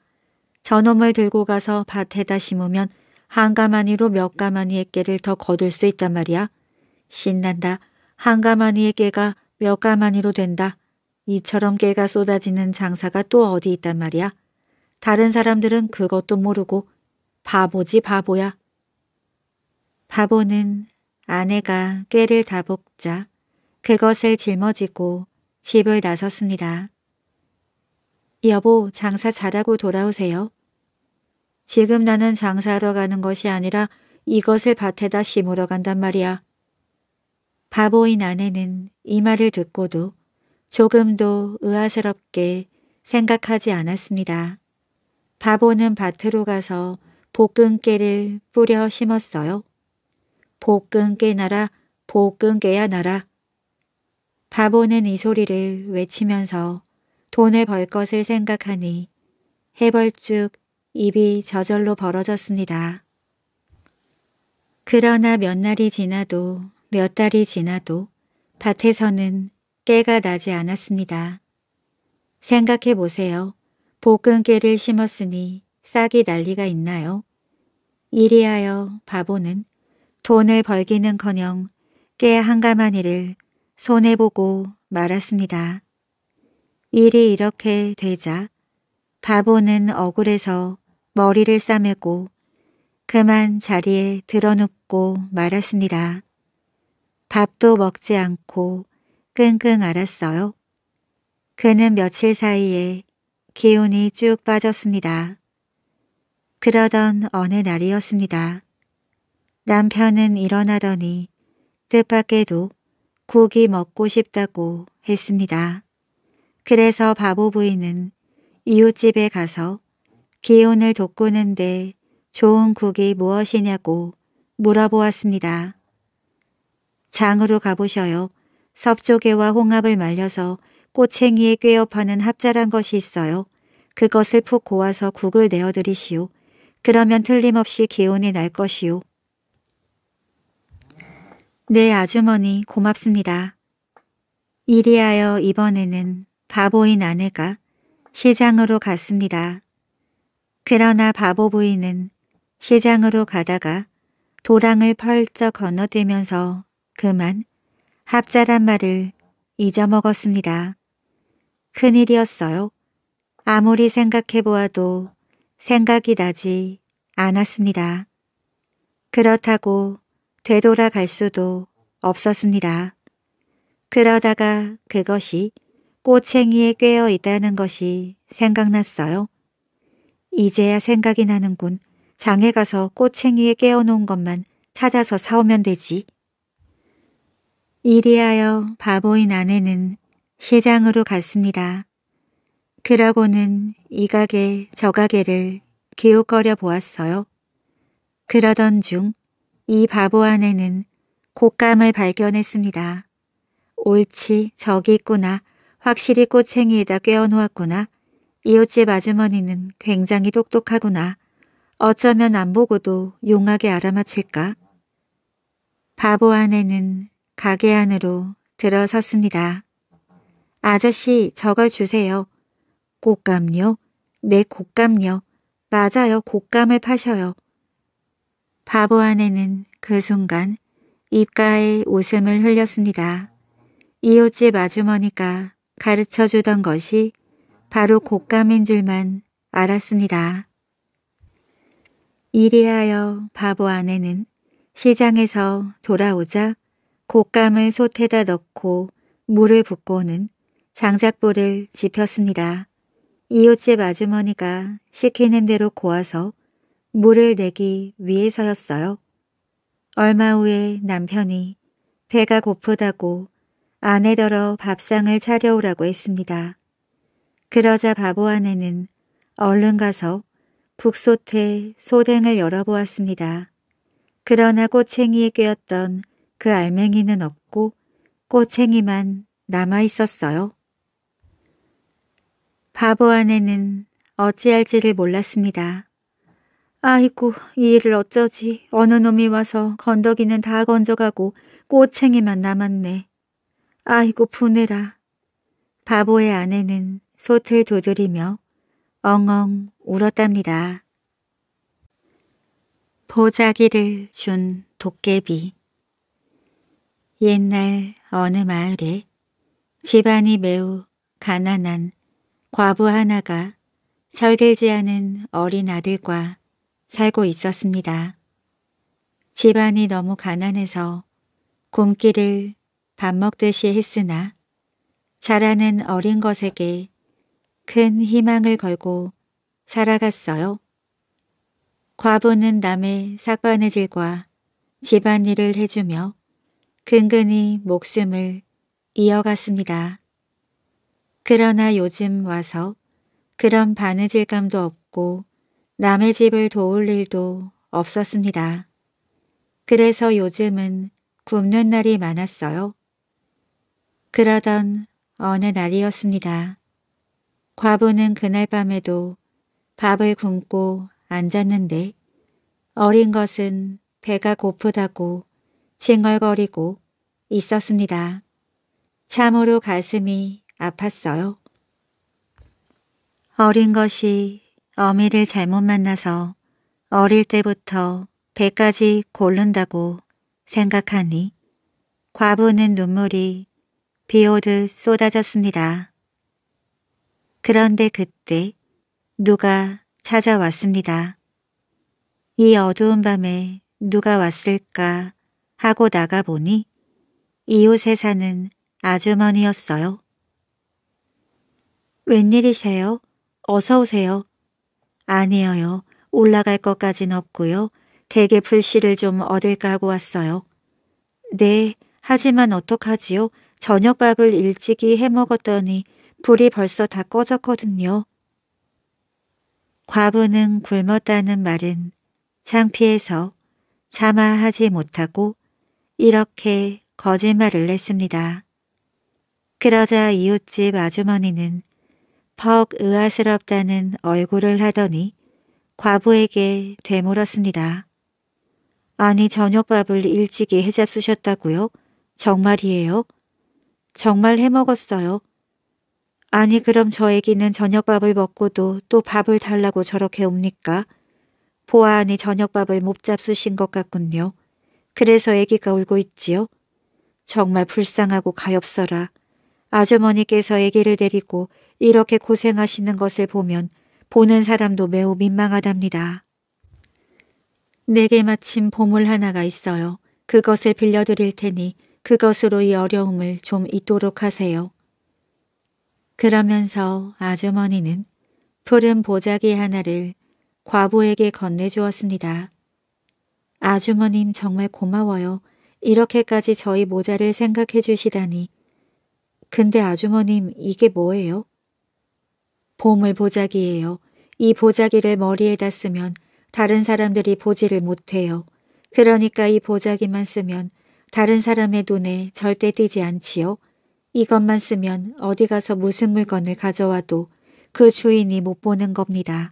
저놈을 들고 가서 밭에다 심으면 한 가마니로 몇 가마니의 깨를 더 거둘 수 있단 말이야. 신난다. 한 가마니의 깨가 몇 가마니로 된다. 이처럼 깨가 쏟아지는 장사가 또 어디 있단 말이야. 다른 사람들은 그것도 모르고 바보지 바보야. 바보는 아내가 깨를 다 볶자 그것을 짊어지고 집을 나섰습니다. 여보, 장사 잘하고 돌아오세요. 지금 나는 장사하러 가는 것이 아니라 이것을 밭에다 심으러 간단 말이야. 바보인 아내는 이 말을 듣고도 조금도 의아스럽게 생각하지 않았습니다. 바보는 밭으로 가서 복근깨를 뿌려 심었어요. 복근깨 나라, 복근깨야 나라. 바보는 이 소리를 외치면서 돈을 벌 것을 생각하니 해벌쭉 입이 저절로 벌어졌습니다. 그러나 몇 날이 지나도 몇 달이 지나도 밭에서는 깨가 나지 않았습니다. 생각해 보세요. 복근 깨를 심었으니 싹이 난리가 있나요? 이리하여 바보는 돈을 벌기는커녕 꽤 한가한 일을 손해보고 말았습니다. 일이 이렇게 되자 바보는 억울해서 머리를 싸매고 그만 자리에 드러눕고 말았습니다. 밥도 먹지 않고 끙끙 앓았어요. 그는 며칠 사이에 기운이 쭉 빠졌습니다. 그러던 어느 날이었습니다. 남편은 일어나더니 뜻밖에도 고기 먹고 싶다고 했습니다. 그래서 바보 부인은 이웃집에 가서 기운을 돋구는데 좋은 국이 무엇이냐고 물어보았습니다. 장으로 가보셔요. 섭조개와 홍합을 말려서 꼬챙이에 꿰어 파는 합자란 것이 있어요. 그것을 푹 고아서 국을 내어드리시오. 그러면 틀림없이 기운이 날 것이오. 네 아주머니 고맙습니다. 이리하여 이번에는 바보인 아내가 시장으로 갔습니다. 그러나 바보 부인은 시장으로 가다가 도랑을 펄쩍 건너뛰면서 그만 합자란 말을 잊어먹었습니다. 큰일이었어요. 아무리 생각해보아도 생각이 나지 않았습니다. 그렇다고 되돌아갈 수도 없었습니다. 그러다가 그것이 꼬챙이에 꿰어 있다는 것이 생각났어요. 이제야 생각이 나는군. 장에 가서 꼬챙이에 깨어놓은 것만 찾아서 사오면 되지. 이리하여 바보인 아내는 시장으로 갔습니다. 그러고는 이 가게 저 가게를 기웃거려 보았어요. 그러던 중 이 바보 안에는 곶감을 발견했습니다. 옳지 저기 있구나 확실히 꼬챙이에다 꿰어놓았구나 이웃집 아주머니는 굉장히 똑똑하구나 어쩌면 안 보고도 용하게 알아맞힐까 바보 안에는 가게 안으로 들어섰습니다. 아저씨 저걸 주세요. 곶감요? 네, 곶감요. 맞아요, 곶감을 파셔요. 바보 아내는 그 순간 입가에 웃음을 흘렸습니다. 이웃집 아주머니가 가르쳐 주던 것이 바로 곶감인 줄만 알았습니다. 이리하여 바보 아내는 시장에서 돌아오자 곶감을 솥에다 넣고 물을 붓고는 장작불을 지폈습니다. 이웃집 아주머니가 시키는 대로 고아서 물을 내기 위해서였어요. 얼마 후에 남편이 배가 고프다고 아내더러 밥상을 차려오라고 했습니다. 그러자 바보 아내는 얼른 가서 북솥에 소댕을 열어보았습니다. 그러나 꼬챙이에 꿰었던 그 알맹이는 없고 꼬챙이만 남아 있었어요. 바보 아내는 어찌할지를 몰랐습니다. 아이고, 이 일을 어쩌지. 어느 놈이 와서 건더기는 다 건져가고 꼬챙이만 남았네. 아이고, 보내라. 바보의 아내는 솥을 두드리며 엉엉 울었답니다. 보자기를 준 도깨비 옛날 어느 마을에 집안이 매우 가난한 과부 하나가 설들지 않은 어린 아들과 살고 있었습니다. 집안이 너무 가난해서 곰기를 밥 먹듯이 했으나 자라는 어린 것에게 큰 희망을 걸고 살아갔어요. 과부는 남의 삭바느질과 집안일을 해주며 근근히 목숨을 이어갔습니다. 그러나 요즘 와서 그런 바느질감도 없고 남의 집을 도울 일도 없었습니다. 그래서 요즘은 굶는 날이 많았어요. 그러던 어느 날이었습니다. 과부는 그날 밤에도 밥을 굶고 앉았는데 어린 것은 배가 고프다고 칭얼거리고 있었습니다. 참으로 가슴이 아팠어요. 어린 것이 어미를 잘못 만나서 어릴 때부터 배까지 고른다고 생각하니 과부는 눈물이 비오듯 쏟아졌습니다. 그런데 그때 누가 찾아왔습니다. 이 어두운 밤에 누가 왔을까 하고 나가보니 이웃에 사는 아주머니였어요. 웬일이세요? 어서 오세요. 아니에요. 올라갈 것까진 없고요. 대게 불씨를 좀 얻을까 하고 왔어요. 네, 하지만 어떡하지요? 저녁밥을 일찍이 해먹었더니 불이 벌써 다 꺼졌거든요. 과부는 굶었다는 말은 창피해서 자마하지 못하고 이렇게 거짓말을 했습니다 그러자 이웃집 아주머니는 퍽 의아스럽다는 얼굴을 하더니 과부에게 되물었습니다. 아니 저녁밥을 일찍이 해잡수셨다고요? 정말이에요? 정말 해먹었어요. 아니 그럼 저 애기는 저녁밥을 먹고도 또 밥을 달라고 저렇게 옵니까? 보아하니 저녁밥을 못 잡수신 것 같군요. 그래서 애기가 울고 있지요. 정말 불쌍하고 가엾어라. 아주머니께서 애기를 데리고 이렇게 고생하시는 것을 보면 보는 사람도 매우 민망하답니다. 내게 마침 보물 하나가 있어요. 그것을 빌려드릴 테니 그것으로 이 어려움을 좀 잊도록 하세요. 그러면서 아주머니는 푸른 보자기 하나를 과부에게 건네주었습니다. 아주머님 정말 고마워요. 이렇게까지 저희 모자를 생각해 주시다니. 근데 아주머님 이게 뭐예요? 보물 보자기예요. 이 보자기를 머리에닿으면 다른 사람들이 보지를 못해요. 그러니까 이 보자기만 쓰면 다른 사람의 눈에 절대 띄지 않지요. 이것만 쓰면 어디 가서 무슨 물건을 가져와도 그 주인이 못 보는 겁니다.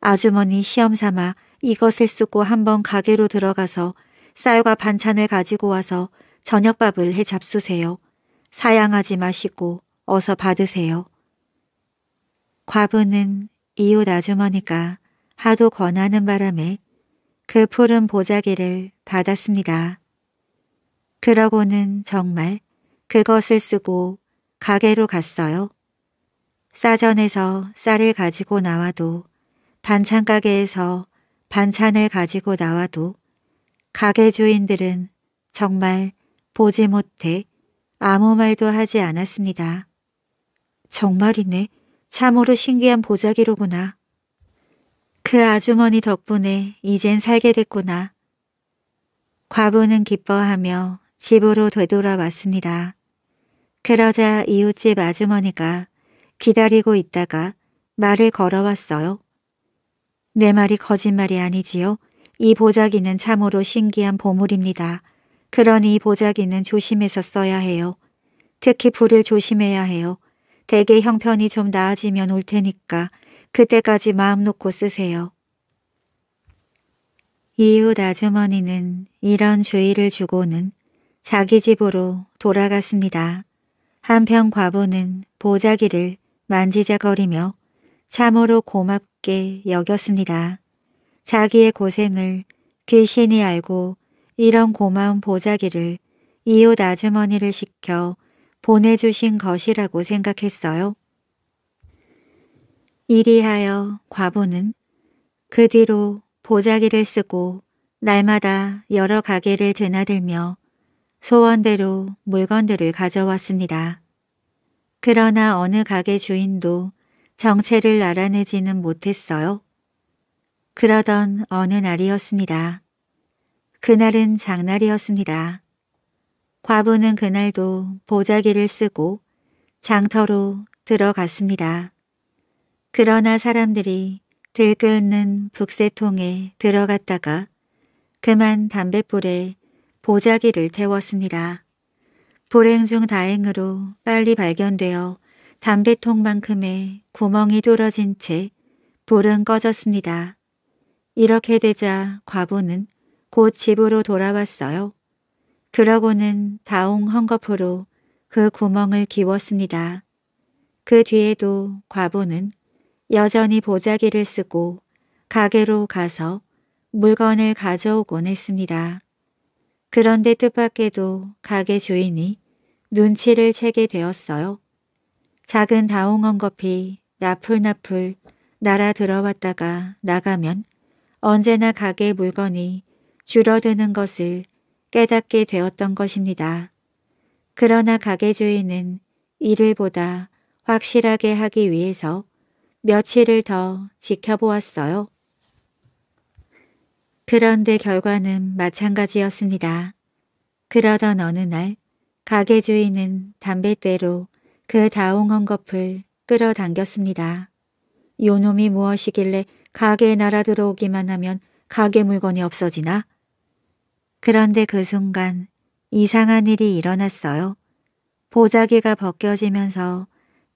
아주머니 시험 삼아 이것을 쓰고 한번 가게로 들어가서 쌀과 반찬을 가지고 와서 저녁밥을 해 잡수세요. 사양하지 마시고 어서 받으세요. 과부는 이웃 아주머니가 하도 권하는 바람에 그 푸른 보자기를 받았습니다. 그러고는 정말 그것을 쓰고 가게로 갔어요. 싸전에서 쌀을 가지고 나와도 반찬 가게에서 반찬을 가지고 나와도 가게 주인들은 정말 보지 못해 아무 말도 하지 않았습니다. 정말이네. 참으로 신기한 보자기로구나. 그 아주머니 덕분에 이젠 살게 됐구나. 과부는 기뻐하며 집으로 되돌아왔습니다. 그러자 이웃집 아주머니가 기다리고 있다가 말을 걸어왔어요. 내 말이 거짓말이 아니지요. 이 보자기는 참으로 신기한 보물입니다. 그러니 이 보자기는 조심해서 써야 해요. 특히 불을 조심해야 해요. 대개 형편이 좀 나아지면 올 테니까 그때까지 마음 놓고 쓰세요. 이웃 아주머니는 이런 주의를 주고는 자기 집으로 돌아갔습니다. 한편 과부는 보자기를 만지작거리며 참으로 고맙게 여겼습니다. 자기의 고생을 귀신이 알고 이런 고마운 보자기를 이웃 아주머니를 시켜 보내주신 것이라고 생각했어요. 이리하여 과부는 그 뒤로 보자기를 쓰고 날마다 여러 가게를 드나들며 소원대로 물건들을 가져왔습니다. 그러나 어느 가게 주인도 정체를 알아내지는 못했어요. 그러던 어느 날이었습니다. 그날은 장날이었습니다. 과부는 그날도 보자기를 쓰고 장터로 들어갔습니다. 그러나 사람들이 들끓는 북새통에 들어갔다가 그만 담뱃불에 보자기를 태웠습니다. 불행 중 다행으로 빨리 발견되어 담배통만큼의 구멍이 뚫어진 채 불은 꺼졌습니다. 이렇게 되자 과부는 곧 집으로 돌아왔어요. 그러고는 다홍 헝겊으로 그 구멍을 기웠습니다. 그 뒤에도 과부는 여전히 보자기를 쓰고 가게로 가서 물건을 가져오곤 했습니다. 그런데 뜻밖에도 가게 주인이 눈치를 채게 되었어요. 작은 다홍 헝겊이 나풀나풀 날아 들어왔다가 나가면 언제나 가게 물건이 줄어드는 것을 깨닫게 되었던 것입니다. 그러나 가게 주인은 이를 보다 확실하게 하기 위해서 며칠을 더 지켜보았어요. 그런데 결과는 마찬가지였습니다. 그러던 어느 날 가게 주인은 담뱃대로 그 다홍헝겊을 끌어당겼습니다. 요놈이 무엇이길래 가게에 날아들어오기만 하면 가게 물건이 없어지나? 그런데 그 순간 이상한 일이 일어났어요. 보자기가 벗겨지면서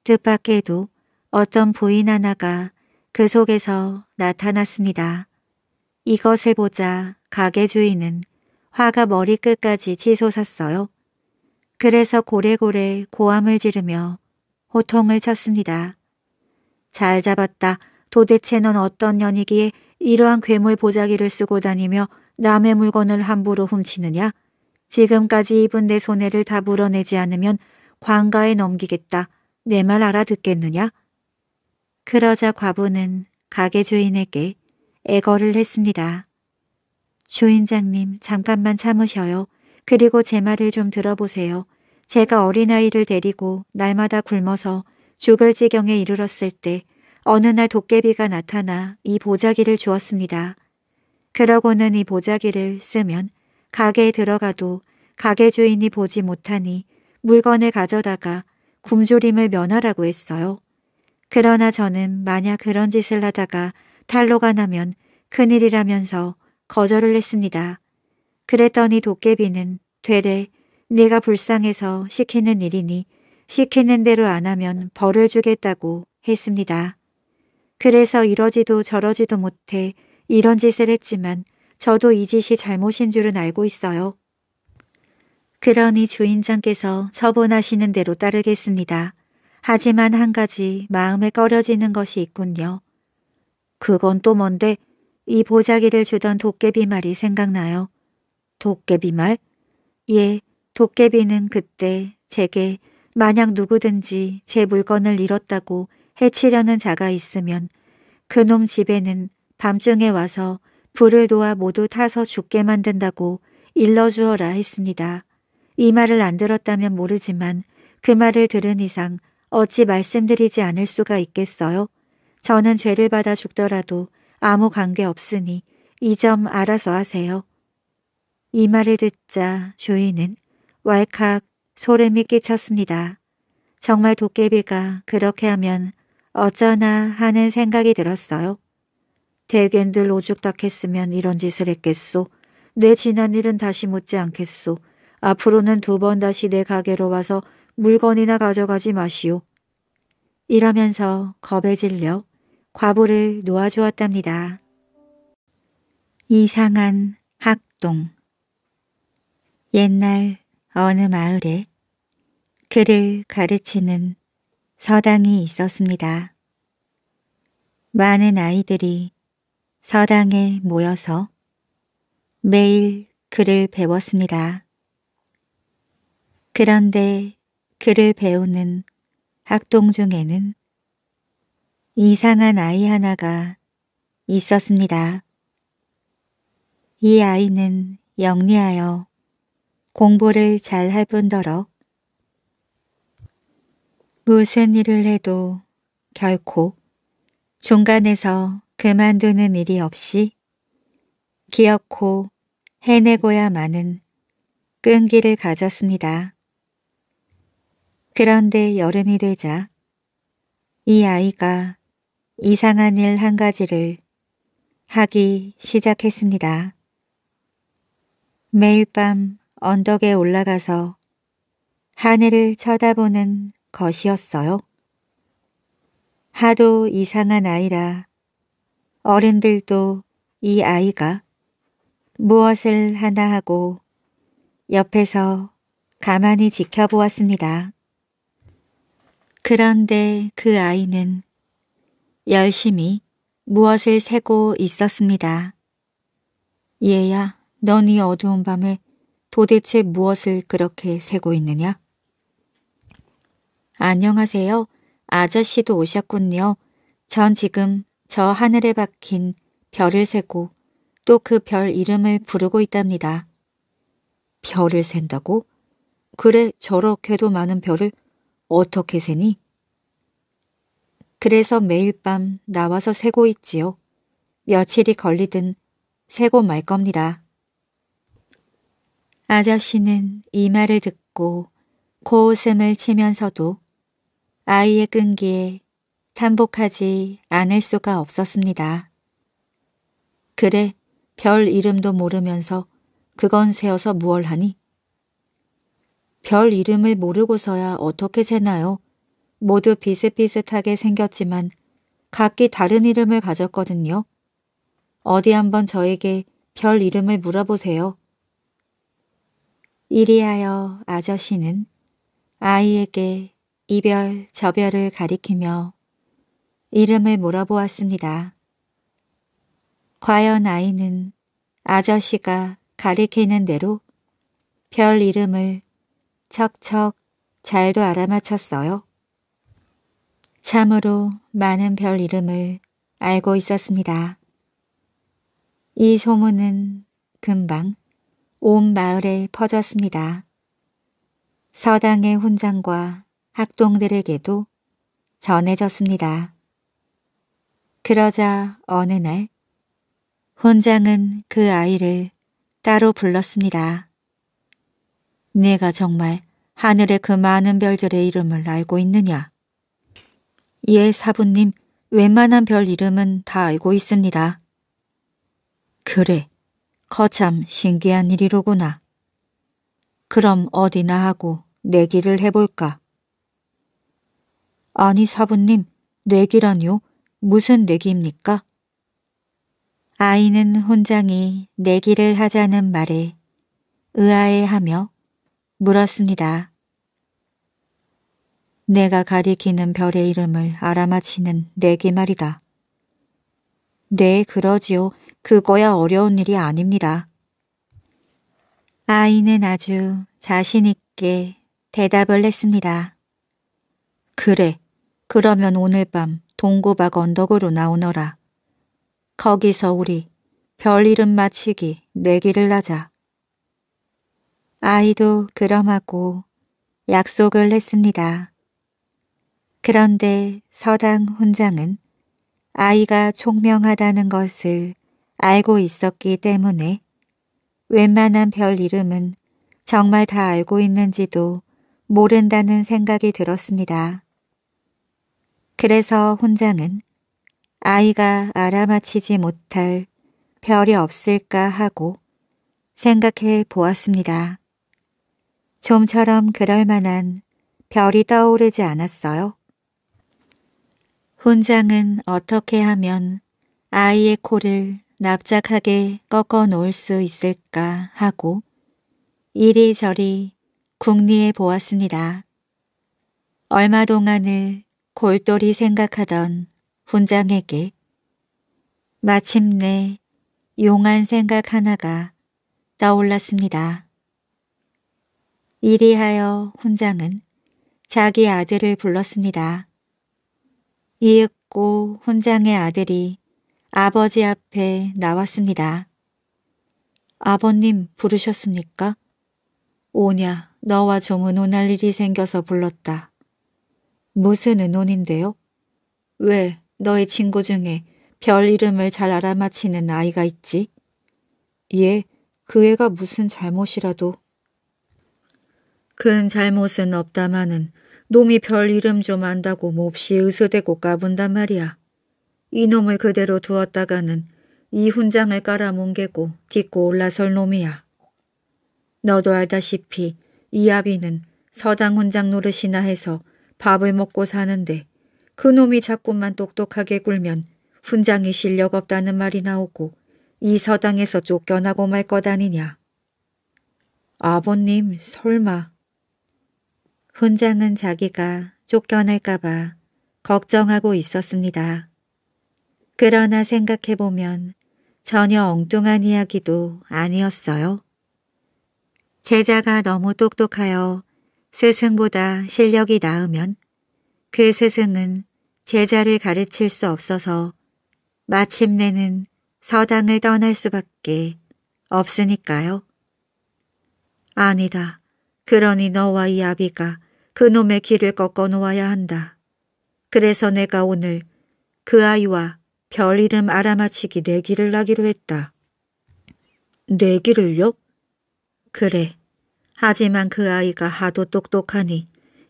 뜻밖에도 어떤 부인 하나가 그 속에서 나타났습니다. 이것을 보자 가게 주인은 화가 머리끝까지 치솟았어요. 그래서 고래고래 고함을 지르며 호통을 쳤습니다. 잘 잡았다. 도대체 넌 어떤 년이기에 이러한 괴물 보자기를 쓰고 다니며 남의 물건을 함부로 훔치느냐? 지금까지 입은 내 손해를 다 물어내지 않으면 광가에 넘기겠다. 내 말 알아듣겠느냐? 그러자 과부는 가게 주인에게 애거를 했습니다. 주인장님, 잠깐만 참으셔요. 그리고 제 말을 좀 들어보세요. 제가 어린아이를 데리고 날마다 굶어서 죽을 지경에 이르렀을 때 어느 날 도깨비가 나타나 이 보자기를 주었습니다. 그러고는 이 보자기를 쓰면 가게에 들어가도 가게 주인이 보지 못하니 물건을 가져다가 굶주림을 면하라고 했어요. 그러나 저는 만약 그런 짓을 하다가 탈로가 나면 큰일이라면서 거절을 했습니다. 그랬더니 도깨비는 되레 네가 불쌍해서 시키는 일이니 시키는 대로 안 하면 벌을 주겠다고 했습니다. 그래서 이러지도 저러지도 못해 이런 짓을 했지만 저도 이 짓이 잘못인 줄은 알고 있어요. 그러니 주인장께서 처분하시는 대로 따르겠습니다. 하지만 한 가지 마음에 꺼려지는 것이 있군요. 그건 또 뭔데 이 보자기를 주던 도깨비 말이 생각나요. 도깨비 말? 예, 도깨비는 그때 제게 만약 누구든지 제 물건을 잃었다고 해치려는 자가 있으면 그놈 집에는 밤중에 와서 불을 놓아 모두 타서 죽게 만든다고 일러주어라 했습니다. 이 말을 안 들었다면 모르지만 그 말을 들은 이상 어찌 말씀드리지 않을 수가 있겠어요? 저는 죄를 받아 죽더라도 아무 관계 없으니 이 점 알아서 하세요. 이 말을 듣자 조이는 왈칵 소름이 끼쳤습니다. 정말 도깨비가 그렇게 하면 어쩌나 하는 생각이 들었어요. 대겐들 오죽닥했으면 이런 짓을 했겠소. 내 지난 일은 다시 묻지 않겠소. 앞으로는 두 번 다시 내 가게로 와서 물건이나 가져가지 마시오. 이러면서 겁에 질려 과부를 놓아주었답니다. 이상한 학동 옛날 어느 마을에 그를 가르치는 서당이 있었습니다. 많은 아이들이 서당에 모여서 매일 글을 배웠습니다. 그런데 글을 배우는 학동 중에는 이상한 아이 하나가 있었습니다. 이 아이는 영리하여 공부를 잘 할 뿐더러 무슨 일을 해도 결코 중간에서 그만두는 일이 없이 기어코 해내고야 마는 끈기를 가졌습니다. 그런데 여름이 되자 이 아이가 이상한 일 한 가지를 하기 시작했습니다. 매일 밤 언덕에 올라가서 하늘을 쳐다보는 것이었어요. 하도 이상한 아이라 어른들도 이 아이가 무엇을 하나 하고 옆에서 가만히 지켜보았습니다. 그런데 그 아이는 열심히 무엇을 세고 있었습니다. 얘야, 넌 이 어두운 밤에 도대체 무엇을 그렇게 세고 있느냐? 안녕하세요. 아저씨도 오셨군요. 전 지금 저 하늘에 박힌 별을 세고 또 그 별 이름을 부르고 있답니다. 별을 센다고? 그래 저렇게도 많은 별을 어떻게 세니? 그래서 매일 밤 나와서 세고 있지요. 며칠이 걸리든 세고 말 겁니다. 아저씨는 이 말을 듣고 고웃음을 치면서도 아이의 끈기에 탄복하지 않을 수가 없었습니다. 그래, 별 이름도 모르면서 그건 세어서 무얼하니? 별 이름을 모르고서야 어떻게 세나요? 모두 비슷비슷하게 생겼지만 각기 다른 이름을 가졌거든요. 어디 한번 저에게 별 이름을 물어보세요. 이리하여 아저씨는 아이에게 이별 저별을 가리키며 이름을 물어보았습니다. 과연 아이는 아저씨가 가리키는 대로 별 이름을 척척 잘도 알아맞혔어요. 참으로 많은 별 이름을 알고 있었습니다. 이 소문은 금방 온 마을에 퍼졌습니다. 서당의 훈장과 학동들에게도 전해졌습니다. 그러자 어느 날 혼장은 그 아이를 따로 불렀습니다. 네가 정말 하늘의 그 많은 별들의 이름을 알고 있느냐? 예, 사부님. 웬만한 별 이름은 다 알고 있습니다. 그래. 거참 신기한 일이로구나. 그럼 어디나 하고 내기를 해볼까? 아니, 사부님. 내기라뇨? 무슨 내기입니까? 아이는 혼장이 내기를 하자는 말에 의아해하며 물었습니다. 내가 가리키는 별의 이름을 알아맞히는 내기 말이다. 네, 그러지요. 그거야 어려운 일이 아닙니다. 아이는 아주 자신있게 대답을 했습니다. 그래, 그러면 오늘 밤동구박 언덕으로 나오너라. 거기서 우리 별 이름 마치기 내기를 하자. 아이도 그럼하고 약속을 했습니다. 그런데 서당 훈장은 아이가 총명하다는 것을 알고 있었기 때문에 웬만한 별 이름은 정말 다 알고 있는지도 모른다는 생각이 들었습니다. 그래서 혼장은 아이가 알아맞히지 못할 별이 없을까 하고 생각해 보았습니다. 좀처럼 그럴 만한 별이 떠오르지 않았어요. 훈장은 어떻게 하면 아이의 코를 납작하게 꺾어 놓을 수 있을까 하고 이리저리 궁리해 보았습니다. 얼마 동안을 골똘히 생각하던 훈장에게 마침내 용한 생각 하나가 떠올랐습니다. 이리하여 훈장은 자기 아들을 불렀습니다. 이윽고 훈장의 아들이 아버지 앞에 나왔습니다. 아버님 부르셨습니까? 오냐, 너와 조문 혼할 일이 생겨서 불렀다. 무슨 의논인데요? 왜 너의 친구 중에 별 이름을 잘 알아맞히는 아이가 있지? 예, 그 애가 무슨 잘못이라도. 큰 잘못은 없다마는 놈이 별 이름 좀 안다고 몹시 으스대고 까분단 말이야. 이놈을 그대로 두었다가는 이 훈장을 깔아뭉개고 딛고 올라설 놈이야. 너도 알다시피 이 아비는 서당 훈장 노릇이나 해서 밥을 먹고 사는데 그놈이 자꾸만 똑똑하게 굴면 훈장이 실력 없다는 말이 나오고 이 서당에서 쫓겨나고 말 것 아니냐. 아버님 설마. 훈장은 자기가 쫓겨날까봐 걱정하고 있었습니다. 그러나 생각해보면 전혀 엉뚱한 이야기도 아니었어요. 제자가 너무 똑똑하여 스승보다 실력이 나으면 그 스승은 제자를 가르칠 수 없어서 마침내는 서당을 떠날 수밖에 없으니까요. 아니다. 그러니 너와 이 아비가 그놈의 길을 꺾어 놓아야 한다. 그래서 내가 오늘 그 아이와 별 이름 알아맞히기 내기를 하기로 했다. 내기를요? 그래. 하지만 그 아이가 하도 똑똑하니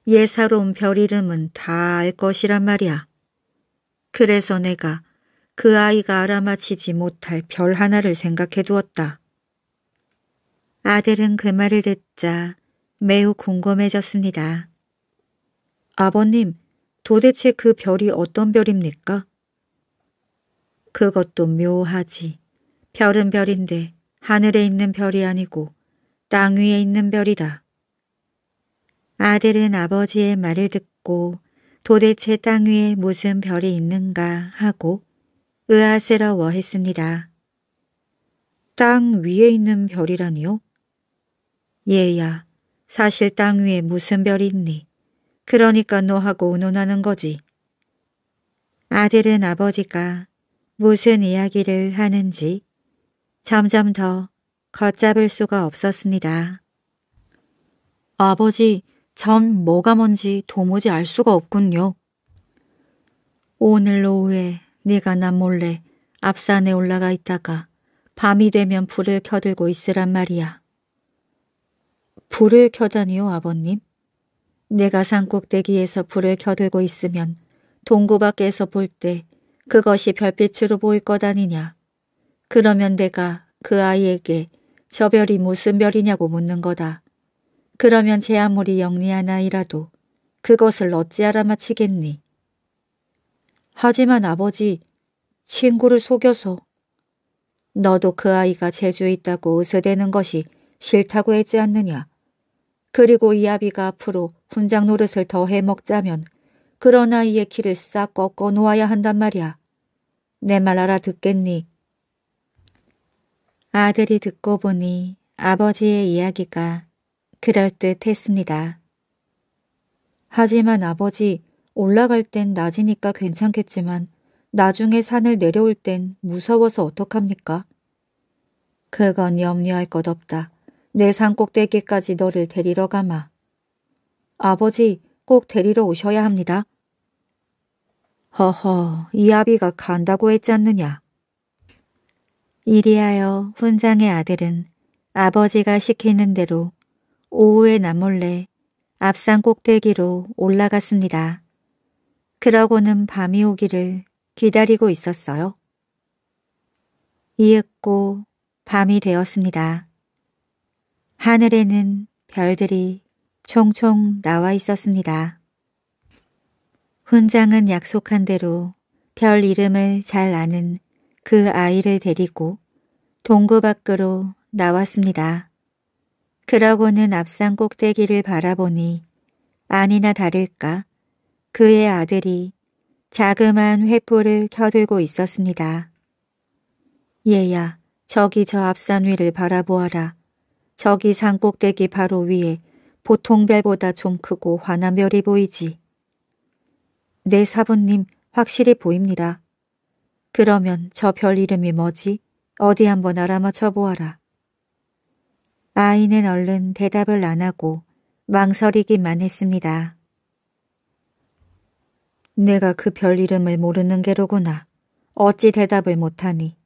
예사로운 별 이름은 다 알 것이란 말이야. 그래서 내가 그 아이가 알아맞히지 못할 별 하나를 생각해 두었다. 아들은 그 말을 듣자 매우 궁금해졌습니다. 아버님, 도대체 그 별이 어떤 별입니까? 그것도 묘하지. 별은 별인데 하늘에 있는 별이 아니고 땅 위에 있는 별이다. 아들은 아버지의 말을 듣고 도대체 땅 위에 무슨 별이 있는가 하고 의아스러워 했습니다. 땅 위에 있는 별이라니요? 얘야, 사실 땅 위에 무슨 별이 있니? 그러니까 너하고 의논하는 거지. 아들은 아버지가 무슨 이야기를 하는지 점점 더 걷잡을 수가 없었습니다. 아버지, 전 뭐가 뭔지 도무지 알 수가 없군요. 오늘 오후에 네가 나 몰래 앞산에 올라가 있다가 밤이 되면 불을 켜들고 있으란 말이야. 불을 켜다니요, 아버님? 내가 산 꼭대기에서 불을 켜들고 있으면 동구 밖에서 볼 때 그것이 별빛으로 보일 것 아니냐. 그러면 내가 그 아이에게 저 별이 무슨 별이냐고 묻는 거다. 그러면 제 아무리 영리하나이라도 그것을 어찌 알아맞히겠니? 하지만 아버지, 친구를 속여서 너도 그 아이가 재주 있다고 으스대는 것이 싫다고 했지 않느냐. 그리고 이 아비가 앞으로 훈장 노릇을 더 해먹자면 그런 아이의 키를 싹 꺾어 놓아야 한단 말이야. 내 말 알아듣겠니? 아들이 듣고 보니 아버지의 이야기가 그럴듯 했습니다. 하지만 아버지, 올라갈 땐 낮이니까 괜찮겠지만 나중에 산을 내려올 땐 무서워서 어떡합니까? 그건 염려할 것 없다. 내 산 꼭대기까지 너를 데리러 가마. 아버지, 꼭 데리러 오셔야 합니다. 허허, 이 아비가 간다고 했지 않느냐. 이리하여 훈장의 아들은 아버지가 시키는 대로 오후에 나몰래 앞산 꼭대기로 올라갔습니다. 그러고는 밤이 오기를 기다리고 있었어요. 이윽고 밤이 되었습니다. 하늘에는 별들이 총총 나와 있었습니다. 훈장은 약속한 대로 별 이름을 잘 아는 그 아이를 데리고 동구 밖으로 나왔습니다. 그러고는 앞산 꼭대기를 바라보니 아니나 다를까 그의 아들이 자그마한 회포를 켜들고 있었습니다. 얘야, 저기 저 앞산 위를 바라보아라. 저기 산 꼭대기 바로 위에 보통별보다 좀 크고 환한별이 보이지. 네 사부님, 확실히 보입니다. 그러면 저 별 이름이 뭐지? 어디 한번 알아맞혀 보아라. 아이는 얼른 대답을 안 하고 망설이기만 했습니다. 내가 그 별 이름을 모르는 게로구나. 어찌 대답을 못하니.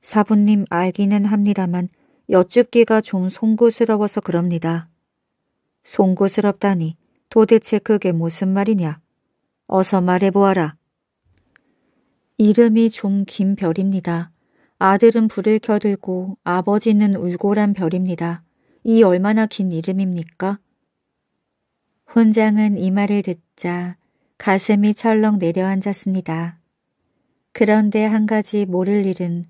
사부님 알기는 합니다만 여쭙기가 좀 송구스러워서 그럽니다. 송구스럽다니 도대체 그게 무슨 말이냐. 어서 말해보아라. 이름이 좀 긴 별입니다. 아들은 불을 켜들고 아버지는 울고란 별입니다. 이 얼마나 긴 이름입니까? 훈장은 이 말을 듣자 가슴이 철렁 내려앉았습니다. 그런데 한 가지 모를 일은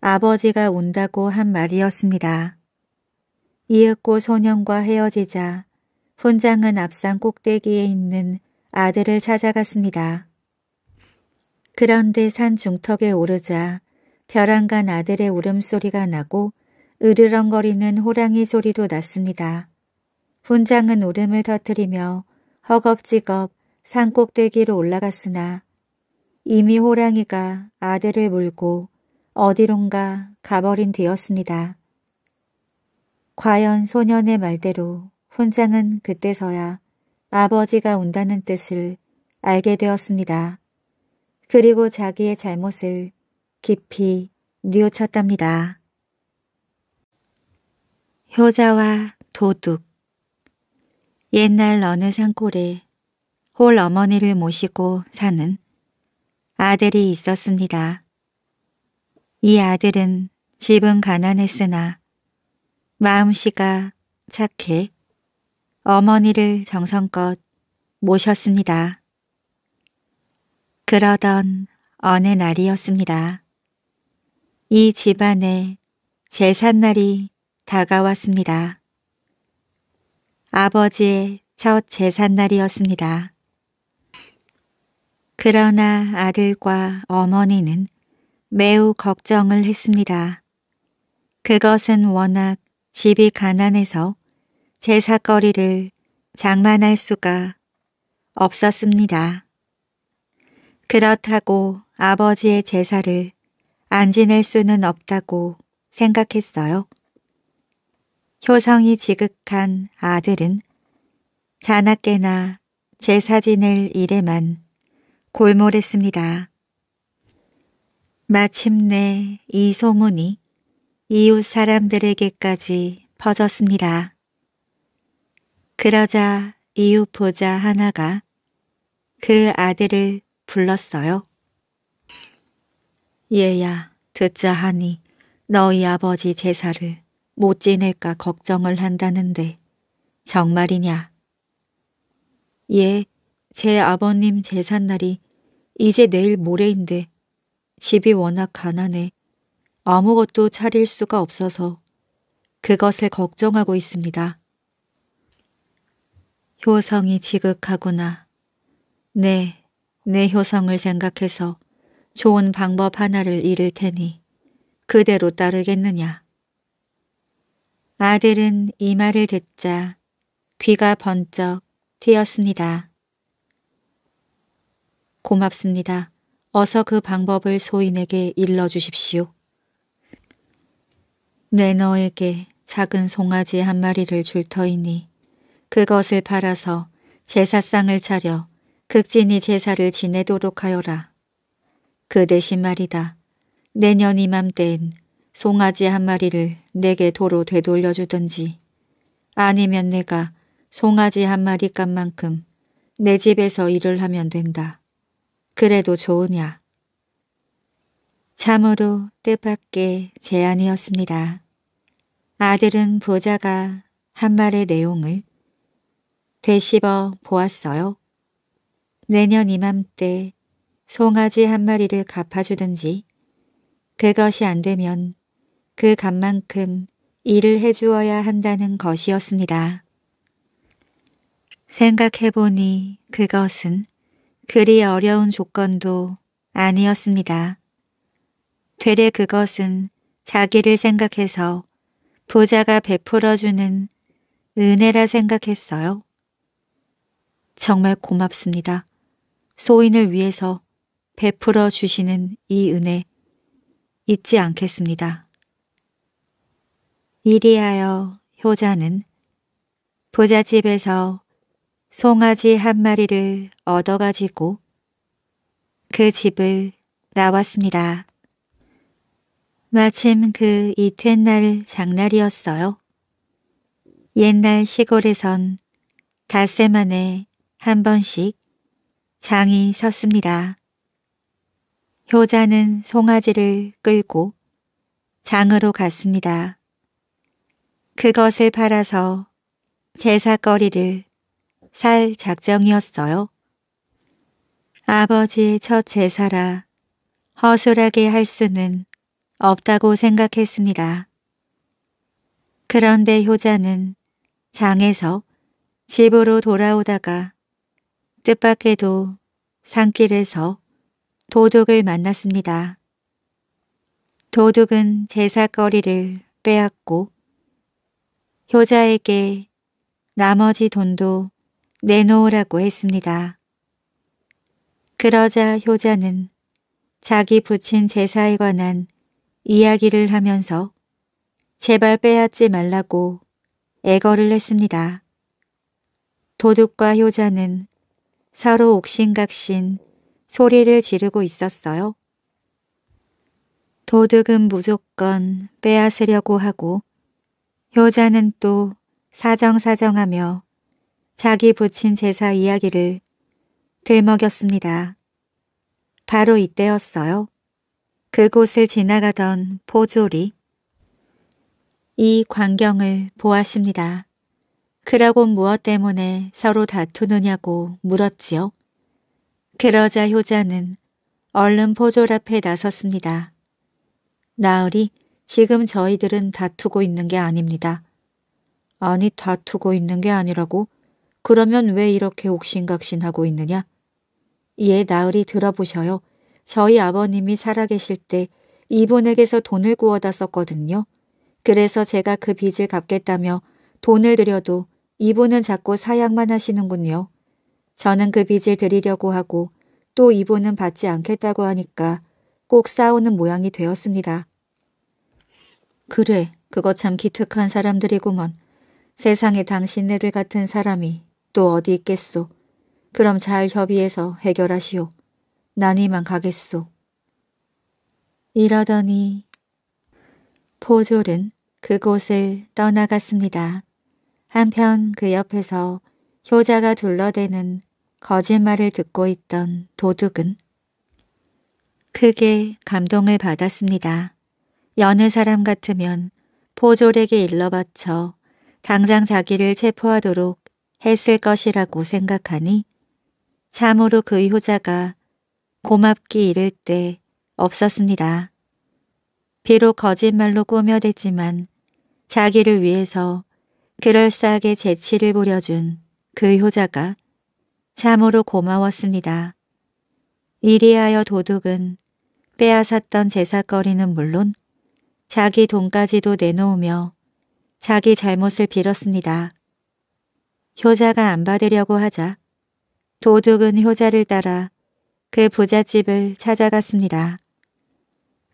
아버지가 온다고 한 말이었습니다. 이윽고 소년과 헤어지자 훈장은 앞산 꼭대기에 있는 아들을 찾아갔습니다. 그런데 산 중턱에 오르자 벼랑간 아들의 울음소리가 나고 으르렁거리는 호랑이 소리도 났습니다. 훈장은 울음을 터뜨리며 허겁지겁 산 꼭대기로 올라갔으나 이미 호랑이가 아들을 물고 어디론가 가버린 뒤였습니다. 과연 소년의 말대로 훈장은 그때서야 아버지가 온다는 뜻을 알게 되었습니다. 그리고 자기의 잘못을 깊이 뉘우쳤답니다. 효자와 도둑 옛날 어느 산골에 홀 어머니를 모시고 사는 아들이 있었습니다. 이 아들은 집은 가난했으나 마음씨가 착해 어머니를 정성껏 모셨습니다. 그러던 어느 날이었습니다. 이 집안에 제삿날이 다가왔습니다. 아버지의 첫 제삿날이었습니다. 그러나 아들과 어머니는 매우 걱정을 했습니다. 그것은 워낙 집이 가난해서 제사거리를 장만할 수가 없었습니다. 그렇다고 아버지의 제사를 안 지낼 수는 없다고 생각했어요. 효성이 지극한 아들은 자나깨나 제사 지낼 일에만 골몰했습니다. 마침내 이 소문이 이웃 사람들에게까지 퍼졌습니다. 그러자 이웃 보자 하나가 그 아들을 불렀어요. 얘야, 듣자 하니 너희 아버지 제사를 못 지낼까 걱정을 한다는데 정말이냐? 예, 제 아버님 제삿날이 이제 내일 모레인데 집이 워낙 가난해 아무것도 차릴 수가 없어서 그것을 걱정하고 있습니다. 효성이 지극하구나. 네, 내 효성을 생각해서 좋은 방법 하나를 잃을 테니 그대로 따르겠느냐. 아들은 이 말을 듣자 귀가 번쩍 튀었습니다. 고맙습니다. 어서 그 방법을 소인에게 일러주십시오. 내 너에게 작은 송아지 한 마리를 줄 터이니 그것을 팔아서 제사상을 차려 극진히 제사를 지내도록 하여라. 그 대신 말이다. 내년 이맘때엔 송아지 한 마리를 내게 도로 되돌려 주든지 아니면 내가 송아지 한 마리 값만큼 내 집에서 일을 하면 된다. 그래도 좋으냐. 참으로 뜻밖의 제안이었습니다. 아들은 부자가 한 말의 내용을 되씹어 보았어요. 내년 이맘때 송아지 한 마리를 갚아주든지 그것이 안 되면 그 값만큼 일을 해주어야 한다는 것이었습니다. 생각해보니 그것은 그리 어려운 조건도 아니었습니다. 되레 그것은 자기를 생각해서 부자가 베풀어주는 은혜라 생각했어요. 정말 고맙습니다. 소인을 위해서 베풀어 주시는 이 은혜 잊지 않겠습니다. 이리하여 효자는 부자집에서 송아지 한 마리를 얻어가지고 그 집을 나왔습니다. 마침 그 이튿날 장날이었어요. 옛날 시골에선 닷새 만에 한 번씩 장이 섰습니다. 효자는 송아지를 끌고 장으로 갔습니다. 그것을 팔아서 제사거리를 살 작정이었어요. 아버지의 첫 제사라 허술하게 할 수는 없다고 생각했습니다. 그런데 효자는 장에서 집으로 돌아오다가 뜻밖에도 산길에서 도둑을 만났습니다. 도둑은 제사거리를 빼앗고 효자에게 나머지 돈도 내놓으라고 했습니다. 그러자 효자는 자기 부친 제사에 관한 이야기를 하면서 제발 빼앗지 말라고 애거를 했습니다. 도둑과 효자는 서로 옥신각신 소리를 지르고 있었어요. 도둑은 무조건 빼앗으려고 하고 효자는 또 사정사정하며 자기 부친 제사 이야기를 들먹였습니다. 바로 이때였어요. 그곳을 지나가던 포졸이 이 광경을 보았습니다. 그러곤 무엇 때문에 서로 다투느냐고 물었지요. 그러자 효자는 얼른 포졸 앞에 나섰습니다. 나으리, 지금 저희들은 다투고 있는 게 아닙니다. 아니, 다투고 있는 게 아니라고? 그러면 왜 이렇게 옥신각신하고 있느냐? 예, 나으리 들어보셔요. 저희 아버님이 살아계실 때 이분에게서 돈을 구워다 썼거든요. 그래서 제가 그 빚을 갚겠다며 돈을 들여도 이분은 자꾸 사양만 하시는군요. 저는 그 빚을 드리려고 하고 또 이분은 받지 않겠다고 하니까 꼭 싸우는 모양이 되었습니다. 그래, 그거 참 기특한 사람들이구먼. 세상에 당신네들 같은 사람이 또 어디 있겠소. 그럼 잘 협의해서 해결하시오. 난 이만 가겠소. 이러더니 포졸은 그곳을 떠나갔습니다. 한편 그 옆에서 효자가 둘러대는 거짓말을 듣고 있던 도둑은 크게 감동을 받았습니다. 여느 사람 같으면 포졸에게 일러바쳐 당장 자기를 체포하도록 했을 것이라고 생각하니 참으로 그 효자가 고맙기 이를 때 없었습니다. 비록 거짓말로 꾸며댔지만 자기를 위해서 그럴싸하게 재치를 보려준그 효자가 참으로 고마웠습니다. 이리하여 도둑은 빼앗았던 제사거리는 물론 자기 돈까지도 내놓으며 자기 잘못을 빌었습니다. 효자가 안 받으려고 하자 도둑은 효자를 따라 그 부잣집을 찾아갔습니다.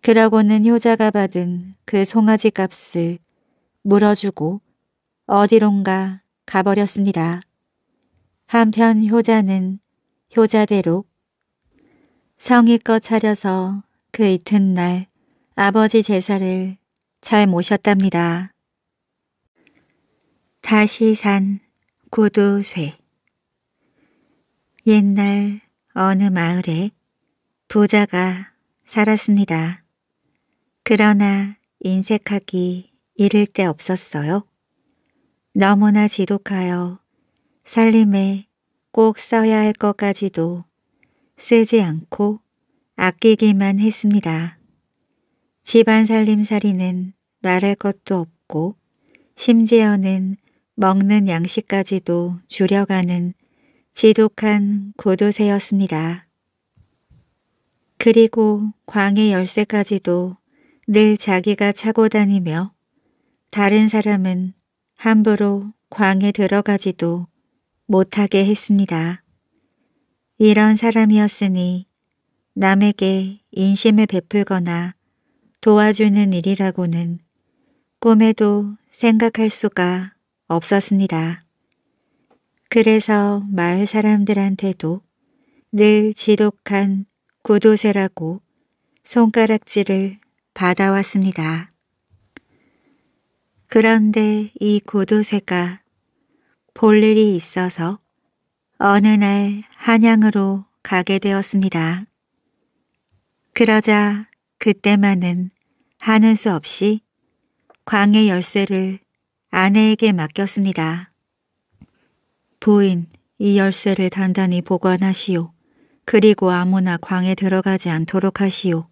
그러고는 효자가 받은 그 송아지 값을 물어주고 어디론가 가버렸습니다. 한편 효자는 효자대로 성의껏 차려서 그 이튿날 아버지 제사를 잘 모셨답니다. 다시 산 구두쇠 옛날 어느 마을에 부자가 살았습니다. 그러나 인색하기 이를 데 없었어요. 너무나 지독하여 살림에 꼭 써야 할 것까지도 쓰지 않고 아끼기만 했습니다. 집안 살림살이는 말할 것도 없고 심지어는 먹는 양식까지도 줄여가는 지독한 고도세였습니다. 그리고 광의 열쇠까지도 늘 자기가 차고 다니며 다른 사람은 함부로 광에 들어가지도 못하게 했습니다. 이런 사람이었으니 남에게 인심을 베풀거나 도와주는 일이라고는 꿈에도 생각할 수가 없었습니다. 그래서 마을 사람들한테도 늘 지독한 구도세라고 손가락질을 받아왔습니다. 그런데 이고두새가볼 일이 있어서 어느 날 한양으로 가게 되었습니다. 그러자 그때만은 하는 수 없이 광의 열쇠를 아내에게 맡겼습니다. 부인, 이 열쇠를 단단히 보관하시오. 그리고 아무나 광에 들어가지 않도록 하시오.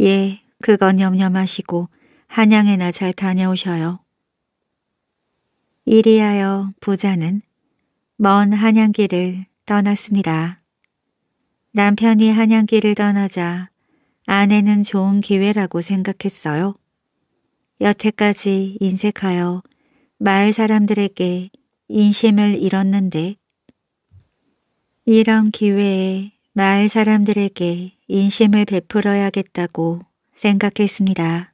예, 그건 염려마시고 한양에나 잘 다녀오셔요. 이리하여 부자는 먼 한양길을 떠났습니다. 남편이 한양길을 떠나자 아내는 좋은 기회라고 생각했어요. 여태까지 인색하여 마을 사람들에게 인심을 잃었는데 이런 기회에 마을 사람들에게 인심을 베풀어야겠다고 생각했습니다.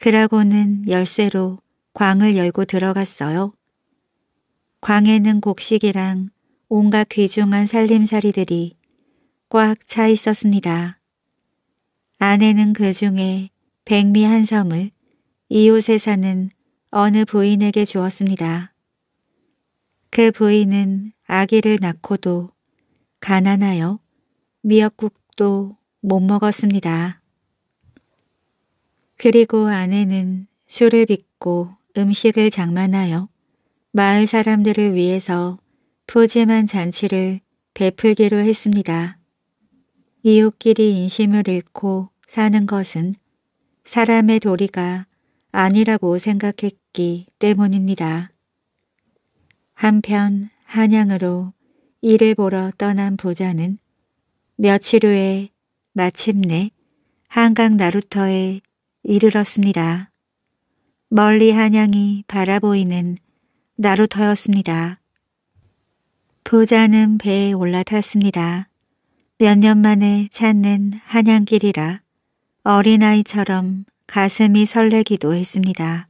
그러고는 열쇠로 광을 열고 들어갔어요. 광에는 곡식이랑 온갖 귀중한 살림살이들이 꽉 차 있었습니다. 아내는 그 중에 백미 한 섬을 이웃에 사는 어느 부인에게 주었습니다. 그 부인은 아기를 낳고도 가난하여 미역국도 못 먹었습니다. 그리고 아내는 술을 빚고 음식을 장만하여 마을 사람들을 위해서 푸짐한 잔치를 베풀기로 했습니다. 이웃끼리 인심을 잃고 사는 것은 사람의 도리가 아니라고 생각했기 때문입니다. 한편 한양으로 일을 보러 떠난 부자는 며칠 후에 마침내 한강 나루터에 이르렀습니다. 멀리 한양이 바라보이는 나루터였습니다. 부자는 배에 올라탔습니다. 몇 년 만에 찾는 한양길이라 어린아이처럼 가슴이 설레기도 했습니다.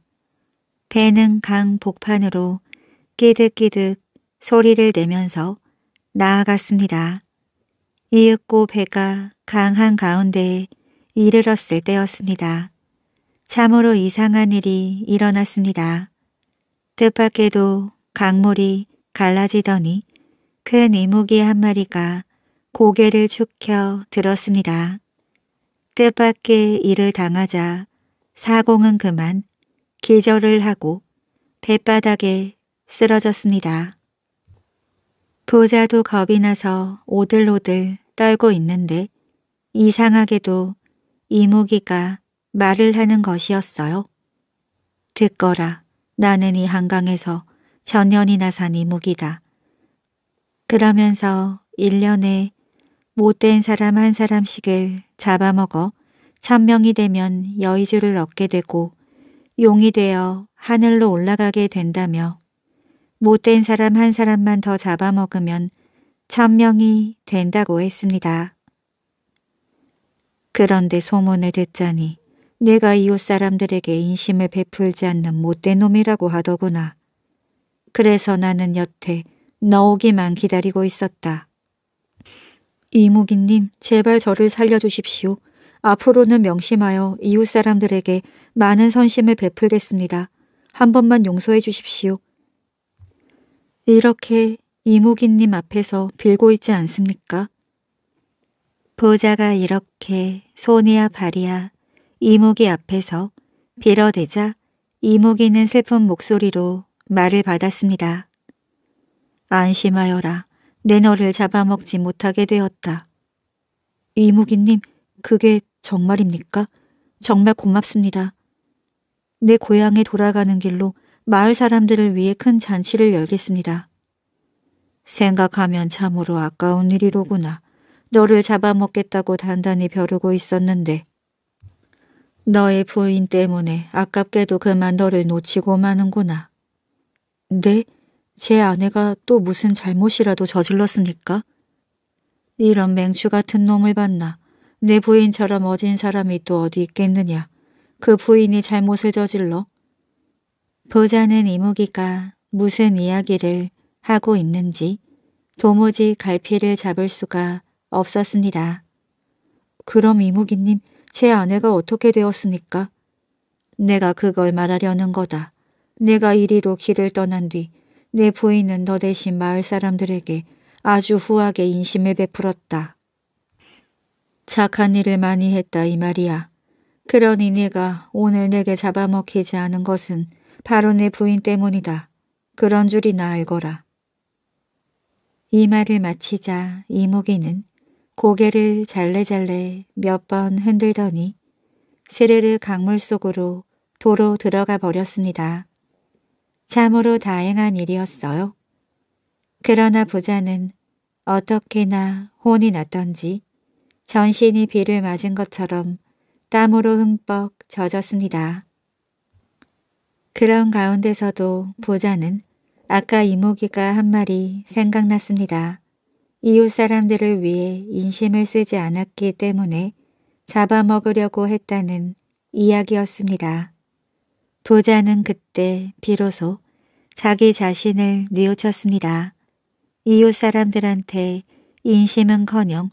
배는 강 복판으로 끼득끼득 소리를 내면서 나아갔습니다. 이윽고 배가 강한 가운데에 이르렀을 때였습니다. 참으로 이상한 일이 일어났습니다. 뜻밖에도 강물이 갈라지더니 큰 이무기 한 마리가 고개를 축혀 들었습니다. 뜻밖의 일을 당하자 사공은 그만 기절을 하고 뱃바닥에 쓰러졌습니다. 부자도 겁이 나서 오들오들 떨고 있는데 이상하게도 이모기가 말을 하는 것이었어요. 듣거라. 나는 이 한강에서 전년이나 산 이목이다. 그러면서 1년에 못된 사람 한 사람씩을 잡아먹어 천명이 되면 여의주를 얻게 되고 용이 되어 하늘로 올라가게 된다며 못된 사람 한 사람만 더 잡아먹으면 천명이 된다고 했습니다. 그런데 소문을 듣자니 내가 이웃 사람들에게 인심을 베풀지 않는 못된 놈이라고 하더구나. 그래서 나는 여태 나 오기만 기다리고 있었다. 이무기님, 제발 저를 살려주십시오. 앞으로는 명심하여 이웃 사람들에게 많은 선심을 베풀겠습니다. 한 번만 용서해 주십시오. 이렇게 이무기님 앞에서 빌고 있지 않습니까? 보자가 이렇게 손이야 발이야 이목이 앞에서 빌어대자 이목이는 슬픈 목소리로 말을 받았습니다. 안심하여라. 내 너를 잡아먹지 못하게 되었다. 이무기님, 그게 정말입니까? 정말 고맙습니다. 내 고향에 돌아가는 길로 마을 사람들을 위해 큰 잔치를 열겠습니다. 생각하면 참으로 아까운 일이로구나. 너를 잡아먹겠다고 단단히 벼르고 있었는데 너의 부인 때문에 아깝게도 그만 너를 놓치고 마는구나. 네? 제 아내가 또 무슨 잘못이라도 저질렀습니까? 이런 맹추 같은 놈을 봤나. 내 부인처럼 어진 사람이 또 어디 있겠느냐. 그 부인이 잘못을 저질러. 보자는 이무기가 무슨 이야기를 하고 있는지 도무지 갈피를 잡을 수가 없었습니다. 그럼 이무기님, 제 아내가 어떻게 되었습니까? 내가 그걸 말하려는 거다. 내가 이리로 길을 떠난 뒤 내 부인은 너 대신 마을 사람들에게 아주 후하게 인심을 베풀었다. 착한 일을 많이 했다 이 말이야. 그러니 네가 오늘 내게 잡아먹히지 않은 것은 바로 내 부인 때문이다. 그런 줄이나 알거라. 이 말을 마치자 이목이는 고개를 잘래잘래 몇 번 흔들더니 스르르 강물 속으로 도로 들어가 버렸습니다. 참으로 다행한 일이었어요. 그러나 부자는 어떻게나 혼이 났던지 전신이 비를 맞은 것처럼 땀으로 흠뻑 젖었습니다. 그런 가운데서도 부자는 아까 이모기가 한 말이 생각났습니다. 이웃 사람들을 위해 인심을 쓰지 않았기 때문에 잡아먹으려고 했다는 이야기였습니다. 부자는 그때 비로소 자기 자신을 뉘우쳤습니다. 이웃 사람들한테 인심은커녕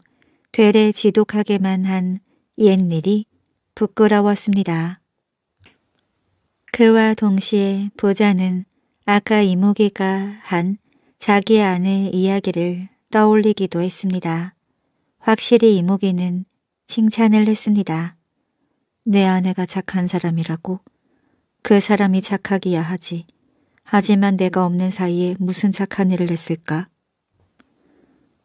되레 지독하게만 한 옛일이 부끄러웠습니다. 그와 동시에 보자는 아까 이모기가 한 자기 아내 이야기를 떠올리기도 했습니다. 확실히 이모기는 칭찬을 했습니다. 내 아내가 착한 사람이라고? 그 사람이 착하기야 하지. 하지만 내가 없는 사이에 무슨 착한 일을 했을까?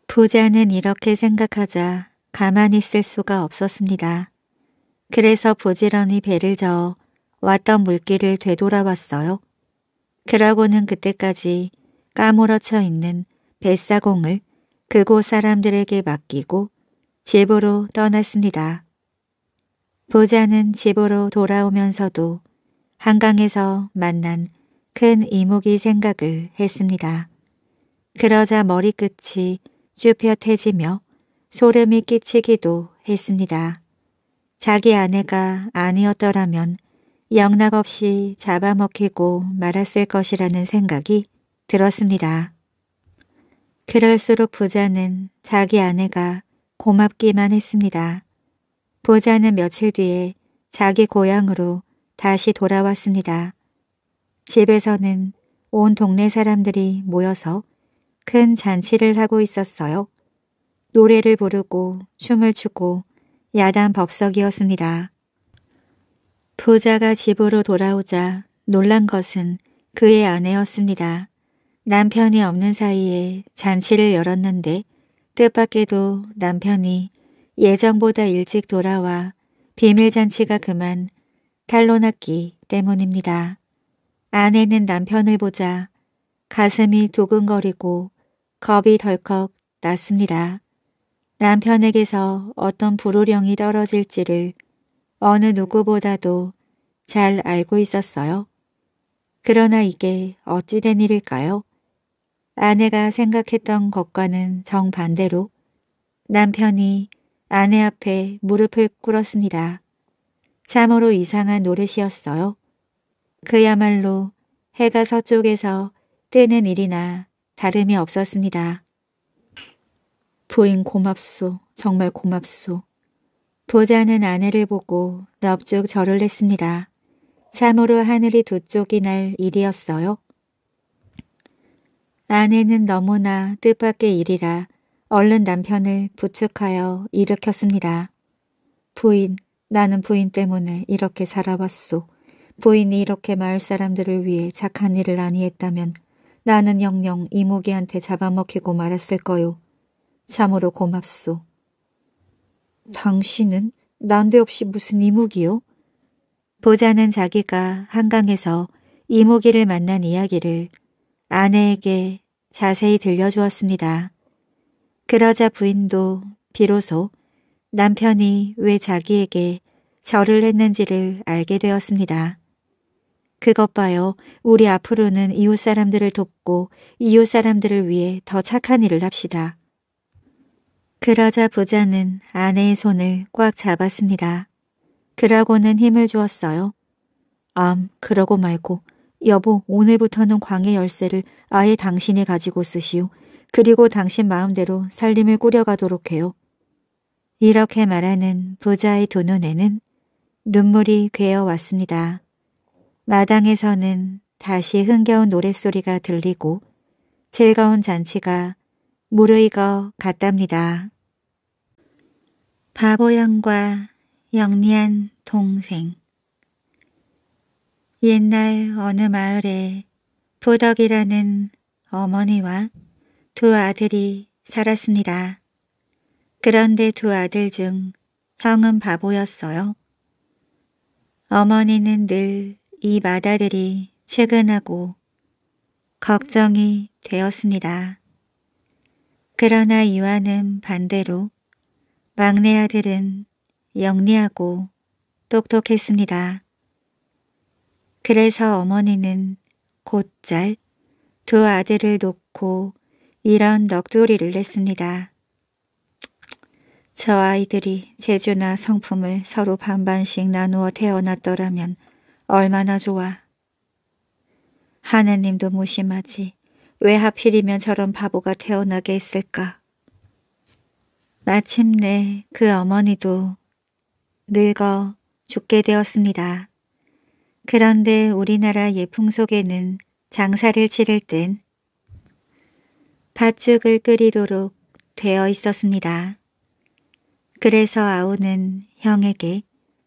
부자는 이렇게 생각하자 가만히 있을 수가 없었습니다. 그래서 부지런히 배를 저어 왔던 물길을 되돌아왔어요. 그러고는 그때까지 까무러쳐 있는 뱃사공을 그곳 사람들에게 맡기고 집으로 떠났습니다. 보자는 집으로 돌아오면서도 한강에서 만난 큰 이목이 생각을 했습니다. 그러자 머리끝이 쭈뼛해지며 소름이 끼치기도 했습니다. 자기 아내가 아니었더라면 영락없이 잡아먹히고 말았을 것이라는 생각이 들었습니다. 그럴수록 부자는 자기 아내가 고맙기만 했습니다. 부자는 며칠 뒤에 자기 고향으로 다시 돌아왔습니다. 집에서는 온 동네 사람들이 모여서 큰 잔치를 하고 있었어요. 노래를 부르고 춤을 추고 야단 법석이었습니다. 부자가 집으로 돌아오자 놀란 것은 그의 아내였습니다. 남편이 없는 사이에 잔치를 열었는데 뜻밖에도 남편이 예정보다 일찍 돌아와 비밀잔치가 그만 탈로났기 때문입니다. 아내는 남편을 보자 가슴이 두근거리고 겁이 덜컥 났습니다. 남편에게서 어떤 불호령이 떨어질지를 어느 누구보다도 잘 알고 있었어요. 그러나 이게 어찌된 일일까요? 아내가 생각했던 것과는 정반대로 남편이 아내 앞에 무릎을 꿇었습니다. 참으로 이상한 노릇이었어요. 그야말로 해가 서쪽에서 뜨는 일이나 다름이 없었습니다. 부인 고맙소. 정말 고맙소. 보자는 아내를 보고 넙죽 절을 했습니다. 참으로 하늘이 두 쪽이 날 일이었어요. 아내는 너무나 뜻밖의 일이라 얼른 남편을 부축하여 일으켰습니다. 부인, 나는 부인 때문에 이렇게 살아왔소. 부인이 이렇게 마을 사람들을 위해 착한 일을 아니했다면 나는 영영 이모기한테 잡아먹히고 말았을 거요. 참으로 고맙소. 당신은 난데없이 무슨 이모기요? 보자는 자기가 한강에서 이모기를 만난 이야기를 아내에게 자세히 들려주었습니다. 그러자 부인도 비로소 남편이 왜 자기에게 절을 했는지를 알게 되었습니다. 그것 봐요. 우리 앞으로는 이웃 사람들을 돕고 이웃 사람들을 위해 더 착한 일을 합시다. 그러자 부자는 아내의 손을 꽉 잡았습니다. 그러고는 힘을 주었어요. 암, 그러고 말고 여보, 오늘부터는 광의 열쇠를 아예 당신이 가지고 쓰시오. 그리고 당신 마음대로 살림을 꾸려가도록 해요. 이렇게 말하는 부자의 두 눈에는 눈물이 괴어왔습니다. 마당에서는 다시 흥겨운 노랫소리가 들리고 즐거운 잔치가 무르익어 갔답니다. 바보 양과 영리한 동생 옛날 어느 마을에 보덕이라는 어머니와 두 아들이 살았습니다. 그런데 두 아들 중 형은 바보였어요. 어머니는 늘 이마다들이 최근하고 걱정이 되었습니다. 그러나 이와는 반대로 막내 아들은 영리하고 똑똑했습니다. 그래서 어머니는 곧잘 두 아들을 놓고 이런 넋두리를 냈습니다. 저 아이들이 재주나 성품을 서로 반반씩 나누어 태어났더라면 얼마나 좋아. 하느님도 무심하지 왜 하필이면 저런 바보가 태어나게 했을까. 마침내 그 어머니도 늙어 죽게 되었습니다. 그런데 우리나라 예풍 속에는 장사를 치를 땐 팥죽을 끓이도록 되어 있었습니다. 그래서 아우는 형에게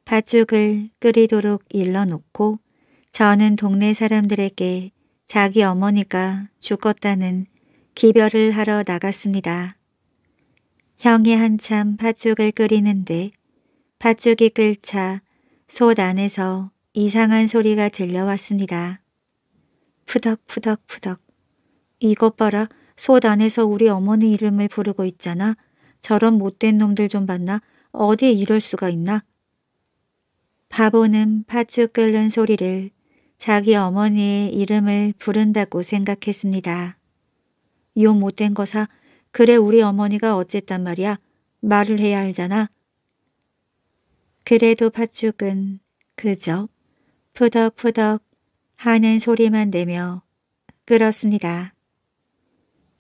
팥죽을 끓이도록 일러놓고 저는 동네 사람들에게 자기 어머니가 죽었다는 기별을 하러 나갔습니다. 형이 한참 팥죽을 끓이는데 팥죽이 끓자 솥 안에서 이상한 소리가 들려왔습니다. 푸덕푸덕푸덕. 이것 봐라. 솥 안에서 우리 어머니 이름을 부르고 있잖아. 저런 못된 놈들 좀 봤나? 어디에 이럴 수가 있나? 바보는 팥죽 끓는 소리를 자기 어머니의 이름을 부른다고 생각했습니다. 요 못된 거사. 그래 우리 어머니가 어쨌단 말이야. 말을 해야 알잖아. 그래도 팥죽은 그저 푸덕푸덕 하는 소리만 내며 끌었습니다.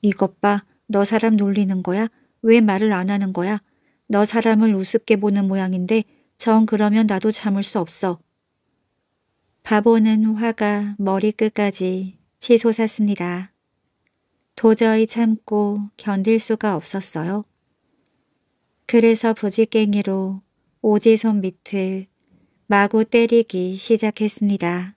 이것 봐, 너 사람 놀리는 거야? 왜 말을 안 하는 거야? 너 사람을 우습게 보는 모양인데 정 그러면 나도 참을 수 없어. 바보는 화가 머리끝까지 치솟았습니다. 도저히 참고 견딜 수가 없었어요. 그래서 부지깽이로 오지손 밑을 마구 때리기 시작했습니다.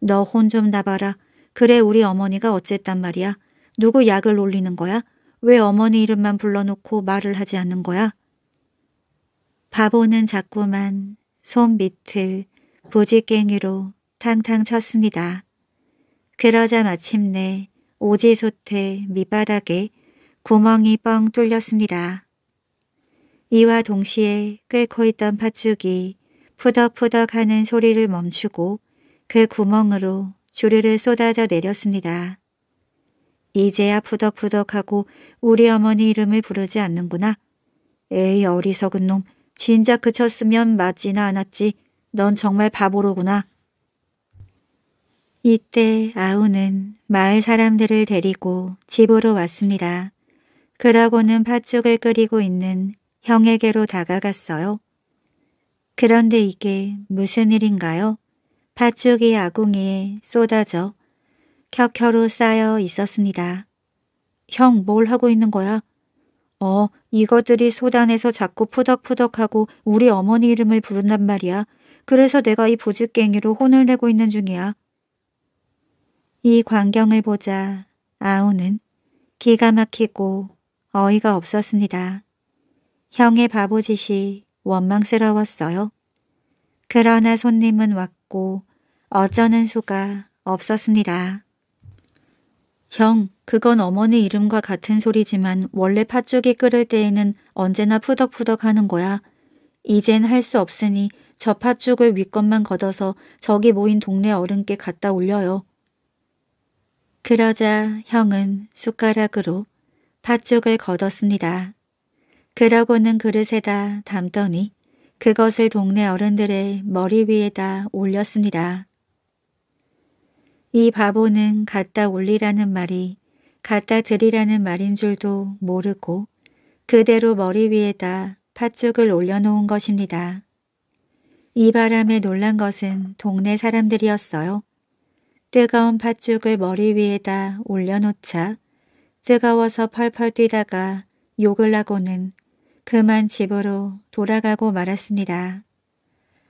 너 혼 좀 나봐라. 그래 우리 어머니가 어쨌단 말이야. 누구 약을 올리는 거야? 왜 어머니 이름만 불러놓고 말을 하지 않는 거야? 바보는 자꾸만 손 밑을 부지깽이로 탕탕 쳤습니다. 그러자 마침내 오지소태 밑바닥에 구멍이 뻥 뚫렸습니다. 이와 동시에 끓고 있던 팥죽이 푸덕푸덕 하는 소리를 멈추고 그 구멍으로 주르르 쏟아져 내렸습니다. 이제야 푸덕푸덕하고 우리 어머니 이름을 부르지 않는구나. 에이 어리석은 놈, 진작 그쳤으면 맞지나 않았지. 넌 정말 바보로구나. 이때 아우는 마을 사람들을 데리고 집으로 왔습니다. 그러고는 팥죽을 끓이고 있는 형에게로 다가갔어요. 그런데 이게 무슨 일인가요? 팥죽이 아궁이에 쏟아져 켜켜로 쌓여 있었습니다. 형, 뭘 하고 있는 거야? 어, 이것들이 소단에서 자꾸 푸덕푸덕하고 우리 어머니 이름을 부른단 말이야. 그래서 내가 이 보직갱이로 혼을 내고 있는 중이야. 이 광경을 보자 아우는 기가 막히고 어이가 없었습니다. 형의 바보짓이 원망스러웠어요. 그러나 손님은 왔고 어쩌는 수가 없었습니다. 형, 그건 어머니 이름과 같은 소리지만 원래 팥죽이 끓을 때에는 언제나 푸덕푸덕 하는 거야. 이젠 할 수 없으니 저 팥죽을 윗것만 걷어서 저기 모인 동네 어른께 갖다 올려요. 그러자 형은 숟가락으로 팥죽을 걷었습니다. 그러고는 그릇에다 담더니 그것을 동네 어른들의 머리 위에다 올렸습니다. 이 바보는 갖다 올리라는 말이 갖다 드리라는 말인 줄도 모르고 그대로 머리 위에다 팥죽을 올려놓은 것입니다. 이 바람에 놀란 것은 동네 사람들이었어요. 뜨거운 팥죽을 머리 위에다 올려놓자 뜨거워서 펄펄 뛰다가 욕을 하고는 그만 집으로 돌아가고 말았습니다.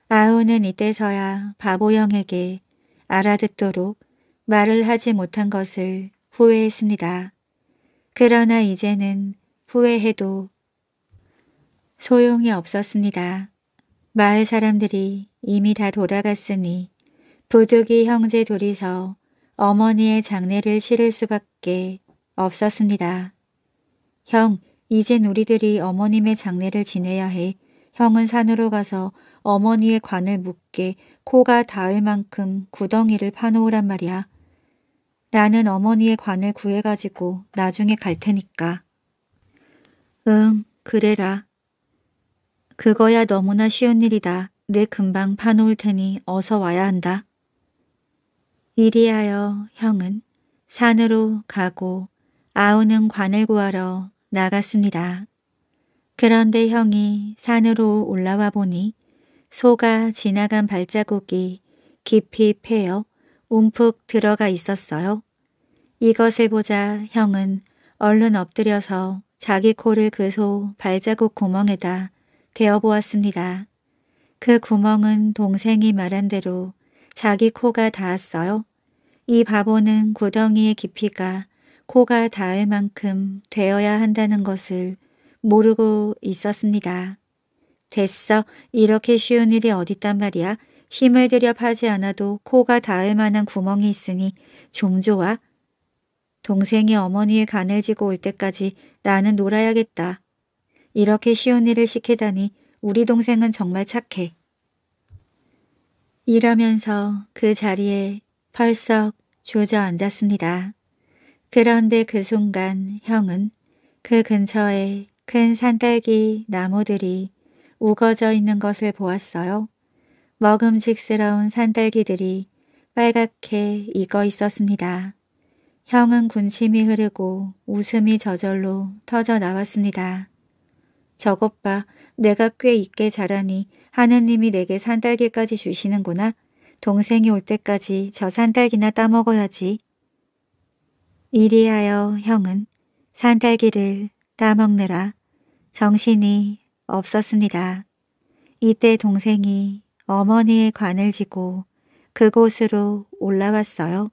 아우는 이때서야 바보형에게 알아듣도록 말을 하지 못한 것을 후회했습니다. 그러나 이제는 후회해도 소용이 없었습니다. 마을 사람들이 이미 다 돌아갔으니 부득이 형제 둘이서 어머니의 장례를 치를 수밖에 없었습니다. 형, 이젠 우리들이 어머님의 장례를 지내야 해. 형은 산으로 가서 어머니의 관을 묶게 코가 닿을 만큼 구덩이를 파놓으란 말이야. 나는 어머니의 관을 구해가지고 나중에 갈 테니까. 응, 그래라. 그거야 너무나 쉬운 일이다. 내 금방 파놓을 테니 어서 와야 한다. 이리하여 형은 산으로 가고 아우는 관을 구하러 나갔습니다. 그런데 형이 산으로 올라와 보니 소가 지나간 발자국이 깊이 패여 움푹 들어가 있었어요. 이것을 보자 형은 얼른 엎드려서 자기 코를 그 소 발자국 구멍에다 대어보았습니다. 그 구멍은 동생이 말한 대로 자기 코가 닿았어요. 이 바보는 구덩이의 깊이가 코가 닿을 만큼 되어야 한다는 것을 모르고 있었습니다. 됐어. 이렇게 쉬운 일이 어딨단 말이야. 힘을 들여 파지 않아도 코가 닿을 만한 구멍이 있으니 좀 좋아. 동생이 어머니의 간을 지고 올 때까지 나는 놀아야겠다. 이렇게 쉬운 일을 시키다니 우리 동생은 정말 착해. 일하면서그 자리에 펄썩 주저앉았습니다. 그런데 그 순간 형은 그 근처에 큰 산딸기 나무들이 우거져 있는 것을 보았어요. 먹음직스러운 산딸기들이 빨갛게 익어 있었습니다. 형은 군침이 흐르고 웃음이 저절로 터져 나왔습니다. 저것 봐, 내가 꽤 있게 자라니 하느님이 내게 산딸기까지 주시는구나. 동생이 올 때까지 저 산딸기나 따먹어야지. 이리하여 형은 산딸기를 따먹느라 정신이 없었습니다. 이때 동생이 어머니의 관을 지고 그곳으로 올라왔어요.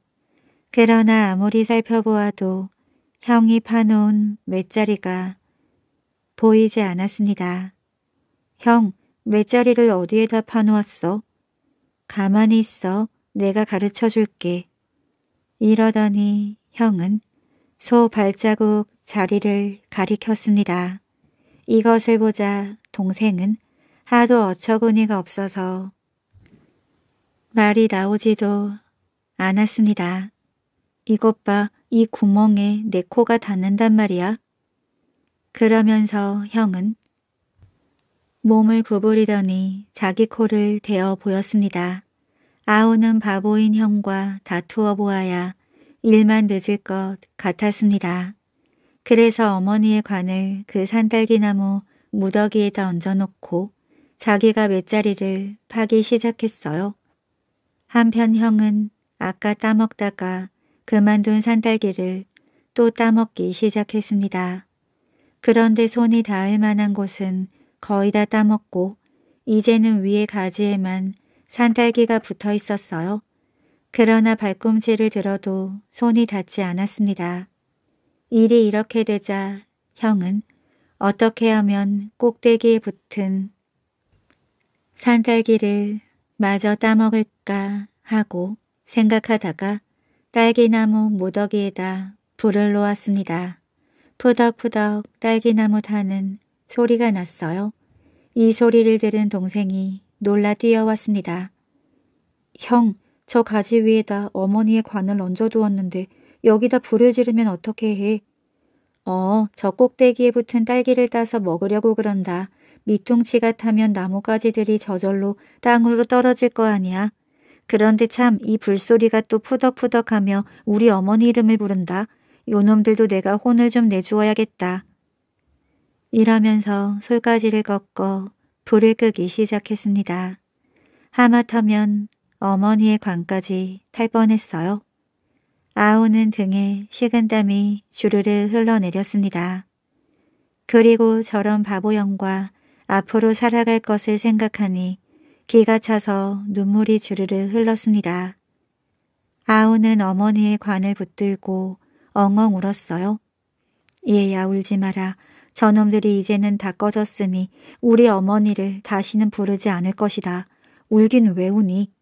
그러나 아무리 살펴보아도 형이 파놓은 맷자리가 보이지 않았습니다. 형, 맷자리를 어디에다 파놓았어? 가만히 있어. 내가 가르쳐 줄게. 이러더니 형은 소 발자국 자리를 가리켰습니다. 이것을 보자 동생은 하도 어처구니가 없어서 말이 나오지도 않았습니다. 이것 봐, 이 구멍에 내 코가 닿는단 말이야. 그러면서 형은 몸을 구부리더니 자기 코를 대어 보였습니다. 아우는 바보인 형과 다투어 보아야 일만 늦을 것 같았습니다. 그래서 어머니의 관을 그 산딸기나무 무더기에다 얹어놓고 자기가 맷자리를 파기 시작했어요. 한편 형은 아까 따먹다가 그만둔 산딸기를 또 따먹기 시작했습니다. 그런데 손이 닿을 만한 곳은 거의 다 따먹고 이제는 위에 가지에만 산딸기가 붙어 있었어요. 그러나 발꿈치를 들어도 손이 닿지 않았습니다. 일이 이렇게 되자 형은 어떻게 하면 꼭대기에 붙은 산딸기를 마저 따먹을까 하고 생각하다가 딸기나무 무더기에다 불을 놓았습니다. 푸덕푸덕 딸기나무 타는 소리가 났어요. 이 소리를 들은 동생이 놀라 뛰어왔습니다. 형, 저 가지 위에다 어머니의 관을 얹어두었는데 여기다 불을 지르면 어떻게 해? 어, 저 꼭대기에 붙은 딸기를 따서 먹으려고 그런다. 밑둥치가 타면 나뭇가지들이 저절로 땅으로 떨어질 거 아니야. 그런데 참 이 불소리가 또 푸덕푸덕하며 우리 어머니 이름을 부른다. 요놈들도 내가 혼을 좀 내주어야겠다. 이러면서 솔가지를 꺾어 불을 끄기 시작했습니다. 하마터면 어머니의 관까지 탈 뻔했어요. 아우는 등에 식은땀이 주르르 흘러내렸습니다. 그리고 저런 바보형과 앞으로 살아갈 것을 생각하니 기가 차서 눈물이 주르르 흘렀습니다. 아우는 어머니의 관을 붙들고 엉엉 울었어요. 얘야 예, 울지 마라. 저놈들이 이제는 다 꺼졌으니 우리 어머니를 다시는 부르지 않을 것이다. 울긴 왜 우니?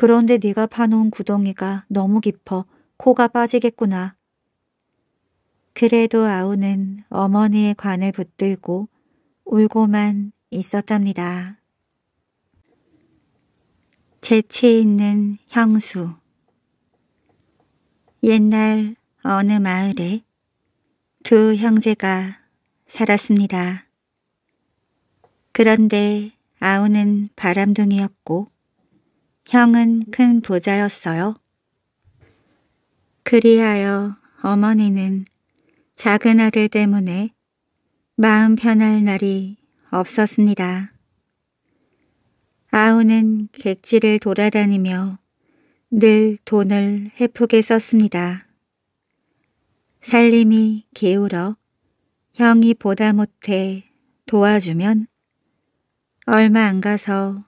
그런데 네가 파놓은 구덩이가 너무 깊어 코가 빠지겠구나. 그래도 아우는 어머니의 관을 붙들고 울고만 있었답니다. 재치 있는 형수 옛날 어느 마을에 두 형제가 살았습니다. 그런데 아우는 바람둥이였고 형은 큰 부자였어요. 그리하여 어머니는 작은 아들 때문에 마음 편할 날이 없었습니다. 아우는 객지를 돌아다니며 늘 돈을 헤프게 썼습니다. 살림이 게으러 형이 보다 못해 도와주면 얼마 안 가서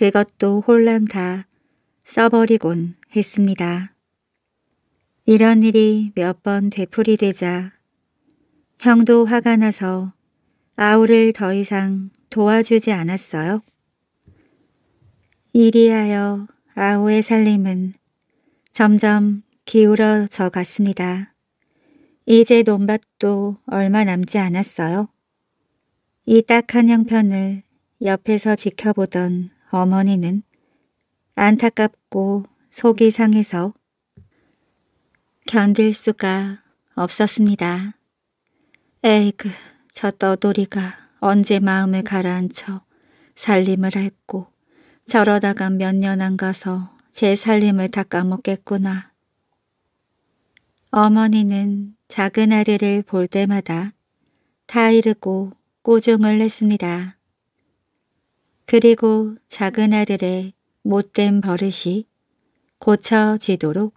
그것도 홀랑 다 써버리곤 했습니다. 이런 일이 몇 번 되풀이되자 형도 화가 나서 아우를 더 이상 도와주지 않았어요. 이리하여 아우의 살림은 점점 기울어져 갔습니다. 이제 논밭도 얼마 남지 않았어요. 이 딱한 형편을 옆에서 지켜보던 어머니는 안타깝고 속이 상해서 견딜 수가 없었습니다. 에이그, 저 떠돌이가 언제 마음을 가라앉혀 살림을 했고 저러다가 몇 년 안 가서 제 살림을 다 까먹겠구나. 어머니는 작은 아들을 볼 때마다 타이르고 꾸중을 했습니다. 그리고 작은 아들의 못된 버릇이 고쳐지도록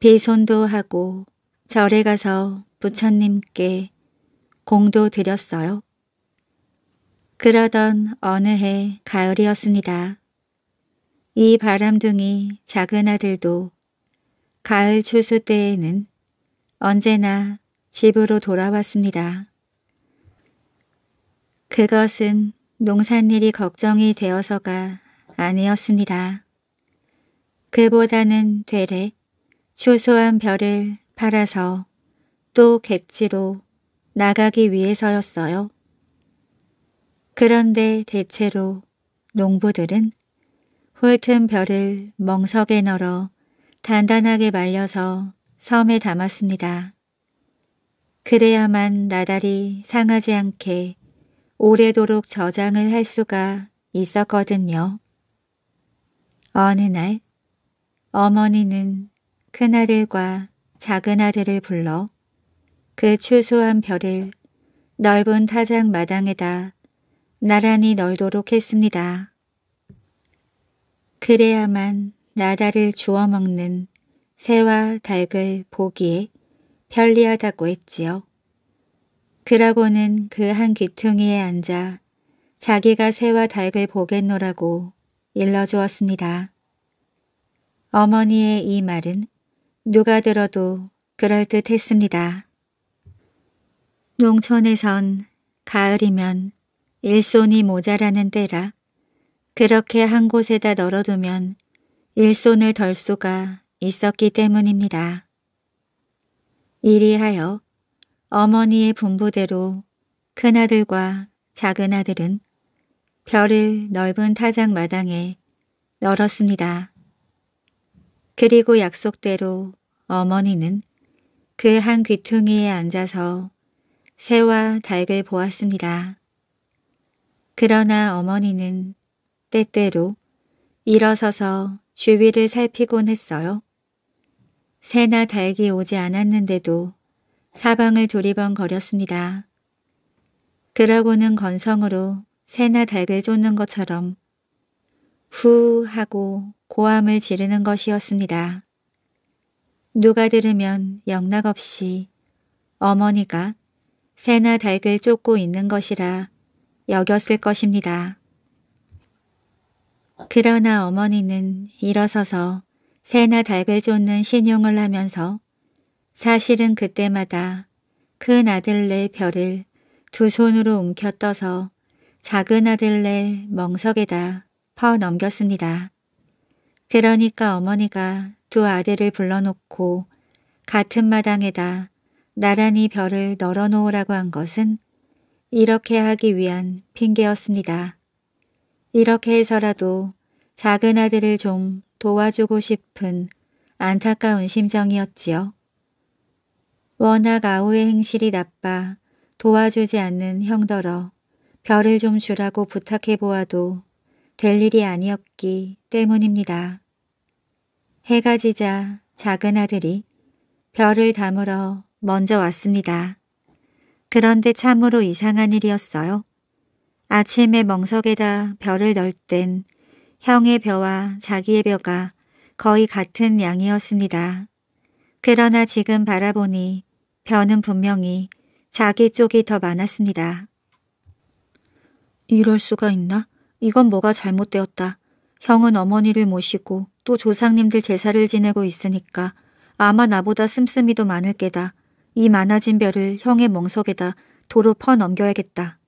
비손도 하고 절에 가서 부처님께 공도 드렸어요. 그러던 어느 해 가을이었습니다. 이 바람둥이 작은 아들도 가을 추수 때에는 언제나 집으로 돌아왔습니다. 그것은 농산일이 걱정이 되어서가 아니었습니다. 그보다는 되레 초소한 별을 팔아서 또 객지로 나가기 위해서였어요. 그런데 대체로 농부들은 훑은 별을 멍석에 널어 단단하게 말려서 섬에 담았습니다. 그래야만 나달이 상하지 않게 오래도록 저장을 할 수가 있었거든요. 어느 날 어머니는 큰아들과 작은아들을 불러 그 추수한 별을 넓은 타작 마당에다 나란히 널도록 했습니다. 그래야만 나다를 주워 먹는 새와 닭을 보기에 편리하다고 했지요. 그러고는 그 한 귀퉁이에 앉아 자기가 새와 닭을 보겠노라고 일러주었습니다. 어머니의 이 말은 누가 들어도 그럴듯했습니다. 농촌에선 가을이면 일손이 모자라는 때라 그렇게 한 곳에다 널어두면 일손을 덜 수가 있었기 때문입니다. 이리하여 어머니의 분부대로 큰아들과 작은아들은 별을 넓은 타작 마당에 널었습니다. 그리고 약속대로 어머니는 그 한 귀퉁이에 앉아서 새와 닭을 보았습니다. 그러나 어머니는 때때로 일어서서 주위를 살피곤 했어요. 새나 닭이 오지 않았는데도 사방을 두리번거렸습니다. 그러고는 건성으로 새나 닭을 쫓는 것처럼 후 하고 고함을 지르는 것이었습니다. 누가 들으면 영락없이 어머니가 새나 닭을 쫓고 있는 것이라 여겼을 것입니다. 그러나 어머니는 일어서서 새나 닭을 쫓는 신용을 하면서 사실은 그때마다 큰 아들네 별을 두 손으로 움켜 떠서 작은 아들네 멍석에다 퍼 넘겼습니다. 그러니까 어머니가 두 아들을 불러놓고 같은 마당에다 나란히 별을 널어놓으라고 한 것은 이렇게 하기 위한 핑계였습니다. 이렇게 해서라도 작은 아들을 좀 도와주고 싶은 안타까운 심정이었지요. 워낙 아우의 행실이 나빠 도와주지 않는 형더러 별을 좀 주라고 부탁해 보아도 될 일이 아니었기 때문입니다. 해가 지자 작은 아들이 별을 담으러 먼저 왔습니다. 그런데 참으로 이상한 일이었어요. 아침에 멍석에다 별을 넣을 땐 형의 벼와 자기의 벼가 거의 같은 양이었습니다. 그러나 지금 바라보니 변은 분명히 자기 쪽이 더 많았습니다. 이럴 수가 있나? 이건 뭐가 잘못되었다. 형은 어머니를 모시고 또 조상님들 제사를 지내고 있으니까 아마 나보다 씀씀이도 많을 게다. 이 많아진 별을 형의 멍석에다 도로 퍼넘겨야겠다.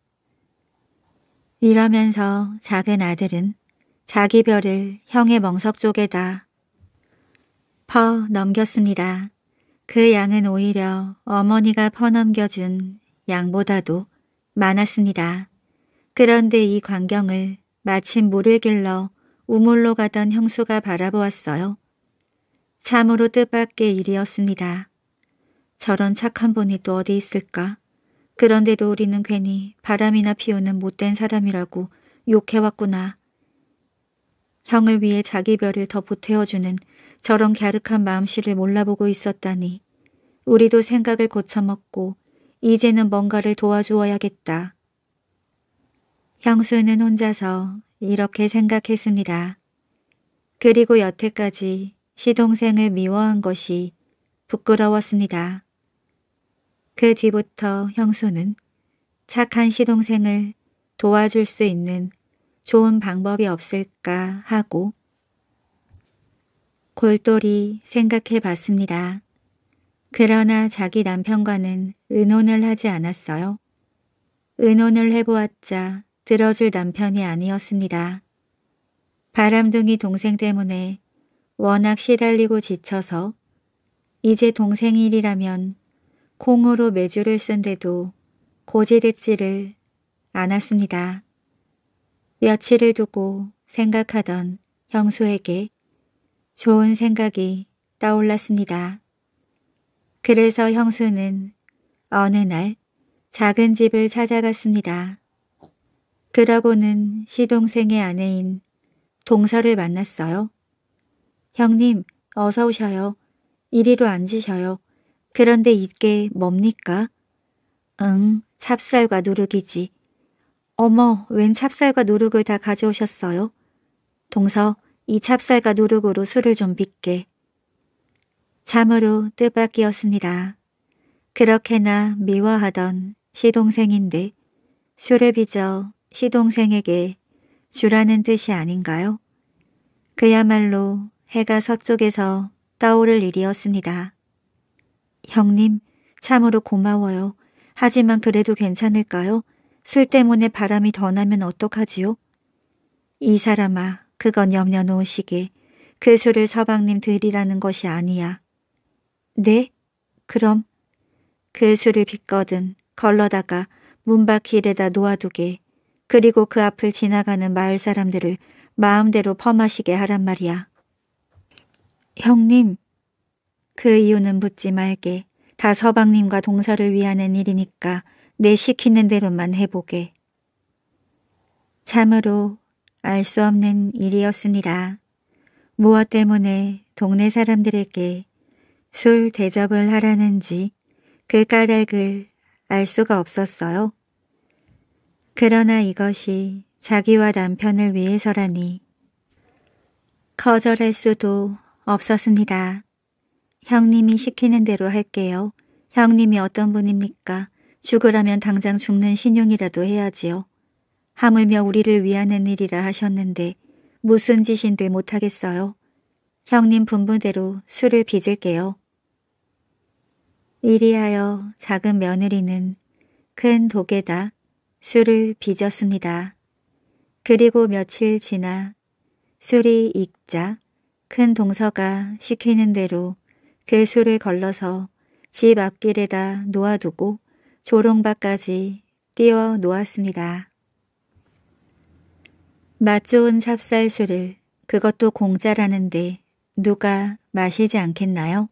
이러면서 작은 아들은 자기 별을 형의 멍석 쪽에다 퍼 넘겼습니다. 그 양은 오히려 어머니가 퍼넘겨준 양보다도 많았습니다. 그런데 이 광경을 마침 물을 길러 우물로 가던 형수가 바라보았어요. 참으로 뜻밖의 일이었습니다. 저런 착한 분이 또 어디 있을까? 그런데도 우리는 괜히 바람이나 피우는 못된 사람이라고 욕해왔구나. 형을 위해 자기 별을 더 보태어주는 저런 갸륵한 마음씨를 몰라보고 있었다니 우리도 생각을 고쳐먹고 이제는 뭔가를 도와주어야겠다. 형수는 혼자서 이렇게 생각했습니다. 그리고 여태까지 시동생을 미워한 것이 부끄러웠습니다. 그 뒤부터 형수는 착한 시동생을 도와줄 수 있는 좋은 방법이 없을까 하고 골똘히 생각해 봤습니다. 그러나 자기 남편과는 의논을 하지 않았어요. 의논을 해보았자 들어줄 남편이 아니었습니다. 바람둥이 동생 때문에 워낙 시달리고 지쳐서 이제 동생 일이라면 콩으로 매주를 쓴데도 고지됐지를 않았습니다. 며칠을 두고 생각하던 형수에게 좋은 생각이 떠올랐습니다. 그래서 형수는 어느 날 작은 집을 찾아갔습니다. 그러고는 시동생의 아내인 동서를 만났어요. 형님, 어서 오셔요. 이리로 앉으셔요. 그런데 이게 뭡니까? 응, 찹쌀과 누룩이지. 어머, 웬 찹쌀과 누룩을 다 가져오셨어요? 동서, 이 찹쌀과 누룩으로 술을 좀 빚게. 참으로 뜻밖이었습니다. 그렇게나 미워하던 시동생인데 술을 빚어 시동생에게 주라는 뜻이 아닌가요? 그야말로 해가 서쪽에서 떠오를 일이었습니다. 형님, 참으로 고마워요. 하지만 그래도 괜찮을까요? 술 때문에 바람이 더 나면 어떡하지요? 이 사람아, 그건 염려놓으시게. 그 술을 서방님 드리라는 것이 아니야. 네? 그럼? 그 술을 빚거든 걸러다가 문바길에다 놓아두게. 그리고 그 앞을 지나가는 마을 사람들을 마음대로 퍼마시게 하란 말이야. 형님. 그 이유는 묻지 말게. 다 서방님과 동서를 위하는 일이니까 내 시키는 대로만 해보게. 참으로 알수 없는 일이었습니다. 무엇 때문에 동네 사람들에게 술 대접을 하라는지 그 까닭을 알 수가 없었어요. 그러나 이것이 자기와 남편을 위해서라니 거절할 수도 없었습니다. 형님이 시키는 대로 할게요. 형님이 어떤 분입니까? 죽으라면 당장 죽는 신용이라도 해야지요. 하물며 우리를 위하는 일이라 하셨는데 무슨 짓인들 못하겠어요. 형님 분부대로 술을 빚을게요. 이리하여 작은 며느리는 큰 독에다 술을 빚었습니다. 그리고 며칠 지나 술이 익자 큰 동서가 시키는 대로 그 술을 걸러서 집 앞길에다 놓아두고 조롱밭까지 띄워 놓았습니다. 맛 좋은 찹쌀술을 그것도 공짜라는데 누가 마시지 않겠나요?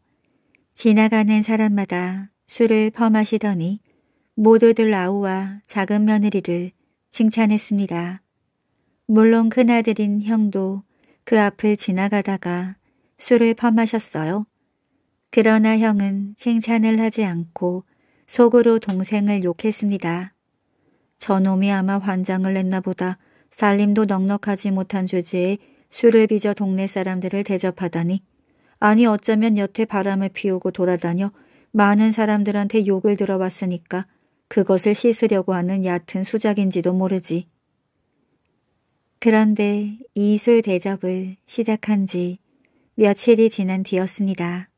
지나가는 사람마다 술을 퍼마시더니 모두들 아우와 작은 며느리를 칭찬했습니다. 물론 큰아들인 형도 그 앞을 지나가다가 술을 퍼마셨어요. 그러나 형은 칭찬을 하지 않고 속으로 동생을 욕했습니다. 저놈이 아마 환장을 했나 보다. 살림도 넉넉하지 못한 주제에 술을 빚어 동네 사람들을 대접하다니 아니 어쩌면 여태 바람을 피우고 돌아다녀 많은 사람들한테 욕을 들어왔으니까 그것을 씻으려고 하는 얕은 수작인지도 모르지. 그런데 이 술 대접을 시작한 지 며칠이 지난 뒤였습니다.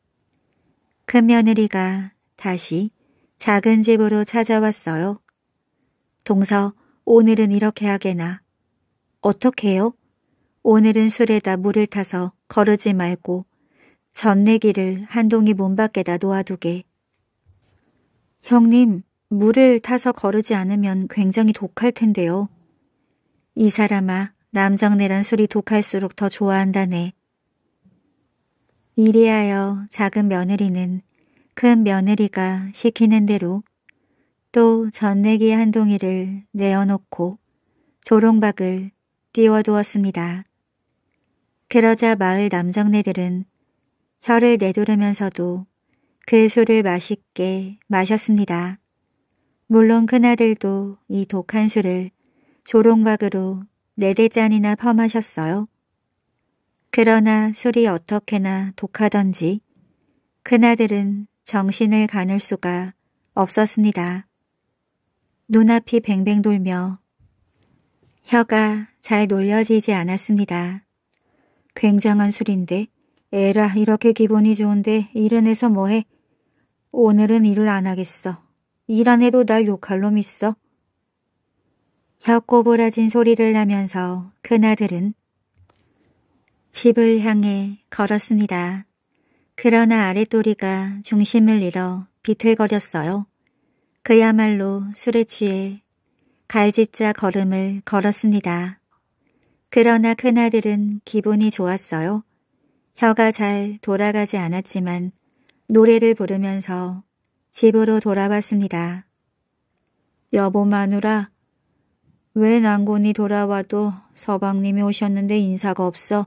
큰 며느리가 다시 작은 집으로 찾아왔어요. 동서, 오늘은 이렇게 하게나. 어떻게요? 오늘은 술에다 물을 타서 거르지 말고 전내기를 한동이 문 밖에다 놓아두게. 형님, 물을 타서 거르지 않으면 굉장히 독할 텐데요. 이 사람아, 남정네란 술이 독할수록 더 좋아한다네. 이리하여 작은 며느리는 큰 며느리가 시키는 대로 또 전내기 한동이를 내어놓고 조롱박을 띄워두었습니다. 그러자 마을 남정네들은 혀를 내두르면서도 그 술을 맛있게 마셨습니다. 물론 큰아들도 이 독한 술을 조롱박으로 네대 잔이나 퍼마셨어요. 그러나 술이 어떻게나 독하던지 큰아들은 정신을 가눌 수가 없었습니다. 눈앞이 뱅뱅 돌며 혀가 잘 놀려지지 않았습니다. 굉장한 술인데 에라 이렇게 기분이 좋은데 일은 해서 뭐해? 오늘은 일을 안 하겠어. 일 안 해도 날 욕할 놈 있어. 혀꼬부라진 소리를 하면서 그나들은 집을 향해 걸었습니다. 그러나 아랫도리가 중심을 잃어 비틀거렸어요. 그야말로 술에 취해 갈짓자 걸음을 걸었습니다. 그러나 큰아들은 기분이 좋았어요. 혀가 잘 돌아가지 않았지만 노래를 부르면서 집으로 돌아왔습니다. 여보 마누라, 왜 난곤이 돌아와도 서방님이 오셨는데 인사가 없어?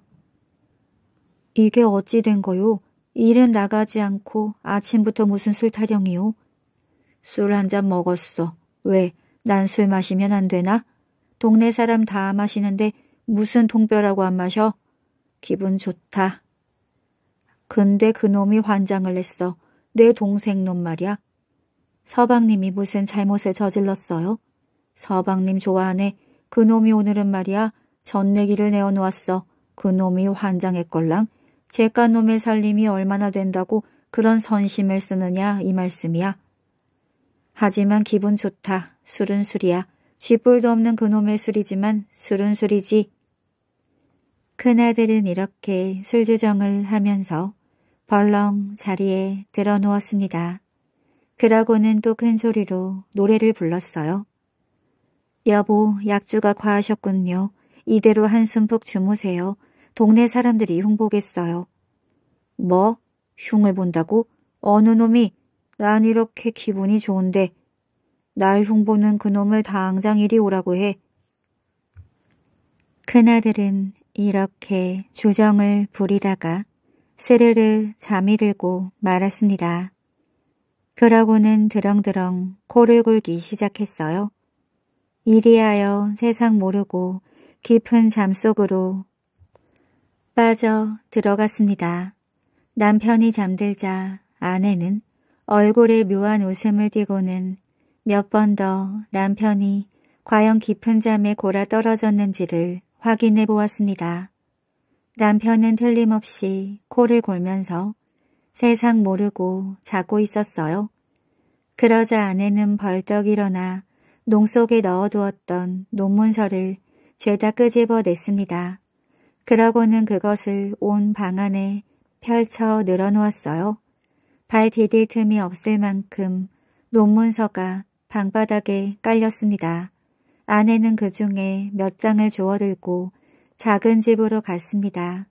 이게 어찌 된 거요? 일은 나가지 않고 아침부터 무슨 술 타령이요? 술 한 잔 먹었어. 왜? 난 술 마시면 안 되나? 동네 사람 다 마시는데 무슨 통뼈라고 안 마셔? 기분 좋다. 근데 그놈이 환장을 했어. 내 동생 놈 말이야. 서방님이 무슨 잘못을 저질렀어요? 서방님 좋아하네. 그놈이 오늘은 말이야. 전내기를 내어놓았어. 그놈이 환장했걸랑. 제가놈의 살림이 얼마나 된다고 그런 선심을 쓰느냐 이 말씀이야. 하지만 기분 좋다. 술은 술이야. 쥐뿔도 없는 그놈의 술이지만 술은 술이지. 큰아들은 이렇게 술주정을 하면서 벌렁 자리에 들어 누웠습니다. 그러고는 또 큰 소리로 노래를 불렀어요. 여보, 약주가 과하셨군요. 이대로 한숨 푹 주무세요. 동네 사람들이 흉보겠어요. 뭐? 흉을 본다고? 어느 놈이? 난 이렇게 기분이 좋은데. 날 흉보는 그놈을 당장 이리 오라고 해. 큰아들은 이렇게 조정을 부리다가 스르르 잠이 들고 말았습니다. 그러고는 드렁드렁 코를 굴기 시작했어요. 이리하여 세상 모르고 깊은 잠 속으로 빠져 들어갔습니다. 남편이 잠들자 아내는 얼굴에 묘한 웃음을 띠고는 몇 번 더 남편이 과연 깊은 잠에 골아 떨어졌는지를 확인해 보았습니다. 남편은 틀림없이 코를 골면서 세상 모르고 자고 있었어요. 그러자 아내는 벌떡 일어나 농 속에 넣어두었던 논문서를 죄다 끄집어냈습니다. 그러고는 그것을 온 방 안에 펼쳐 늘어놓았어요. 발 디딜 틈이 없을 만큼 논문서가 방바닥에 깔렸습니다. 아내는 그 중에 몇 장을 주워들고 작은 집으로 갔습니다.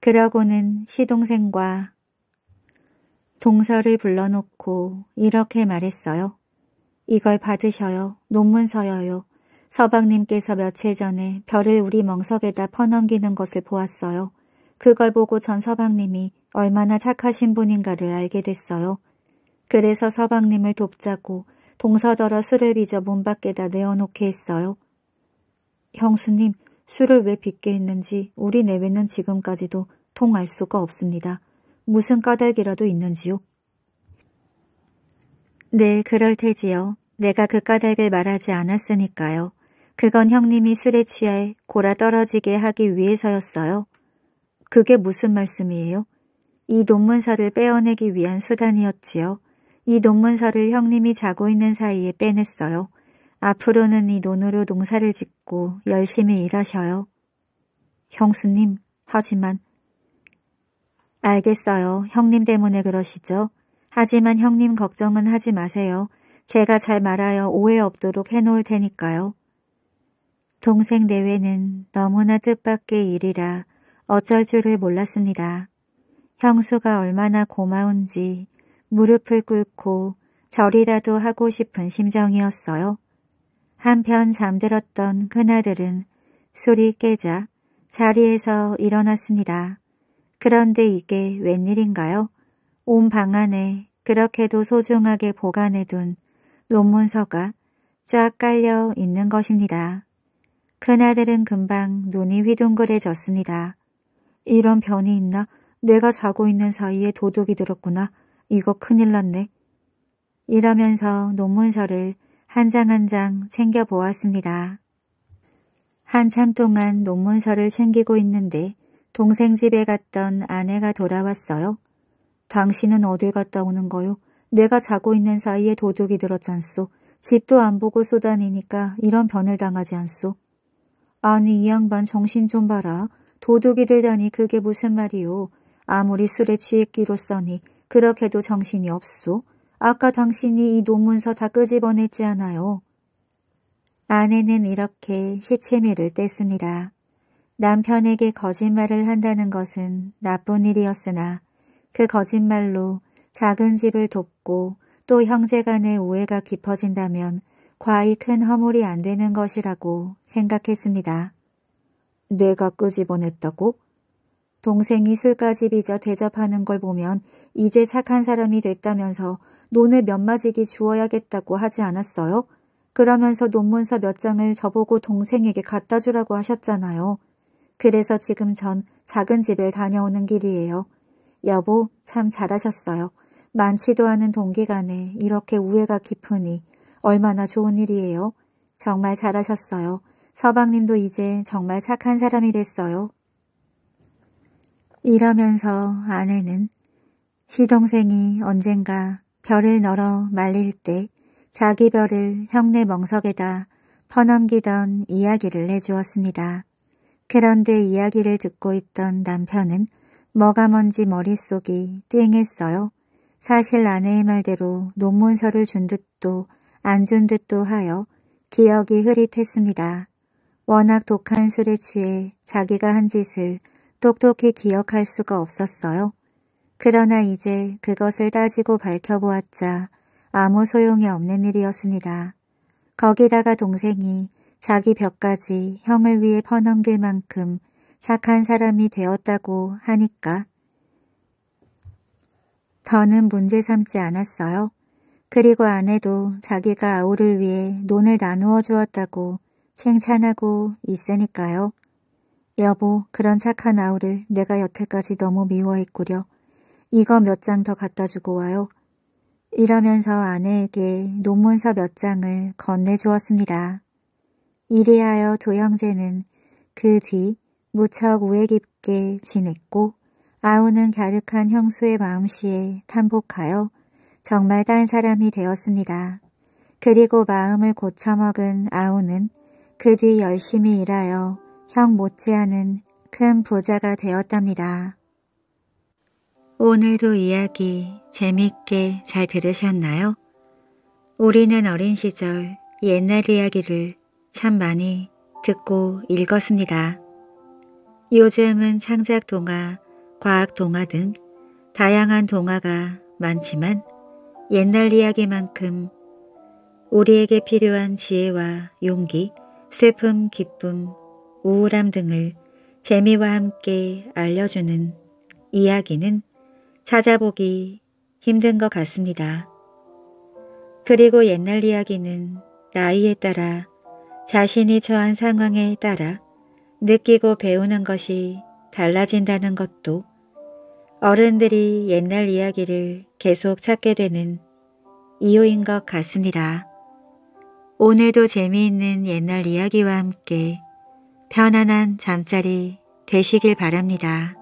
그러고는 시동생과 동서를 불러놓고 이렇게 말했어요. 이걸 받으셔요. 논문서여요. 서방님께서 며칠 전에 별을 우리 멍석에다 퍼넘기는 것을 보았어요. 그걸 보고 전 서방님이 얼마나 착하신 분인가를 알게 됐어요. 그래서 서방님을 돕자고 봉사더러 술을 빚어 문 밖에다 내어놓게 했어요. 형수님, 술을 왜 빚게 했는지 우리 내외는 지금까지도 통할 수가 없습니다. 무슨 까닭이라도 있는지요? 네, 그럴 테지요. 내가 그 까닭을 말하지 않았으니까요. 그건 형님이 술에 취해 고라 떨어지게 하기 위해서였어요. 그게 무슨 말씀이에요? 이 논문서를 빼어내기 위한 수단이었지요. 이 논문서를 형님이 자고 있는 사이에 빼냈어요. 앞으로는 이 논으로 농사를 짓고 열심히 일하셔요. 형수님, 하지만 알겠어요. 형님 때문에 그러시죠. 하지만 형님 걱정은 하지 마세요. 제가 잘 말하여 오해 없도록 해놓을 테니까요. 동생 내외는 너무나 뜻밖의 일이라 어쩔 줄을 몰랐습니다. 형수가 얼마나 고마운지 무릎을 꿇고 절이라도 하고 싶은 심정이었어요. 한편 잠들었던 큰아들은 술이 깨자 자리에서 일어났습니다. 그런데 이게 웬일인가요? 온 방 안에 그렇게도 소중하게 보관해둔 논문서가 쫙 깔려 있는 것입니다. 큰아들은 금방 눈이 휘둥그레졌습니다. 이런 변이 있나? 내가 자고 있는 사이에 도둑이 들었구나. 이거 큰일 났네. 이러면서 논문서를 한 장 한 장 챙겨보았습니다. 한참 동안 논문서를 챙기고 있는데 동생 집에 갔던 아내가 돌아왔어요. 당신은 어딜 갔다 오는 거요? 내가 자고 있는 사이에 도둑이 들었잖소. 집도 안 보고 쏘다니니까 이런 변을 당하지 않소. 아니 이 양반 정신 좀 봐라. 도둑이 들다니 그게 무슨 말이오. 아무리 술에 취했기로 써니 그렇게도 정신이 없소. 아까 당신이 이 논문서 다 끄집어냈지 않아요. 아내는 이렇게 시체미를 뗐습니다. 남편에게 거짓말을 한다는 것은 나쁜 일이었으나 그 거짓말로 작은 집을 돕고 또 형제 간의 오해가 깊어진다면 과히 큰 허물이 안 되는 것이라고 생각했습니다. 내가 끄집어냈다고? 동생이 술까지 빚어 대접하는 걸 보면 이제 착한 사람이 됐다면서 논을 몇 마지기 주어야겠다고 하지 않았어요? 그러면서 논문서 몇 장을 저보고 동생에게 갖다 주라고 하셨잖아요. 그래서 지금 전 작은 집을 다녀오는 길이에요. 여보, 참 잘하셨어요. 많지도 않은 동기 간에 이렇게 우애가 깊으니 얼마나 좋은 일이에요. 정말 잘하셨어요. 서방님도 이제 정말 착한 사람이 됐어요. 이러면서 아내는 시동생이 언젠가 별을 널어 말릴 때 자기 별을 형네 멍석에다 퍼넘기던 이야기를 해주었습니다. 그런데 이야기를 듣고 있던 남편은 뭐가 뭔지 머릿속이 띵했어요. 사실 아내의 말대로 논문서를 준 듯도 안 준 듯도 하여 기억이 흐릿했습니다. 워낙 독한 술에 취해 자기가 한 짓을 똑똑히 기억할 수가 없었어요. 그러나 이제 그것을 따지고 밝혀보았자 아무 소용이 없는 일이었습니다. 거기다가 동생이 자기 벽까지 형을 위해 퍼넘길 만큼 착한 사람이 되었다고 하니까 더는 문제 삼지 않았어요. 그리고 아내도 자기가 아우를 위해 논을 나누어 주었다고 칭찬하고 있으니까요. 여보, 그런 착한 아우를 내가 여태까지 너무 미워했구려. 이거 몇 장 더 갖다 주고 와요. 이러면서 아내에게 논문서 몇 장을 건네주었습니다. 이리하여 도형제는그 뒤 무척 우애 깊게 지냈고 아우는 갸륵한 형수의 마음씨에 탄복하여 정말 딴 사람이 되었습니다. 그리고 마음을 고쳐먹은 아우는 그 뒤 열심히 일하여 형 못지않은 큰 부자가 되었답니다. 오늘도 이야기 재밌게 잘 들으셨나요? 우리는 어린 시절 옛날 이야기를 참 많이 듣고 읽었습니다. 요즘은 창작 동화, 과학 동화 등 다양한 동화가 많지만 옛날 이야기만큼 우리에게 필요한 지혜와 용기, 슬픔, 기쁨, 우울함 등을 재미와 함께 알려주는 이야기는 찾아보기 힘든 것 같습니다. 그리고 옛날 이야기는 나이에 따라 자신이 처한 상황에 따라 느끼고 배우는 것이 달라진다는 것도 어른들이 옛날 이야기를 계속 찾게 되는 이유인 것 같습니다. 오늘도 재미있는 옛날 이야기와 함께 편안한 잠자리 되시길 바랍니다.